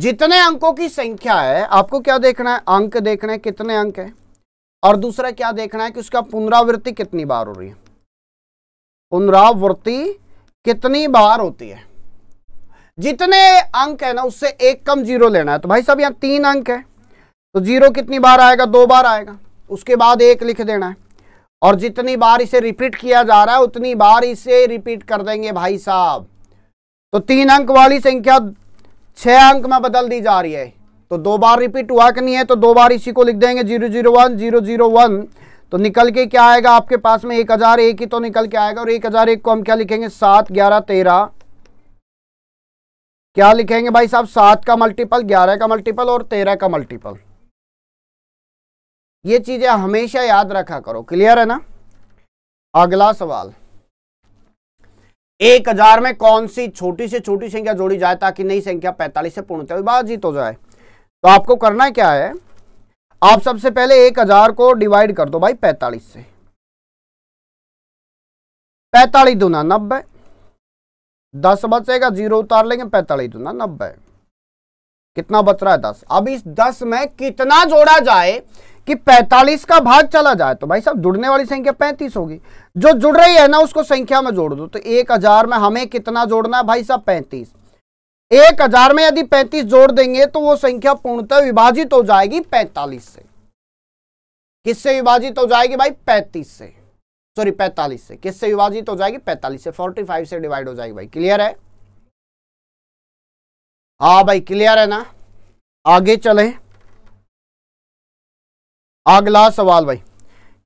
जितने अंकों की संख्या है आपको क्या देखना है अंक देखना है कितने अंक है और दूसरा क्या देखना है कि उसका पुनरावृत्ति कितनी बार हो रही है पुनरावृत्ति कितनी बार होती है जितने अंक है ना उससे एक कम जीरो लेना है तो भाई साहब यहां तीन अंक है तो जीरो कितनी बार आएगा दो बार आएगा उसके बाद एक लिख देना है और जितनी बार इसे रिपीट किया जा रहा है उतनी बार इसे रिपीट कर देंगे भाई साहब तो तीन अंक वाली संख्या छह अंक में बदल दी जा रही है तो दो बार रिपीट हुआ कि नहीं है तो दो बार इसी को लिख देंगे zero zero one zero zero one तो निकल के क्या आएगा आपके पास में एक हज़ार एक ही तो निकल के आएगा और एक हज़ार एक को हम क्या लिखेंगे सात ग्यारह तेरह क्या लिखेंगे भाई साहब सात का मल्टीपल ग्यारह का मल्टीपल और तेरह का मल्टीपल ये चीज़ें हमेशा याद रखा करो क्लियर है ना अगला सवाल एक हजार में कौन सी छोटी से छोटी संख्या जोड़ी जाए ताकि नई संख्या पैंतालीस से पूर्णतः विभाजित हो जाए तो आपको करना क्या है आप सबसे पहले एक हजार को डिवाइड कर दो भाई पैंतालीस से पैंतालीस दूना नब्बे दस बचेगा जीरो उतार लेंगे पैंतालीस दूना नब्बे कितना बच रहा है दस अब इस दस में कितना जोड़ा जाए कि 45 का भाग चला जाए तो भाई साहब जुड़ने वाली संख्या 35 होगी जो जुड़ रही है ना उसको संख्या में जोड़ दो तो एक हजार में हमें कितना जोड़ना है भाई साहब 35 एक हजार में यदि 35 जोड़ देंगे तो वो संख्या पूर्णतः विभाजित हो जाएगी 45 से किससे विभाजित हो जाएगी भाई पैंतीस से सॉरी पैंतालीस से किससे विभाजित हो जाएगी पैंतालीस से फोर्टी से डिवाइड हो जाएगी भाई क्लियर है हाँ भाई क्लियर है ना आगे चलें अगला सवाल भाई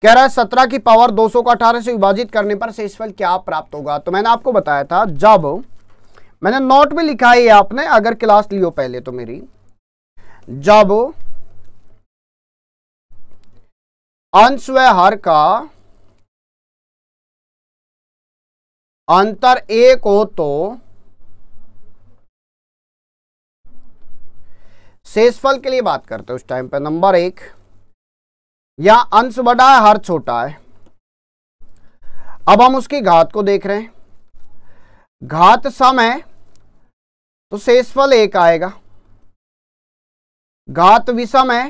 कह रहा है सत्रह की पावर सौ को अठारह से विभाजित करने पर शेषफल क्या प्राप्त होगा तो मैंने आपको बताया था जब मैंने नोट भी लिखा है आपने अगर क्लास लियो पहले तो मेरी जब अंश व हर का अंतर एक हो तो शेषफल के लिए बात करते हैं उस टाइम पर नंबर एक या अंश बड़ा है हर छोटा है अब हम उसकी घात को देख रहे हैं घात सम है तो शेषफल एक आएगा घात विषम है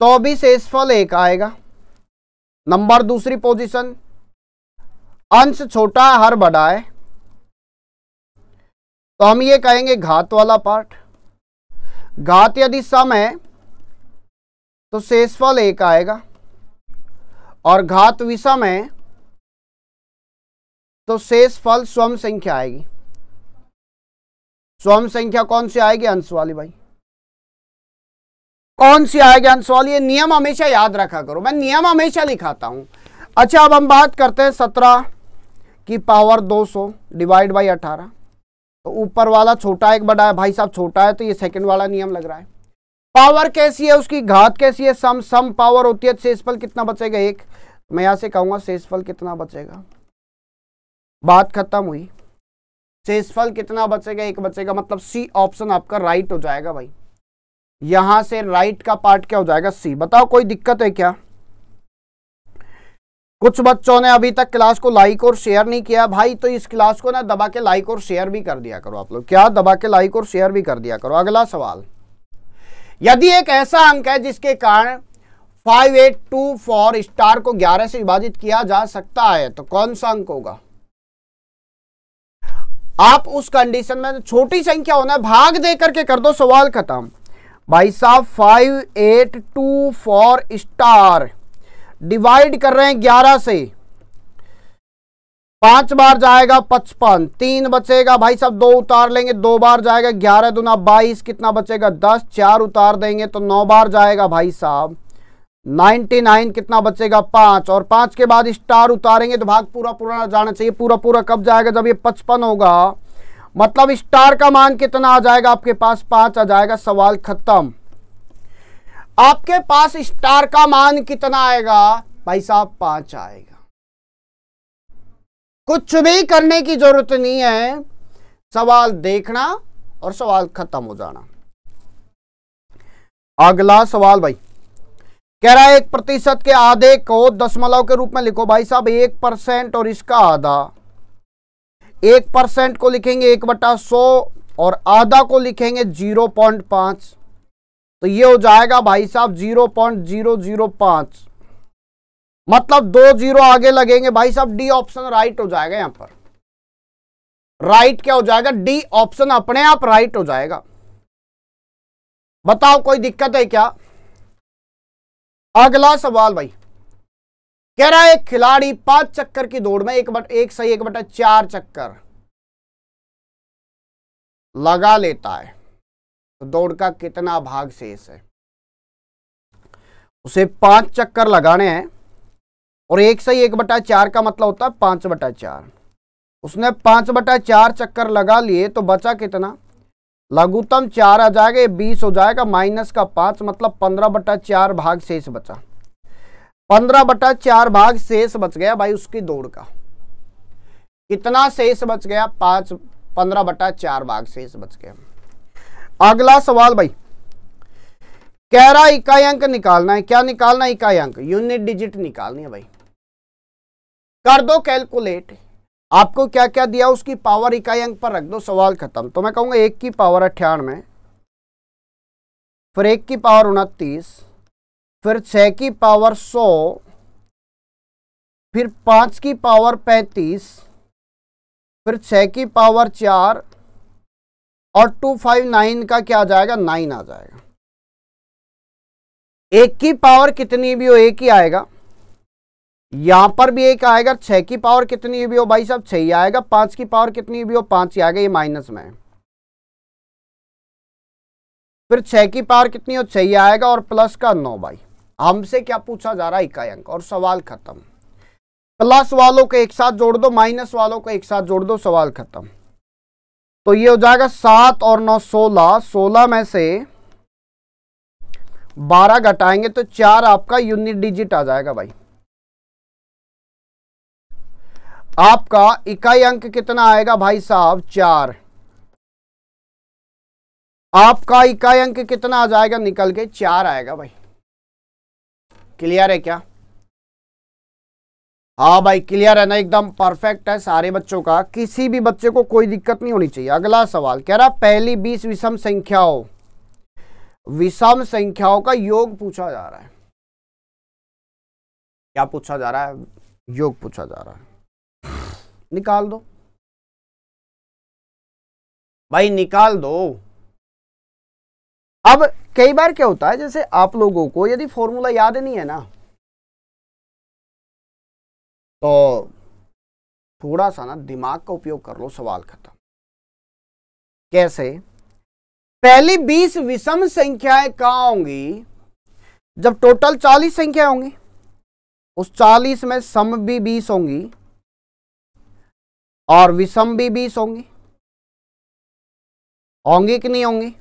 तो भी शेषफल एक आएगा नंबर दूसरी पोजीशन अंश छोटा है हर बड़ा है तो हम ये कहेंगे घात वाला पार्ट घात यदि सम है तो शेषफल एक आएगा और घात विषम है तो शेषफल स्वम संख्या आएगी स्वम संख्या कौन सी आएगी अंश वाली भाई कौन सी आएगी अंश वाली नियम हमेशा याद रखा करो मैं नियम हमेशा लिखाता हूं अच्छा अब हम बात करते हैं सत्रह की पावर 200 डिवाइड बाई अठारह तो ऊपर वाला छोटा एक बड़ा है भाई साहब छोटा है तो ये सेकंड वाला नियम लग रहा है पावर कैसी है उसकी घात कैसी है सम सम पावर होती है शेषफल कितना बचेगा एक मैं यहां से कहूंगा शेषफल कितना बचेगा बात खत्म हुई शेषफल कितना बचेगा एक बचेगा मतलब सी ऑप्शन आपका राइट हो जाएगा भाई यहां से राइट का पार्ट क्या हो जाएगा सी बताओ कोई दिक्कत है क्या कुछ बच्चों ने अभी तक क्लास को लाइक और शेयर नहीं किया भाई तो इस क्लास को ना दबा के लाइक और शेयर भी कर दिया करो आप लोग क्या दबा के लाइक और शेयर भी कर दिया करो अगला सवाल यदि एक ऐसा अंक है जिसके कारण five eight two four star को ग्यारह से विभाजित किया जा सकता है तो कौन सा अंक होगा आप उस कंडीशन में तो छोटी संख्या होना भाग दे करके कर दो सवाल खत्म भाई साहब five eight two four star divide कर रहे हैं ग्यारह से पांच बार जाएगा पचपन तीन बचेगा भाई साहब दो उतार लेंगे दो बार जाएगा ग्यारह दुना बाईस कितना बचेगा दस चार उतार देंगे तो नौ बार जाएगा भाई साहब नाइन्टी नाइन कितना बचेगा पांच और पांच के बाद स्टार उतारेंगे तो भाग पूरा पूरा जाना चाहिए पूरा पूरा कब जाएगा जब ये पचपन होगा मतलब स्टार का मान कितना आ जाएगा आपके पास पांच आ जाएगा सवाल खत्म आपके पास स्टार का मान कितना आएगा भाई साहब पांच आएगा कुछ भी करने की जरूरत नहीं है सवाल देखना और सवाल खत्म हो जाना अगला सवाल भाई कह रहा है एक प्रतिशत के आधे को दशमलव के रूप में लिखो भाई साहब एक परसेंट और इसका आधा एक परसेंट को लिखेंगे एक बटा सौ और आधा को लिखेंगे जीरो पॉइंट पांच तो ये हो जाएगा भाई साहब जीरो पॉइंट जीरो जीरो पांच मतलब दो जीरो आगे लगेंगे भाई साहब डी ऑप्शन राइट हो जाएगा यहां पर राइट क्या हो जाएगा डी ऑप्शन अपने आप राइट हो जाएगा बताओ कोई दिक्कत है क्या अगला सवाल भाई कह रहा है खिलाड़ी पांच चक्कर की दौड़ में एक बट एक सही एक बटा चार चक्कर लगा लेता है तो दौड़ का कितना भाग शेष है उसे पांच चक्कर लगाने हैं और एक से एक बटा चार का मतलब होता है पांच बटा चार उसने पांच बटा चार चक्कर लगा लिए तो बचा कितना लघुतम चार आ जाएगा बीस हो जाएगा माइनस का पांच मतलब पंद्रह बटा चार भाग शेष बचा पंद्रह बटा चार भाग शेष बच गया भाई उसकी दौड़ का कितना शेष बच गया पांच पंद्रह बटा चार भाग शेष बच गया अगला सवाल भाई कह रहा इकाई अंक निकालना है क्या निकालना इकाई अंक यूनिट डिजिट निकालनी है भाई कर दो कैलकुलेट आपको क्या क्या दिया उसकी पावर इकाई अंक पर रख दो सवाल खत्म तो मैं कहूंगा एक की पावर अट्ठानवे फिर एक की पावर उनतीस फिर छ की पावर सौ फिर पांच की पावर पैंतीस फिर छ की पावर चार और टू फाइव नाइन का क्या आ जाएगा नाइन आ जाएगा एक की पावर कितनी भी हो एक ही आएगा यहां पर भी एक आएगा छह की पावर कितनी भी हो भाई साहब छह ही आएगा पांच की पावर कितनी भी हो पांच ही आएगा ये माइनस में फिर छह की पावर कितनी हो छह ही आएगा और प्लस का नौ भाई हमसे क्या पूछा जा रहा है इकाई अंक और सवाल खत्म प्लस वालों को एक साथ जोड़ दो माइनस वालों को एक साथ जोड़ दो सवाल खत्म तो ये हो जाएगा सात और नौ सोलह सोलह में से बारह घटाएंगे तो चार आपका यूनिट डिजिट आ जाएगा भाई आपका इकाई अंक कितना आएगा भाई साहब चार आपका इकाई अंक कितना आ जाएगा निकल के चार आएगा भाई क्लियर है क्या हाँ भाई क्लियर है ना एकदम परफेक्ट है सारे बच्चों का किसी भी बच्चे को कोई दिक्कत नहीं होनी चाहिए अगला सवाल कह रहा पहली बीस विषम संख्याओं विषम संख्याओं का योग पूछा जा रहा है क्या पूछा जा रहा है योग पूछा जा रहा है निकाल दो भाई निकाल दो अब कई बार क्या होता है जैसे आप लोगों को यदि फॉर्मूला याद नहीं है ना तो थोड़ा सा ना दिमाग का उपयोग कर लो सवाल खत्म कैसे पहली बीस विषम संख्याएं कहा होंगी जब टोटल चालीस संख्या होंगी उस चालीस में सम भी बीस होंगी और विषम भी बीस होंगे होंगे कि नहीं होंगे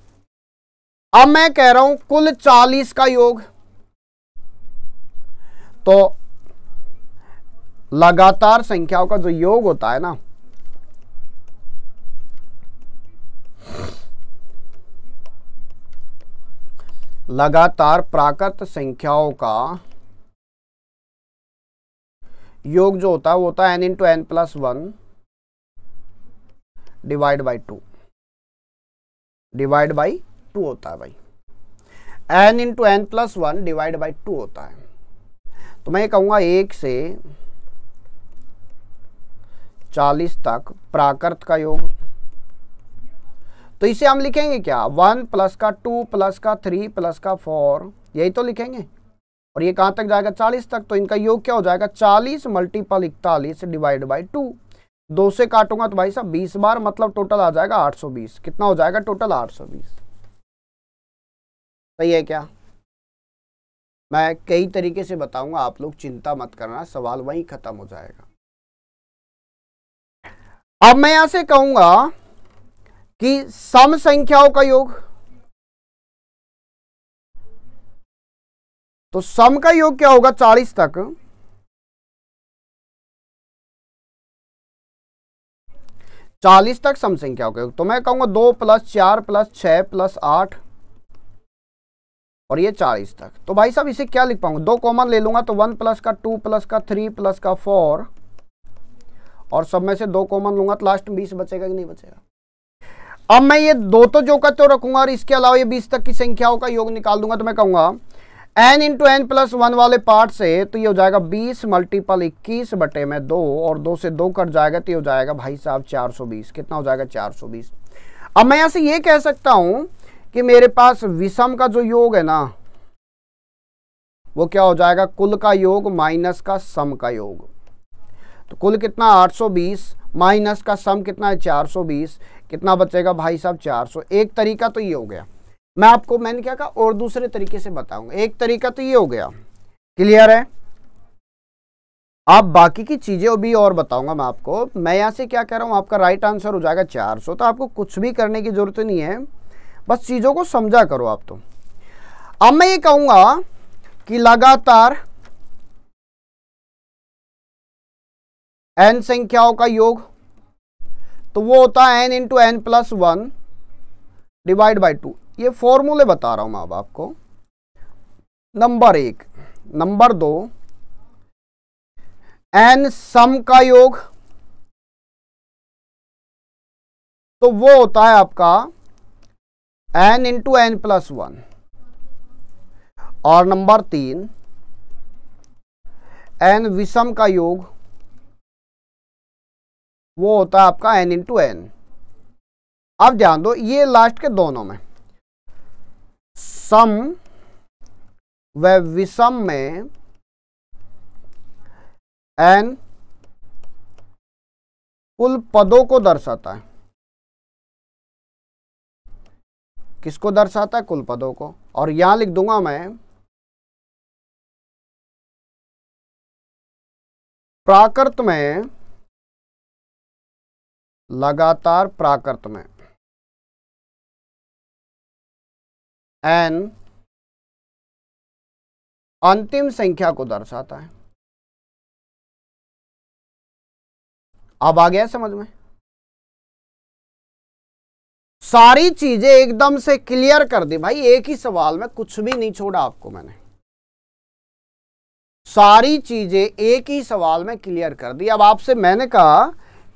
अब मैं कह रहा हूं कुल चालीस का योग तो लगातार संख्याओं का जो योग होता है ना लगातार प्राकृत संख्याओं का योग जो होता है वो होता है N into N plus one divide by two divide by two होता है भाई N into N plus one divide by two होता है तो मैं ये कहूंगा एक से चालीस तक प्राकृत का योग तो इसे हम लिखेंगे क्या वन प्लस का टू प्लस का थ्री प्लस का फोर यही तो लिखेंगे और ये कहां तक जाएगा चालीस तक तो इनका योग क्या हो जाएगा चालीस मल्टीपल इकतालीस डिवाइड बाई टू दो से काटूंगा तो भाई साहब बीस बार मतलब टोटल आ जाएगा आठ सौ बीस कितना हो जाएगा टोटल आठ सौ बीस सही है क्या मैं कई तरीके से बताऊंगा आप लोग चिंता मत करना सवाल वहीं खत्म हो जाएगा अब मैं यहां से कहूंगा कि सम संख्याओं का योग तो सम का योग क्या होगा चालीस तक चालीस तक सम संख्या हो तो मैं कहूंगा दो प्लस चार प्लस छ प्लस आठ और ये चालीस तक तो भाई साहब इसे क्या लिख पाऊंगा दो कॉमन ले लूंगा तो वन प्लस का टू प्लस का थ्री प्लस का फोर और सब में से दो कॉमन लूंगा तो लास्ट में बीस बचेगा कि नहीं बचेगा अब मैं ये दो तो जो का तो रखूंगा और इसके अलावा ये बीस तक की संख्याओं का योग निकाल दूंगा तो मैं कहूंगा N into N plus one वाले पार्ट से तो ये हो जाएगा बीस मल्टीपल इक्कीस बटे में दो और दो से दो कट जाएगा तो ये हो जाएगा भाई साहब चार सौ बीस कितना हो जाएगा चार सौ बीस अब मैं यहां से ये कह सकता हूं कि मेरे पास विषम का जो योग है ना वो क्या हो जाएगा कुल का योग माइनस का सम का योग तो कुल कितना 820 माइनस का सम कितना है 420 कितना बचेगा भाई साहब 400 एक तरीका तो ये हो गया मैं आपको मैंने क्या कहा और दूसरे तरीके से बताऊंगा एक तरीका तो ये हो गया क्लियर है आप बाकी की चीज़ें भी और बताऊंगा मैं आपको मैं यहां से क्या कह रहा हूं आपका राइट आंसर हो जाएगा सौ तो आपको कुछ भी करने की ज़रूरत नहीं है बस चीज़ों को समझा करो आप तो अब मैं ये कहूंगा कि लगातार एन संख्याओं का योग तो वो होता है N into N plus one divide by two ये फॉर्मूले बता रहा हूं मैं अब आपको नंबर एक नंबर दो एन सम का योग तो वो होता है आपका N into N plus one और नंबर तीन एन विषम का योग वो होता है आपका एन इंटू एन अब ध्यान दो ये लास्ट के दोनों में सम व विषम में एन कुल पदों को दर्शाता है किसको दर्शाता है कुल पदों को और यहां लिख दूंगा मैं प्राकृत में लगातार प्राकृत में एन अंतिम संख्या को दर्शाता है अब आ गया समझ में सारी चीजें एकदम से क्लियर कर दी भाई एक ही सवाल में कुछ भी नहीं छोड़ा आपको मैंने सारी चीजें एक ही सवाल में क्लियर कर दी अब आपसे मैंने कहा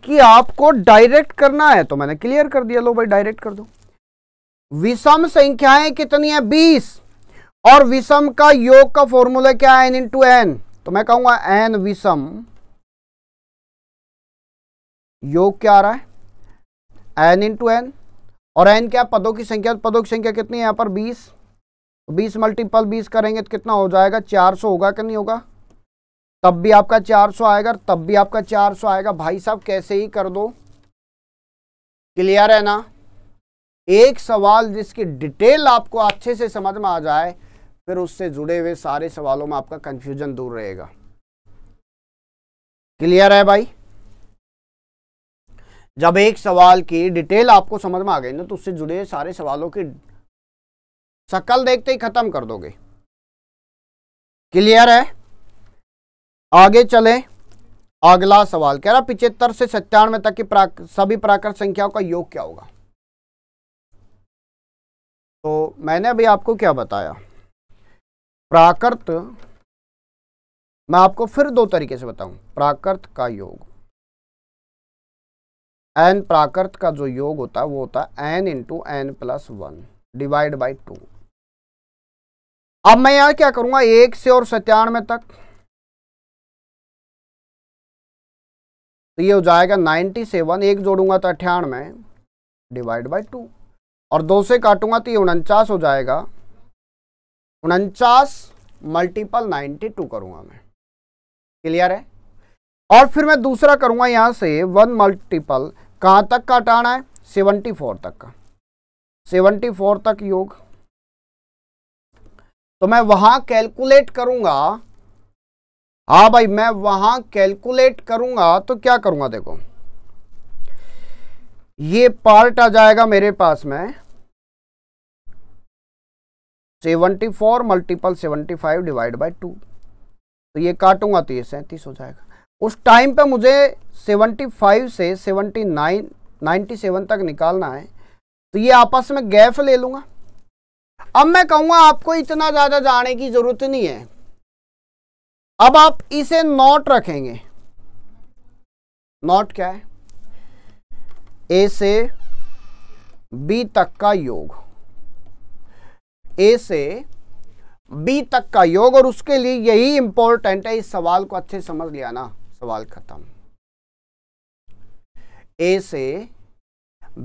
कि आपको डायरेक्ट करना है तो मैंने क्लियर कर दिया लो भाई डायरेक्ट कर दो विषम संख्याएं कितनी है बीस और विषम का योग का फॉर्मूला क्या है एन इंटू एन तो मैं कहूंगा एन विषम योग क्या आ रहा है एन इंटू एन और एन क्या पदों की संख्या तो पदों की संख्या कितनी है यहां पर बीस तो बीस मल्टीपल बीस करेंगे तो कितना हो जाएगा चार सौ होगा कि नहीं होगा तब भी आपका चार सौ आएगा तब भी आपका चार सौ आएगा भाई साहब कैसे ही कर दो क्लियर है ना एक सवाल जिसकी डिटेल आपको अच्छे से समझ में आ जाए फिर उससे जुड़े हुए सारे सवालों में आपका कंफ्यूजन दूर रहेगा क्लियर है भाई जब एक सवाल की डिटेल आपको समझ में आ गई ना तो उससे जुड़े सारे सवालों की शक्ल देखते ही खत्म कर दोगे क्लियर है आगे चले अगला सवाल कह रहा पिछहत्तर से सत्तानवे तक की प्राक, सभी प्राकृत संख्याओं का योग क्या होगा तो मैंने अभी आपको क्या बताया प्राकृत मैं आपको फिर दो तरीके से बताऊं प्राकृत का योग एन प्राकृत का जो योग होता है वो होता है N into N plus one divide by two अब मैं यार क्या करूंगा एक से और सत्यानवे तक तो ये हो जाएगा नाइन्टी सेवन एक जोड़ूंगा तो अठानवे डिवाइड बाई टू और दो से काटूंगा तो ये उनचास हो जाएगा उनचास मल्टीपल नाइन्टी टू करूंगा मैं क्लियर है और फिर मैं दूसरा करूंगा यहां से वन मल्टीपल कहां तक काटाना है सेवनटी फोर तक का सेवनटी फोर तक योग तो मैं वहां कैलकुलेट करूंगा हाँ भाई मैं वहां कैलकुलेट करूंगा तो क्या करूंगा देखो ये पार्ट आ जाएगा मेरे पास में seventy four multiple seventy five divide by two तो ये काटूंगा तो ये सैंतीस हो जाएगा उस टाइम पे मुझे सेवेंटी फाइव से सेवेंटी नाइन नाइन्टी सेवन तक निकालना है तो ये आपस में गैप ले लूँगा अब मैं कहूँगा आपको इतना ज़्यादा जाने की ज़रूरत नहीं है अब आप इसे नॉट रखेंगे नॉट क्या है ए से बी तक का योग ए से बी तक का योग और उसके लिए यही इंपॉर्टेंट है इस सवाल को अच्छे समझ लिया ना सवाल खत्म ए से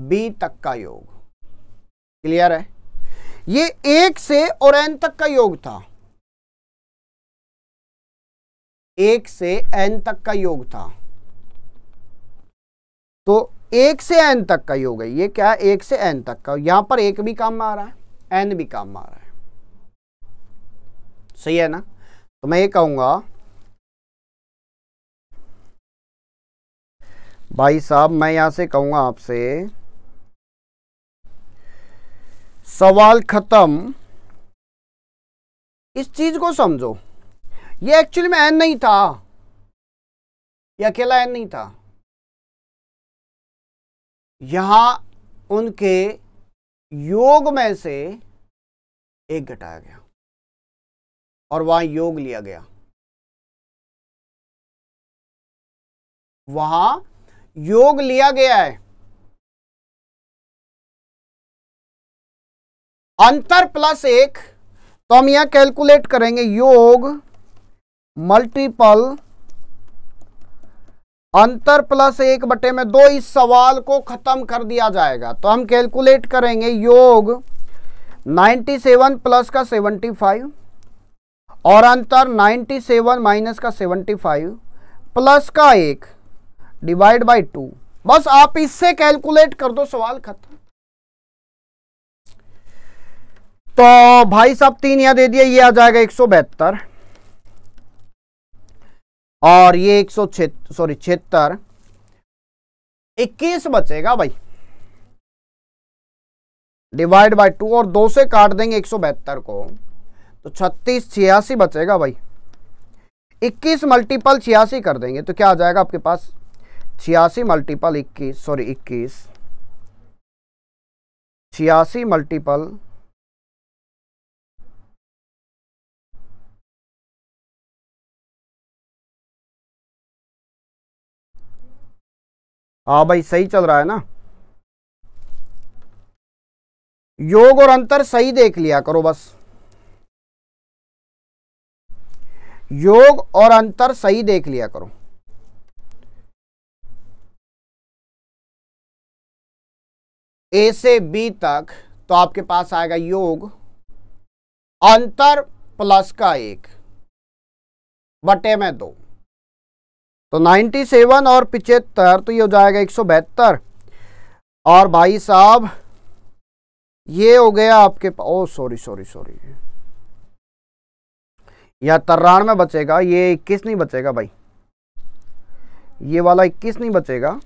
बी तक का योग क्लियर है ये एक से और एन तक का योग था एक से एन तक का योग था तो एक से एन तक का योग है ये क्या है एक से एन तक का यहां पर एक भी काम में आ रहा है एन भी काम आ रहा है सही है ना तो मैं ये कहूंगा भाई साहब मैं यहां से कहूंगा आपसे सवाल ख़त्म इस चीज़ को समझो ये एक्चुअली में एन नहीं था ये अकेला एन नहीं था यहां उनके योग में से एक घटाया गया और वहां योग लिया गया वहां योग लिया गया है अंतर प्लस एक तो हम यहां कैलकुलेट करेंगे योग मल्टीपल अंतर प्लस एक बटे में दो इस सवाल को खत्म कर दिया जाएगा तो हम कैलकुलेट करेंगे योग 97 प्लस का 75 और अंतर 97 माइनस का 75 प्लस का एक डिवाइड बाई टू बस आप इससे कैलकुलेट कर दो सवाल खत्म तो भाई साहब तीन या दे दिया ये आ जाएगा एक सौ बहत्तर और ये एक सौ सॉरी छिहत्तर इक्कीस बचेगा भाई डिवाइड बाय टू और दो से काट देंगे एक सौ बहत्तर को तो छत्तीस छियासी बचेगा भाई इक्कीस मल्टीपल छियासी कर देंगे तो क्या आ जाएगा आपके पास छियासी मल्टीपल इक्कीस सॉरी इक्कीस छियासी मल्टीपल हाँ भाई सही चल रहा है ना योग और अंतर सही देख लिया करो बस योग और अंतर सही देख लिया करो ए से बी तक तो आपके पास आएगा योग अंतर प्लस का एक बटे में दो तो 97 और पिचहत्तर तो ये हो जाएगा एक और भाई साहब ये हो गया आपके ओ सॉरी सॉरी सॉरी या तिरानवे बचेगा ये इक्कीस नहीं बचेगा भाई ये वाला इक्कीस नहीं बचेगा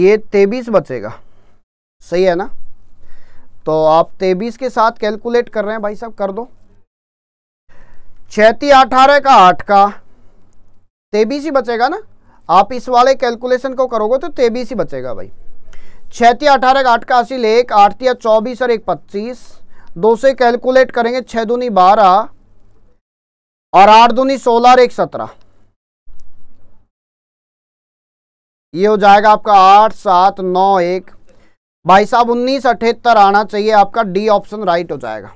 ये तेबीस बचेगा सही है ना तो आप तेबीस के साथ कैलकुलेट कर रहे हैं भाई साहब कर दो छैती अठारह का आठ का तेबीस ही बचेगा ना आप इस वाले कैलकुलेशन को करोगे तो तेबीस ही बचेगा भाई छैती अठारह का आठ का अस्सी एक आठतिया चौबीस और एक पच्चीस दो से कैलकुलेट करेंगे छः दूनी बारह और आठ दूनी सोलह और एक सत्रह ये हो जाएगा आपका आठ सात नौ एक भाई साहब उन्नीस अठहत्तर आना चाहिए आपका डी ऑप्शन राइट हो जाएगा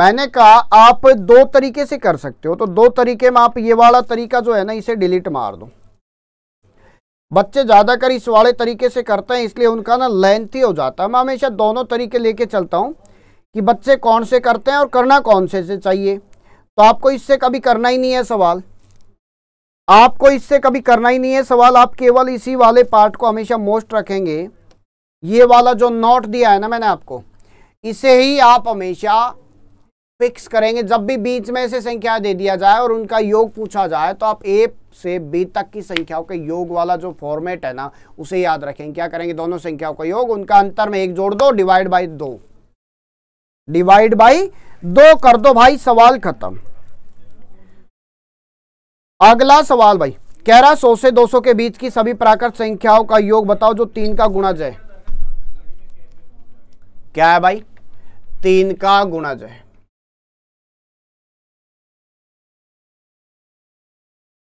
मैंने कहा आप दो तरीके से कर सकते हो तो दो तरीके में आप ये वाला तरीका जो है ना इसे डिलीट मार दो बच्चे ज़्यादातर इस वाले तरीके से करते हैं इसलिए उनका ना लेंथ हो जाता है मैं हमेशा दोनों तरीके लेके चलता हूं कि बच्चे कौन से करते हैं और करना कौन से से चाहिए तो आपको इससे कभी करना ही नहीं है सवाल आपको इससे कभी करना ही नहीं है सवाल आप केवल इसी वाले पार्ट को हमेशा मोस्ट रखेंगे ये वाला जो नोट दिया है ना मैंने आपको इसे ही आप हमेशा फिक्स करेंगे जब भी बीच में से संख्या दे दिया जाए और उनका योग पूछा जाए तो आप ए से बी तक की संख्याओं के योग वाला जो फॉर्मेट है ना उसे याद रखें क्या करेंगे दोनों संख्याओं का योग उनका अंतर में एक जोड़ दो डिवाइड बाई दो डिवाइड बाई दो कर दो भाई सवाल खत्म अगला सवाल भाई कह रहा सौ से 200 के बीच की सभी प्राकृत संख्याओं का योग बताओ जो तीन का गुणज है क्या है भाई तीन का गुणज है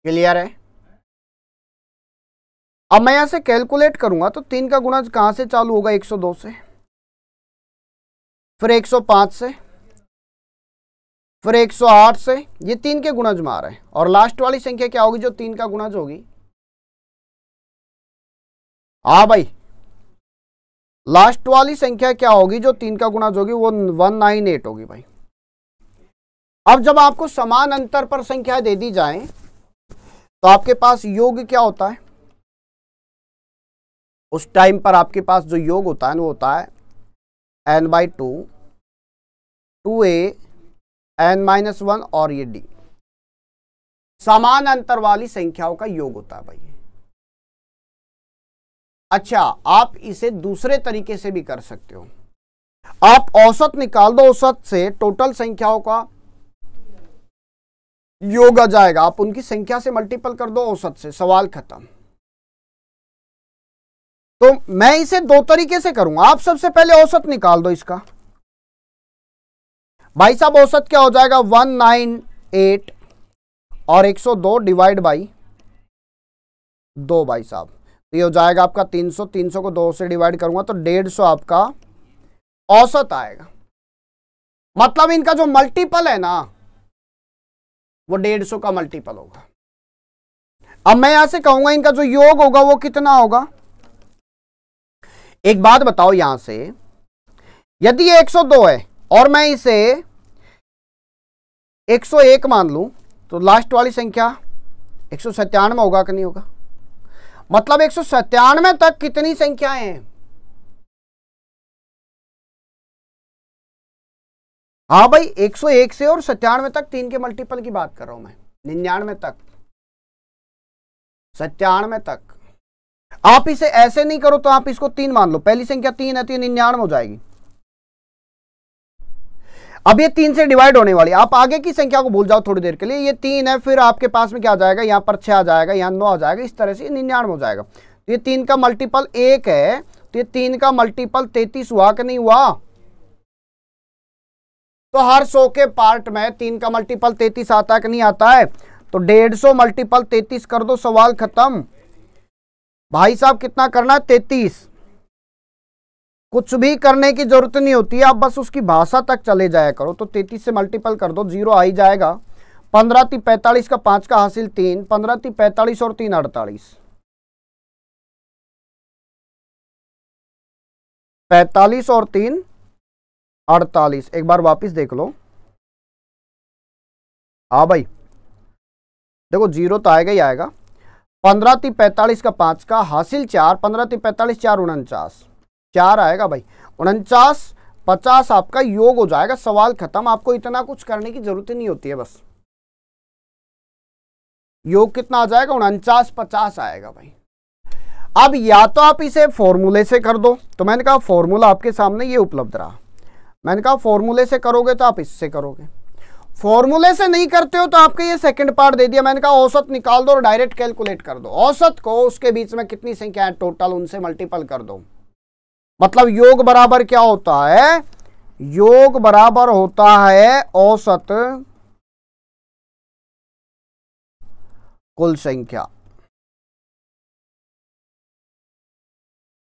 क्लियर है अब मैं यहां से कैलकुलेट करूंगा तो तीन का गुणज कहां से चालू होगा 102 से फिर 105 से फिर 108 से ये तीन के गुणज में आ रहे हैं और लास्ट वाली संख्या क्या होगी जो तीन का गुणज होगी हा भाई लास्ट वाली संख्या क्या होगी जो तीन का गुणज होगी वो वन नाइन एट होगी भाई अब जब आपको समान अंतर पर संख्या दे दी जाए तो आपके पास योग क्या होता है उस टाइम पर आपके पास जो योग होता है वो होता है N by two two A N minus one और ये डी समान अंतर वाली संख्याओं का योग होता है भाई अच्छा आप इसे दूसरे तरीके से भी कर सकते हो आप औसत निकाल दो औसत से टोटल संख्याओं का योग आ जाएगा आप उनकी संख्या से मल्टीपल कर दो औसत से सवाल खत्म तो मैं इसे दो तरीके से करूंगा आप सबसे पहले औसत निकाल दो इसका भाई साहब औसत क्या हो जाएगा वन नाइन एट और एक सौ दो डिवाइड बाई दो भाई साहब तो ये हो जाएगा आपका तीन सौ तीन सौ को दो से डिवाइड करूंगा तो डेढ़ सौ आपका औसत आएगा मतलब इनका जो मल्टीपल है ना वो डेढ़ सौ का मल्टीपल होगा अब मैं यहां से कहूंगा इनका जो योग होगा वो कितना होगा एक बात बताओ यहां से यदि ये 102 है और मैं इसे 101 मान लूं तो लास्ट वाली संख्या एक सौ होगा कि नहीं होगा मतलब एक सौ तक कितनी संख्याएं हैं हाँ भाई 101 से और सत्यानवे तक तीन के मल्टीपल की बात कर रहा हूं मैं निन्यानवे तक सत्यानवे तक आप इसे ऐसे नहीं करो तो आप इसको तीन मान लो पहली संख्या तीन है तीन तो निन्यानवे हो जाएगी अब ये तीन से डिवाइड होने वाली आप आगे की संख्या को भूल जाओ थोड़ी देर के लिए ये तीन है फिर आपके पास में क्या आ जाएगा यहाँ पर छह आ जाएगा यहाँ नौ आ जाएगा इस तरह से निन्यानवे हो जाएगा तो ये तीन का मल्टीपल एक है तो ये तीन का मल्टीपल तैतीस हुआ कि नहीं हुआ तो हर सौ के पार्ट में तीन का मल्टीपल तैतीस आता है कि नहीं आता है तो डेढ़ सौ मल्टीपल तैतीस कर दो सवाल खत्म भाई साहब कितना करना है तैतीस कुछ भी करने की जरूरत नहीं होती है आप बस उसकी भाषा तक चले जाया करो तो तैतीस से मल्टीपल कर दो जीरो आ ही जाएगा पंद्रह ती पैंतालीस का पांच का हासिल तीन पंद्रह ती पैंतालीस और तीन अड़तालीस पैतालीस और तीन अड़तालीस एक बार वापस देख लो हा भाई देखो जीरो तो आएगा ही आएगा पंद्रह ती पैंतालीस का पांच का हासिल चार पंद्रह ती पैंतालीस चार उनचास चार आएगा भाई उनचास पचास आपका योग हो जाएगा सवाल खत्म आपको इतना कुछ करने की जरूरत ही नहीं होती है बस योग कितना आ जाएगा उनचास पचास आएगा भाई अब या तो आप इसे फॉर्मूले से कर दो तो मैंने कहा फॉर्मूला आपके सामने ये उपलब्ध रहा मैंने कहा फॉर्मूले से करोगे तो आप इससे करोगे फॉर्मूले से नहीं करते हो तो आपके ये सेकंड पार्ट दे दिया मैंने कहा औसत निकाल दो और डायरेक्ट कैलकुलेट कर दो औसत को उसके बीच में कितनी संख्या है टोटल उनसे मल्टीपल कर दो मतलब योग बराबर क्या होता है योग बराबर होता है औसत कुल संख्या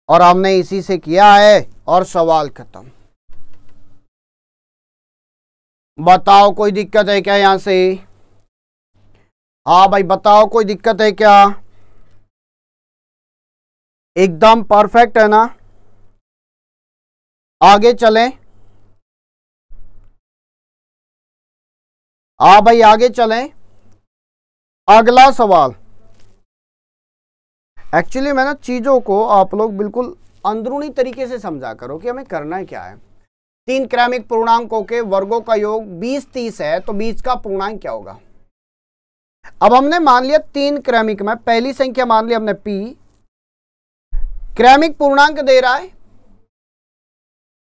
और हमने इसी से किया है और सवाल खत्म बताओ कोई दिक्कत है क्या यहां से हाँ भाई बताओ कोई दिक्कत है क्या एकदम परफेक्ट है ना आगे चलें आ भाई आगे चलें अगला सवाल एक्चुअली मैं ना चीज़ों को आप लोग बिल्कुल अंदरूनी तरीके से समझा करो कि हमें करना है क्या है तीन क्रमिक पूर्णांकों के वर्गों का योग 20-30 है तो बीस का पूर्णांक क्या होगा अब हमने मान लिया तीन क्रमिक में पहली संख्या मान ली हमने पी क्रमिक पूर्णांक दे रहा है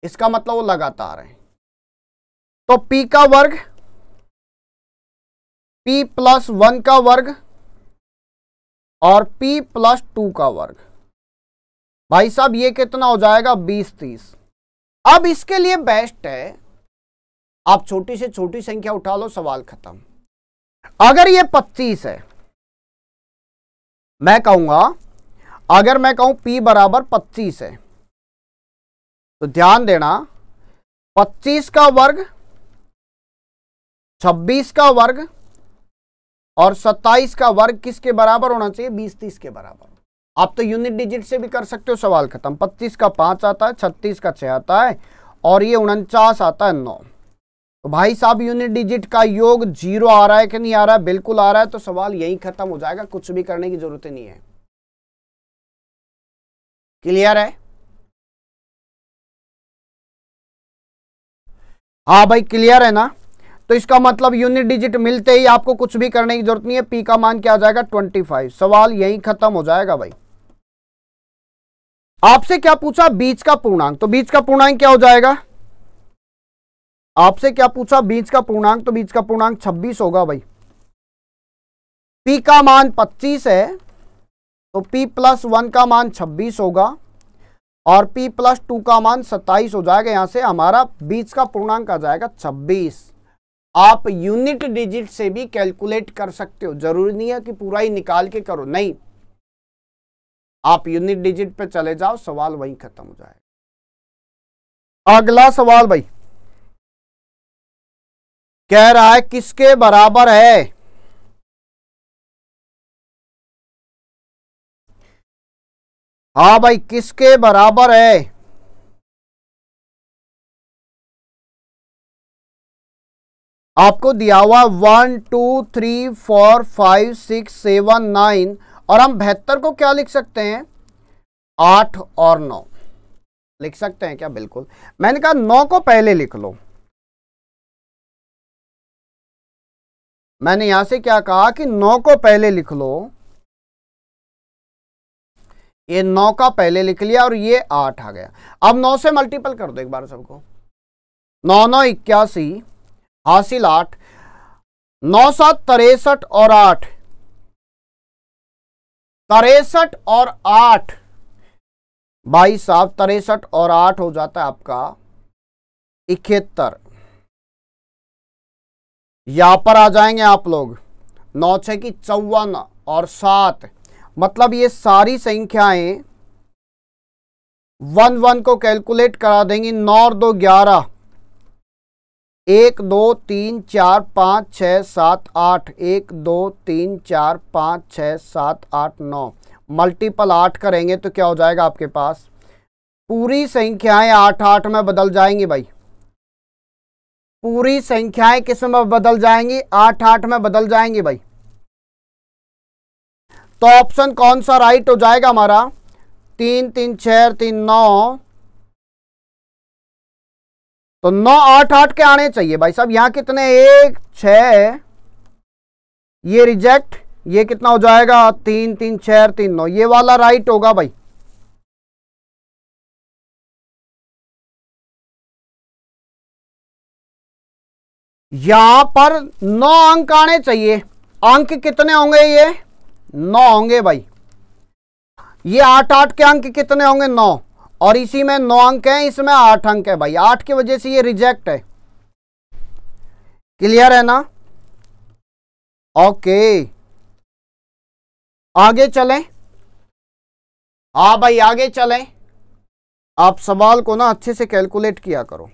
इसका मतलब वो लगातार है तो p का वर्ग p प्लस वन का वर्ग और p प्लस टू का वर्ग भाई साहब ये कितना हो जाएगा बीस तीस अब इसके लिए बेस्ट है आप छोटी से छोटी संख्या उठा लो सवाल खत्म अगर ये पच्चीस है मैं कहूंगा अगर मैं कहूं p बराबर पच्चीस है तो ध्यान देना 25 का वर्ग 26 का वर्ग और 27 का वर्ग किसके बराबर होना चाहिए 20-30 के बराबर आप तो यूनिट डिजिट से भी कर सकते हो सवाल खत्म 25 का पांच आता है 36 का छह आता है और ये उनचास आता है नौ तो भाई साहब यूनिट डिजिट का योग जीरो आ रहा है कि नहीं आ रहा है बिल्कुल आ रहा है तो सवाल यही खत्म हो जाएगा कुछ भी करने की जरूरत नहीं है क्लियर है हाँ भाई क्लियर है ना तो इसका मतलब यूनिट डिजिट मिलते ही आपको कुछ भी करने की जरूरत नहीं है पी का मान क्या आ जाएगा 25 सवाल यही खत्म हो जाएगा भाई आपसे क्या पूछा बीच का पूर्णांक तो बीच का पूर्णांक क्या हो जाएगा आपसे क्या पूछा बीच का पूर्णांक तो बीच का पूर्णांक 26 होगा भाई पी का मान 25 है तो पी प्लस वन का मान छब्बीस होगा और पी प्लस टू का मान सत्ताईस हो जाएगा यहां से हमारा बीच का पूर्णांक आ जाएगा छब्बीस आप यूनिट डिजिट से भी कैलकुलेट कर सकते हो जरूरी नहीं है कि पूरा ही निकाल के करो नहीं आप यूनिट डिजिट पे चले जाओ सवाल वहीं खत्म हो जाएगा अगला सवाल भाई कह रहा है किसके बराबर है हाँ भाई किसके बराबर है आपको दिया हुआ one two three four five six seven nine और हम बेहतर को क्या लिख सकते हैं आठ और नौ लिख सकते हैं क्या बिल्कुल मैंने कहा नौ को पहले लिख लो मैंने यहां से क्या कहा कि नौ को पहले लिख लो ये नौ का पहले लिख लिया और ये आठ आ गया अब नौ से मल्टीपल कर दो एक बार सबको नौ नौ इक्यासी हासिल आठ नौ सात तिरसठ और आठ तिरसठ और आठ भाई साहब तिरसठ और आठ हो जाता है आपका इकहत्तर यहां पर आ जाएंगे आप लोग नौ छः की चौवन और सात मतलब ये सारी संख्याएं वन वन को कैलकुलेट करा देंगी नौ और दो ग्यारह एक दो तीन चार पाँच छ सात आठ एक दो तीन चार पाँच छ सात आठ नौ मल्टीपल आठ करेंगे तो क्या हो जाएगा आपके पास पूरी संख्याएं आठ आठ में बदल जाएंगी भाई पूरी संख्याएं किस में बदल जाएंगी आठ आठ में बदल जाएंगी भाई तो ऑप्शन कौन सा राइट हो जाएगा हमारा तीन तीन छह तीन नौ तो नौ आठ आठ के आने चाहिए भाई साहब यहां कितने एक छ ये रिजेक्ट ये कितना हो जाएगा तीन तीन छह तीन नौ ये वाला राइट होगा भाई यहां पर नौ अंक आने चाहिए अंक कितने होंगे ये नौ होंगे भाई ये आठ आठ के अंक कितने होंगे नौ और इसी में नौ अंक है इसमें आठ अंक है भाई आठ की वजह से ये रिजेक्ट है क्लियर है ना ओके आगे चलें आ हाँ भाई आगे चलें आप सवाल को ना अच्छे से कैलकुलेट किया करो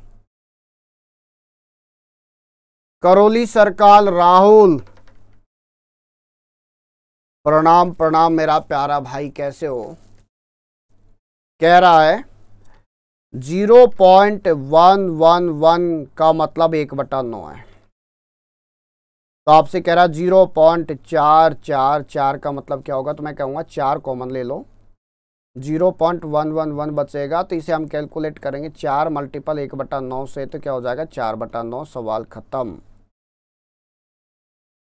करौली सरकाल राहुल प्रणाम प्रणाम मेरा प्यारा भाई कैसे हो कह रहा है zero point one one one का मतलब एक बटा नौ है तो आपसे कह रहा जीरो पॉइंट चार चार चार का मतलब क्या होगा तो मैं कहूँगा चार कॉमन ले लो zero point one one one बचेगा तो इसे हम कैलकुलेट करेंगे चार मल्टीपल एक बटा नौ से तो क्या हो जाएगा चार बटा नौ सवाल खत्म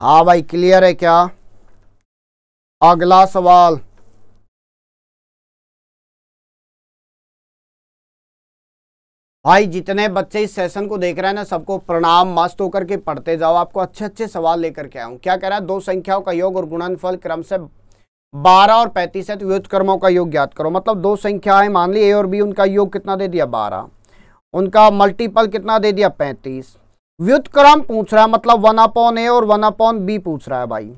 हाँ भाई क्लियर है क्या अगला सवाल भाई जितने बच्चे इस सेशन को देख रहे हैं ना सबको प्रणाम मस्त होकर के पढ़ते जाओ आपको अच्छे अच्छे सवाल लेकर के आऊँ क्या कह रहा है दो संख्याओं का योग और गुणनफल क्रम से बारह और पैंतीस है तो व्युत कर्मों का योग ज्ञात करो मतलब दो संख्याएं मान ली ए और बी उनका योग कितना दे दिया बारह उनका मल्टीपल कितना दे दिया पैंतीस क्रम पूछ रहा है मतलब वन अपॉन ए और वन अपॉन बी पूछ रहा है भाई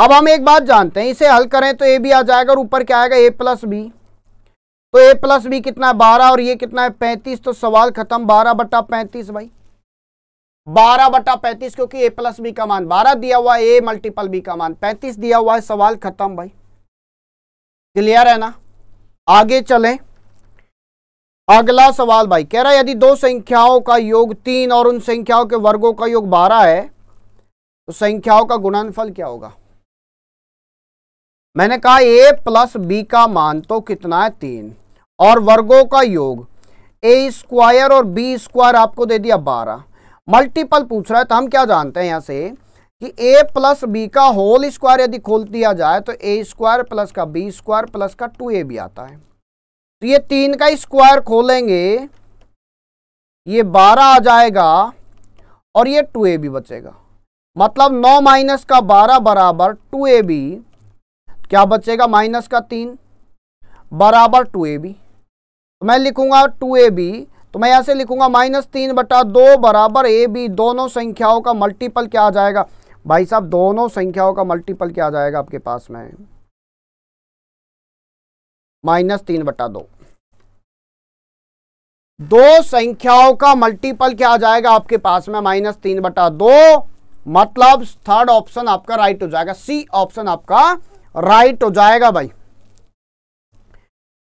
अब हम एक बात जानते हैं इसे हल करें तो ए भी आ जाएगा और ऊपर क्या आएगा ए प्लस बी तो ए प्लस बी कितना है बारह और ये कितना है पैंतीस तो सवाल खत्म बारह बटा पैंतीस भाई बारह बटा पैंतीस क्योंकि ए प्लस बी का मान बारह दिया हुआ है ए मल्टीपल बी का मान पैंतीस दिया हुआ है सवाल खत्म भाई क्लियर है ना आगे चलें अगला सवाल भाई कह रहा है यदि दो संख्याओं का योग तीन और उन संख्याओं के वर्गों का योग बारह है तो संख्याओं का गुणनफल क्या होगा मैंने कहा ए प्लस बी का मान तो कितना है तीन और वर्गों का योग ए स्क्वायर और बी स्क्वायर आपको दे दिया बारह मल्टीपल पूछ रहा है तो हम क्या जानते हैं यहाँ से कि ए प्लस बी का होल स्क्वायर यदि खोल दिया जाए तो ए स्क्वायर प्लस का बी स्क्वायर प्लस का टू ए भी आता है तो ये तीन का स्क्वायर खोलेंगे ये बारह आ जाएगा और ये टू ए भी बचेगा मतलब नौ माइनस का बारह बराबर टू ए बी क्या बचेगा माइनस का तीन बराबर टू ए बी तो मैं लिखूंगा टू ए बी तो मैं ऐसे से लिखूंगा माइनस तीन बटा दो बराबर ए बी दोनों संख्याओं का मल्टीपल क्या आ जाएगा भाई साहब दोनों संख्याओं का मल्टीपल क्या आ जाएगा आपके पास में माइनस तीन बटा दो दो संख्याओं का मल्टीपल क्या आ जाएगा आपके पास में माइनस तीन बटा दो मतलब थर्ड ऑप्शन आपका राइट हो जाएगा सी ऑप्शन आपका राइट हो जाएगा भाई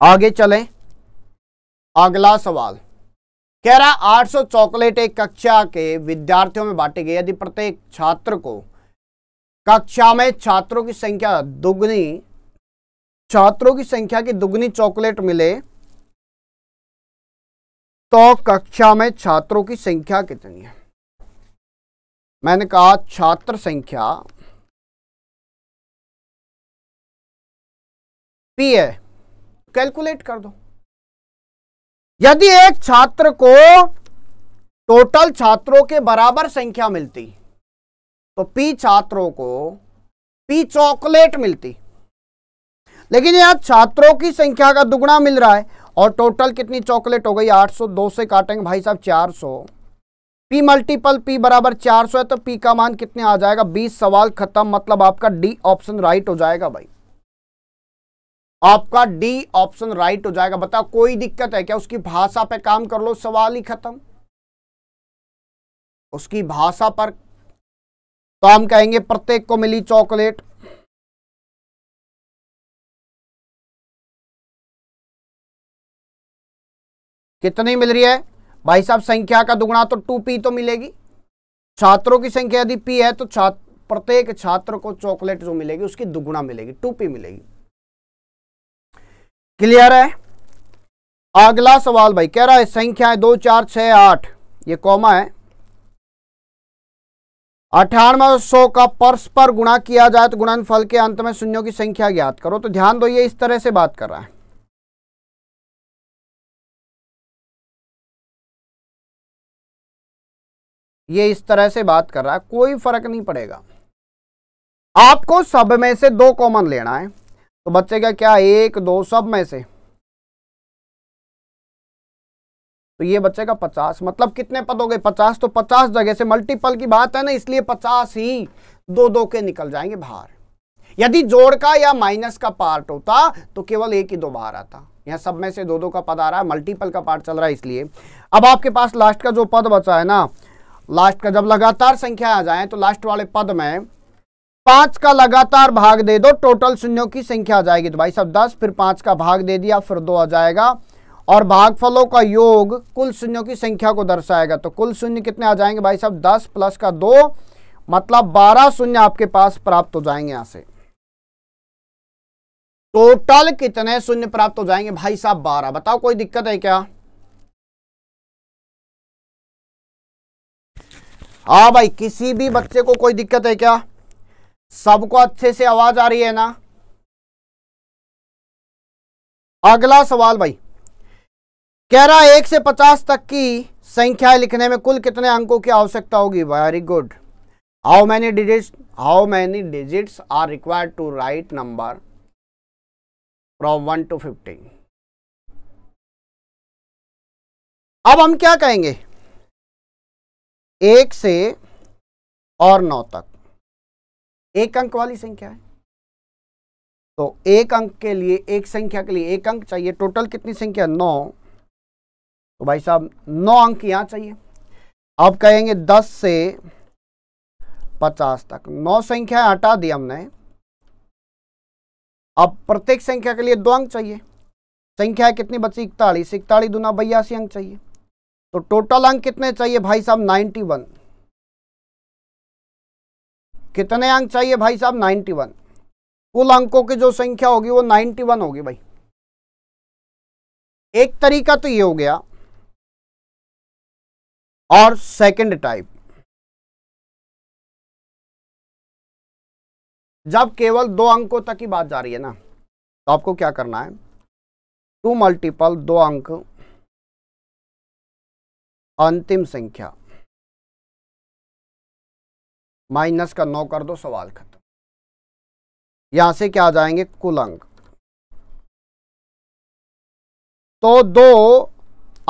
आगे चलें अगला सवाल कह रहा 800 चॉकलेट एक कक्षा के विद्यार्थियों में बांटे गए यदि प्रत्येक छात्र को कक्षा में छात्रों की संख्या दुगनी छात्रों की संख्या की दुगनी चॉकलेट मिले तो कक्षा में छात्रों की संख्या कितनी है मैंने कहा छात्र संख्या पी है कैलकुलेट कर दो यदि एक छात्र को टोटल छात्रों के बराबर संख्या मिलती तो पी छात्रों को पी चॉकलेट मिलती लेकिन यहां छात्रों की संख्या का दुगुना मिल रहा है और टोटल कितनी चॉकलेट हो गई 800 दो से काटेंगे भाई साहब 400 पी मल्टीपल पी बराबर 400 है तो पी का मान कितने आ जाएगा 20 सवाल खत्म मतलब आपका डी ऑप्शन राइट हो जाएगा भाई आपका डी ऑप्शन राइट हो जाएगा बताओ कोई दिक्कत है क्या उसकी भाषा पे काम कर लो सवाल ही खत्म उसकी भाषा पर तो हम कहेंगे प्रत्येक को मिली चॉकलेट कितनी मिल रही है भाई साहब संख्या का दुगुना तो टू पी तो मिलेगी छात्रों की संख्या यदि पी है तो छात्र प्रत्येक छात्र को चॉकलेट जो मिलेगी उसकी दुगुना मिलेगी टू पी मिलेगी क्लियर है अगला सवाल भाई कह रहा है है दो चार छ आठ ये कॉमा है अठानवे सौ का परस्पर गुणा किया जाए तो गुणनफल के अंत में शून्यों की संख्या ज्ञात करो तो ध्यान दो ये इस तरह से बात कर रहा है ये इस तरह से बात कर रहा है कोई फर्क नहीं पड़ेगा आपको सब में से दो कॉमन लेना है तो का क्या एक दो सब में से तो ये का पचास मतलब कितने पद हो गए पचास तो पचास जगह से मल्टीपल की बात है ना इसलिए पचास ही दो दो के निकल जाएंगे बाहर यदि जोड़ का या माइनस का पार्ट होता तो केवल एक ही दो बाहर आता यहां सब में से दो दो का पद आ रहा है मल्टीपल का पार्ट चल रहा है इसलिए अब आपके पास लास्ट का जो पद बचा है ना लास्ट का जब लगातार संख्या आ जाए तो लास्ट वाले पद में पांच का लगातार भाग दे दो टोटल शून्यों की संख्या आ जाएगी तो भाई साहब दस फिर पांच का भाग दे दिया फिर दो आ जाएगा और भागफलों का योग कुल शून्यों की संख्या को दर्शाएगा तो कुल शून्य कितने आ जाएंगे भाई साहब दस प्लस का दो मतलब बारह शून्य आपके पास प्राप्त हो जाएंगे यहां से टोटल कितने शून्य प्राप्त हो जाएंगे भाई साहब बारह बताओ कोई दिक्कत है क्या हाँ भाई किसी भी बच्चे को कोई दिक्कत है क्या सबको अच्छे से आवाज आ रही है ना अगला सवाल भाई कह रहा एक से पचास तक की संख्या लिखने में कुल कितने अंकों की आवश्यकता होगी very good how many digit how many digits are required to write number from one to fifteen अब हम क्या कहेंगे एक से और नौ तक एक अंक वाली संख्या है तो एक अंक के लिए एक संख्या के लिए एक अंक चाहिए टोटल कितनी संख्या नौ तो भाई साहब नौ अंक यहां चाहिए आप कहेंगे दस से पचास तक नौ संख्या हटा दी हमने अब प्रत्येक संख्या के लिए दो अंक चाहिए संख्या कितनी बची इकतालीस इकतालीस दुना बयासी अंक चाहिए तो टोटल अंक कितने चाहिए भाई साहब नाइन्टी वन कितने अंक चाहिए भाई साहब 91 कुल अंकों की जो संख्या होगी वो 91 होगी भाई एक तरीका तो ये हो गया और सेकंड टाइप जब केवल दो अंकों तक की बात जा रही है ना तो आपको क्या करना है टू मल्टीपल दो अंक अंतिम संख्या माइनस का नौ कर दो सवाल खत्म यहां से क्या आ जाएंगे कुल अंक तो दो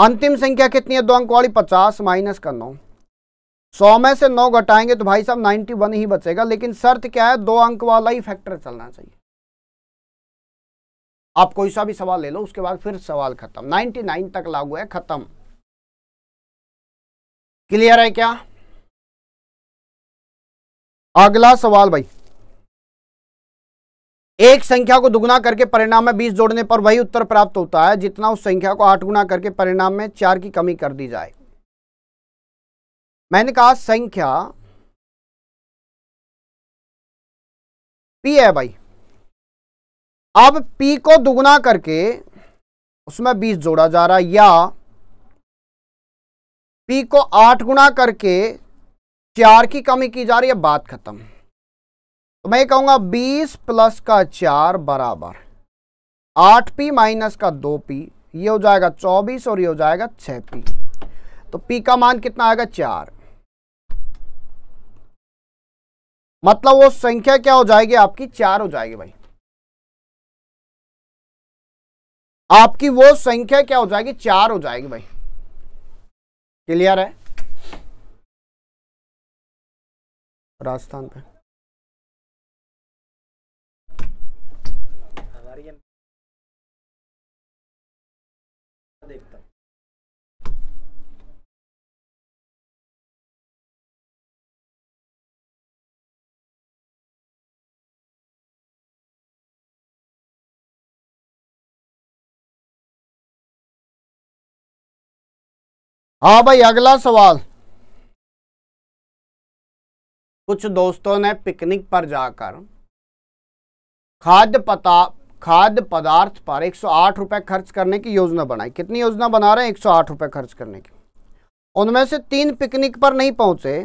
अंतिम संख्या कितनी है दो अंक वाली पचास माइनस का नौ सौ में से नौ घटाएंगे तो भाई साहब नाइन्टी वन ही बचेगा लेकिन शर्त क्या है दो अंक वाला ही फैक्टर चलना चाहिए आप कोई सा भी सवाल ले लो उसके बाद फिर सवाल खत्म नाइन्टी नाइन तक लागू है खत्म क्लियर है क्या अगला सवाल भाई एक संख्या को दुगुना करके परिणाम में बीस जोड़ने पर वही उत्तर प्राप्त होता है जितना उस संख्या को आठ गुना करके परिणाम में चार की कमी कर दी जाए मैंने कहा संख्या पी है भाई अब पी को दुगुना करके उसमें बीस जोड़ा जा रहा है या पी को आठ गुना करके चार की कमी की जा रही है बात खत्म तो मैं कहूंगा बीस प्लस का चार बराबर आठ पी माइनस का दो पी ये हो जाएगा चौबीस और ये हो जाएगा छह पी तो पी का मान कितना आएगा चार मतलब वो संख्या क्या हो जाएगी आपकी चार हो जाएगी भाई आपकी वो संख्या क्या हो जाएगी चार हो जाएगी भाई क्लियर है राजस्थान पे हाँ भाई अगला सवाल कुछ दोस्तों ने पिकनिक पर जाकर खाद्य पता खाद्य पदार्थ पर एक सौ आठ खर्च करने की योजना बनाई कितनी योजना बना रहे हैं एक सौ आठ खर्च करने की उनमें से तीन पिकनिक पर नहीं पहुंचे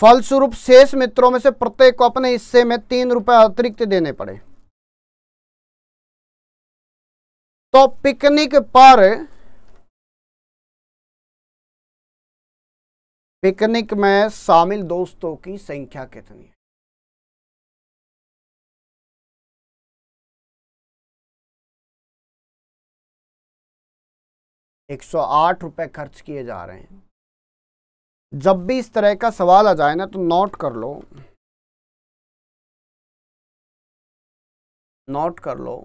फलस्वरूप शेष मित्रों में से प्रत्येक को अपने हिस्से में तीन रुपए अतिरिक्त देने पड़े तो पिकनिक पर पिकनिक में शामिल दोस्तों की संख्या कितनी है एक सौ आठ रुपए खर्च किए जा रहे हैं जब भी इस तरह का सवाल आ जाए ना तो नोट कर लो नोट कर लो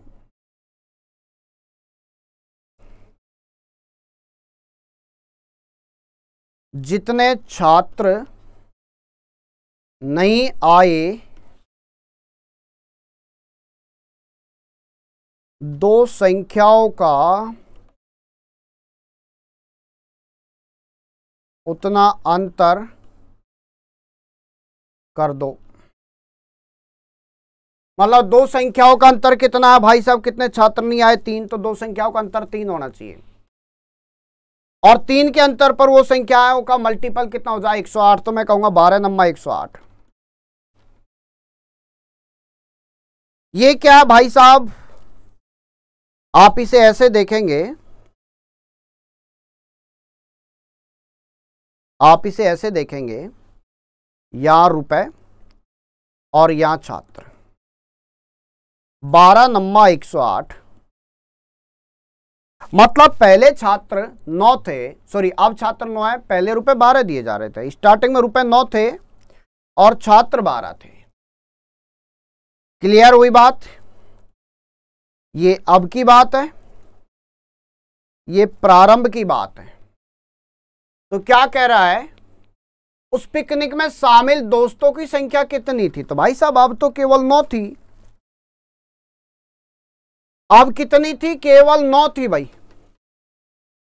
जितने छात्र नहीं आए दो संख्याओं का उतना अंतर कर दो मतलब दो संख्याओं का अंतर कितना है भाई साहब कितने छात्र नहीं आए तीन तो दो संख्याओं का अंतर तीन होना चाहिए और तीन के अंतर पर वो संख्याओं का मल्टीपल कितना हो जाए 108 तो मैं कहूंगा बारह नंबर 108 ये क्या भाई साहब आप इसे ऐसे देखेंगे आप इसे ऐसे देखेंगे या रुपए और या छात्र बारह नम्मा एक सौ आठ मतलब पहले छात्र नौ थे सॉरी अब छात्र नौ है पहले रुपए बारह दिए जा रहे थे स्टार्टिंग में रुपए नौ थे और छात्र बारह थे क्लियर हुई बात ये अब की बात है ये प्रारंभ की बात है तो क्या कह रहा है उस पिकनिक में शामिल दोस्तों की संख्या कितनी थी तो भाई साहब अब तो केवल नौ थी अब कितनी थी केवल नौ थी भाई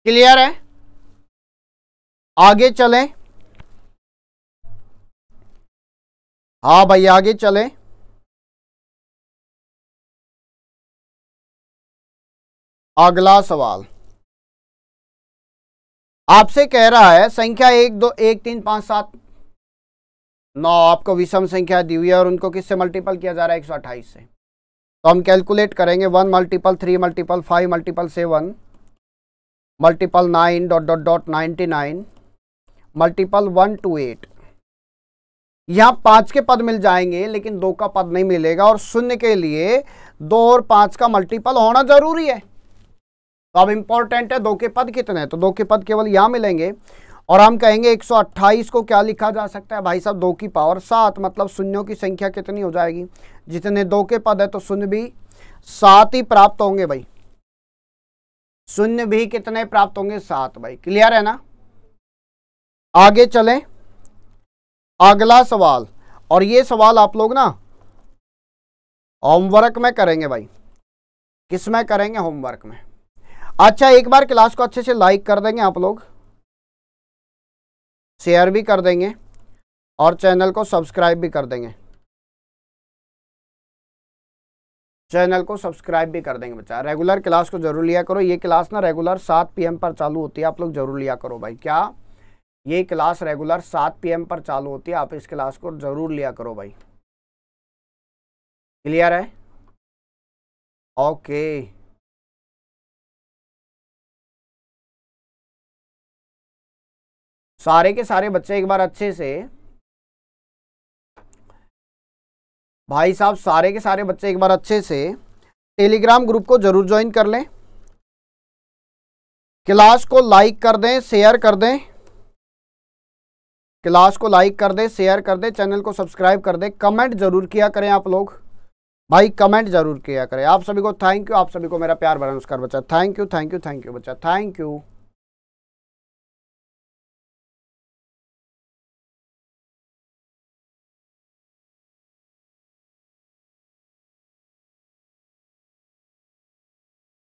क्लियर है आगे चलें हाँ भाई आगे चलें अगला सवाल आपसे कह रहा है संख्या एक दो एक तीन पांच सात नौ आपको विषम संख्या दी हुई है और उनको किससे मल्टीपल किया जा रहा है एक सौ अट्ठाईस से तो हम कैलकुलेट करेंगे one multiple three multiple five multiple seven multiple nine dot dot dot ninety nine multiple one two eight यहाँ पाँच के पद मिल जाएंगे लेकिन दो का पद नहीं मिलेगा और शून्य के लिए दो और पाँच का मल्टीपल होना जरूरी है तो अब इम्पॉर्टेंट है दो के पद कितने हैं तो दो के पद केवल यहाँ मिलेंगे और हम कहेंगे 128 को क्या लिखा जा सकता है भाई साहब दो की पावर सात मतलब शून्यों की संख्या कितनी हो जाएगी जितने दो के पद है तो शून्य भी सात ही प्राप्त होंगे भाई शून्य भी कितने प्राप्त होंगे सात भाई क्लियर है ना आगे चलें अगला सवाल और ये सवाल आप लोग ना होमवर्क में करेंगे भाई किस में करेंगे होमवर्क में अच्छा एक बार क्लास को अच्छे से लाइक कर देंगे आप लोग शेयर भी कर देंगे और चैनल को सब्सक्राइब भी कर देंगे चैनल को सब्सक्राइब भी कर देंगे बच्चा रेगुलर क्लास को जरूर लिया करो ये क्लास ना रेगुलर सात पीएम पर चालू होती है आप लोग जरूर लिया करो भाई क्या ये क्लास रेगुलर सात पीएम पर चालू होती है आप इस क्लास को जरूर लिया करो भाई क्लियर है ओके सारे के सारे बच्चे एक बार अच्छे से भाई साहब सारे के सारे बच्चे एक बार अच्छे से टेलीग्राम ग्रुप को जरूर ज्वाइन कर लें क्लास को लाइक कर दें शेयर कर दें क्लास को लाइक कर दें शेयर कर दें चैनल को सब्सक्राइब कर दें कमेंट जरूर किया करें आप लोग भाई कमेंट जरूर किया करें आप सभी को थैंक यू आप सभी को मेरा प्यार भरा नमस्कार बच्चा thank you thank you thank you बच्चा थैंक यू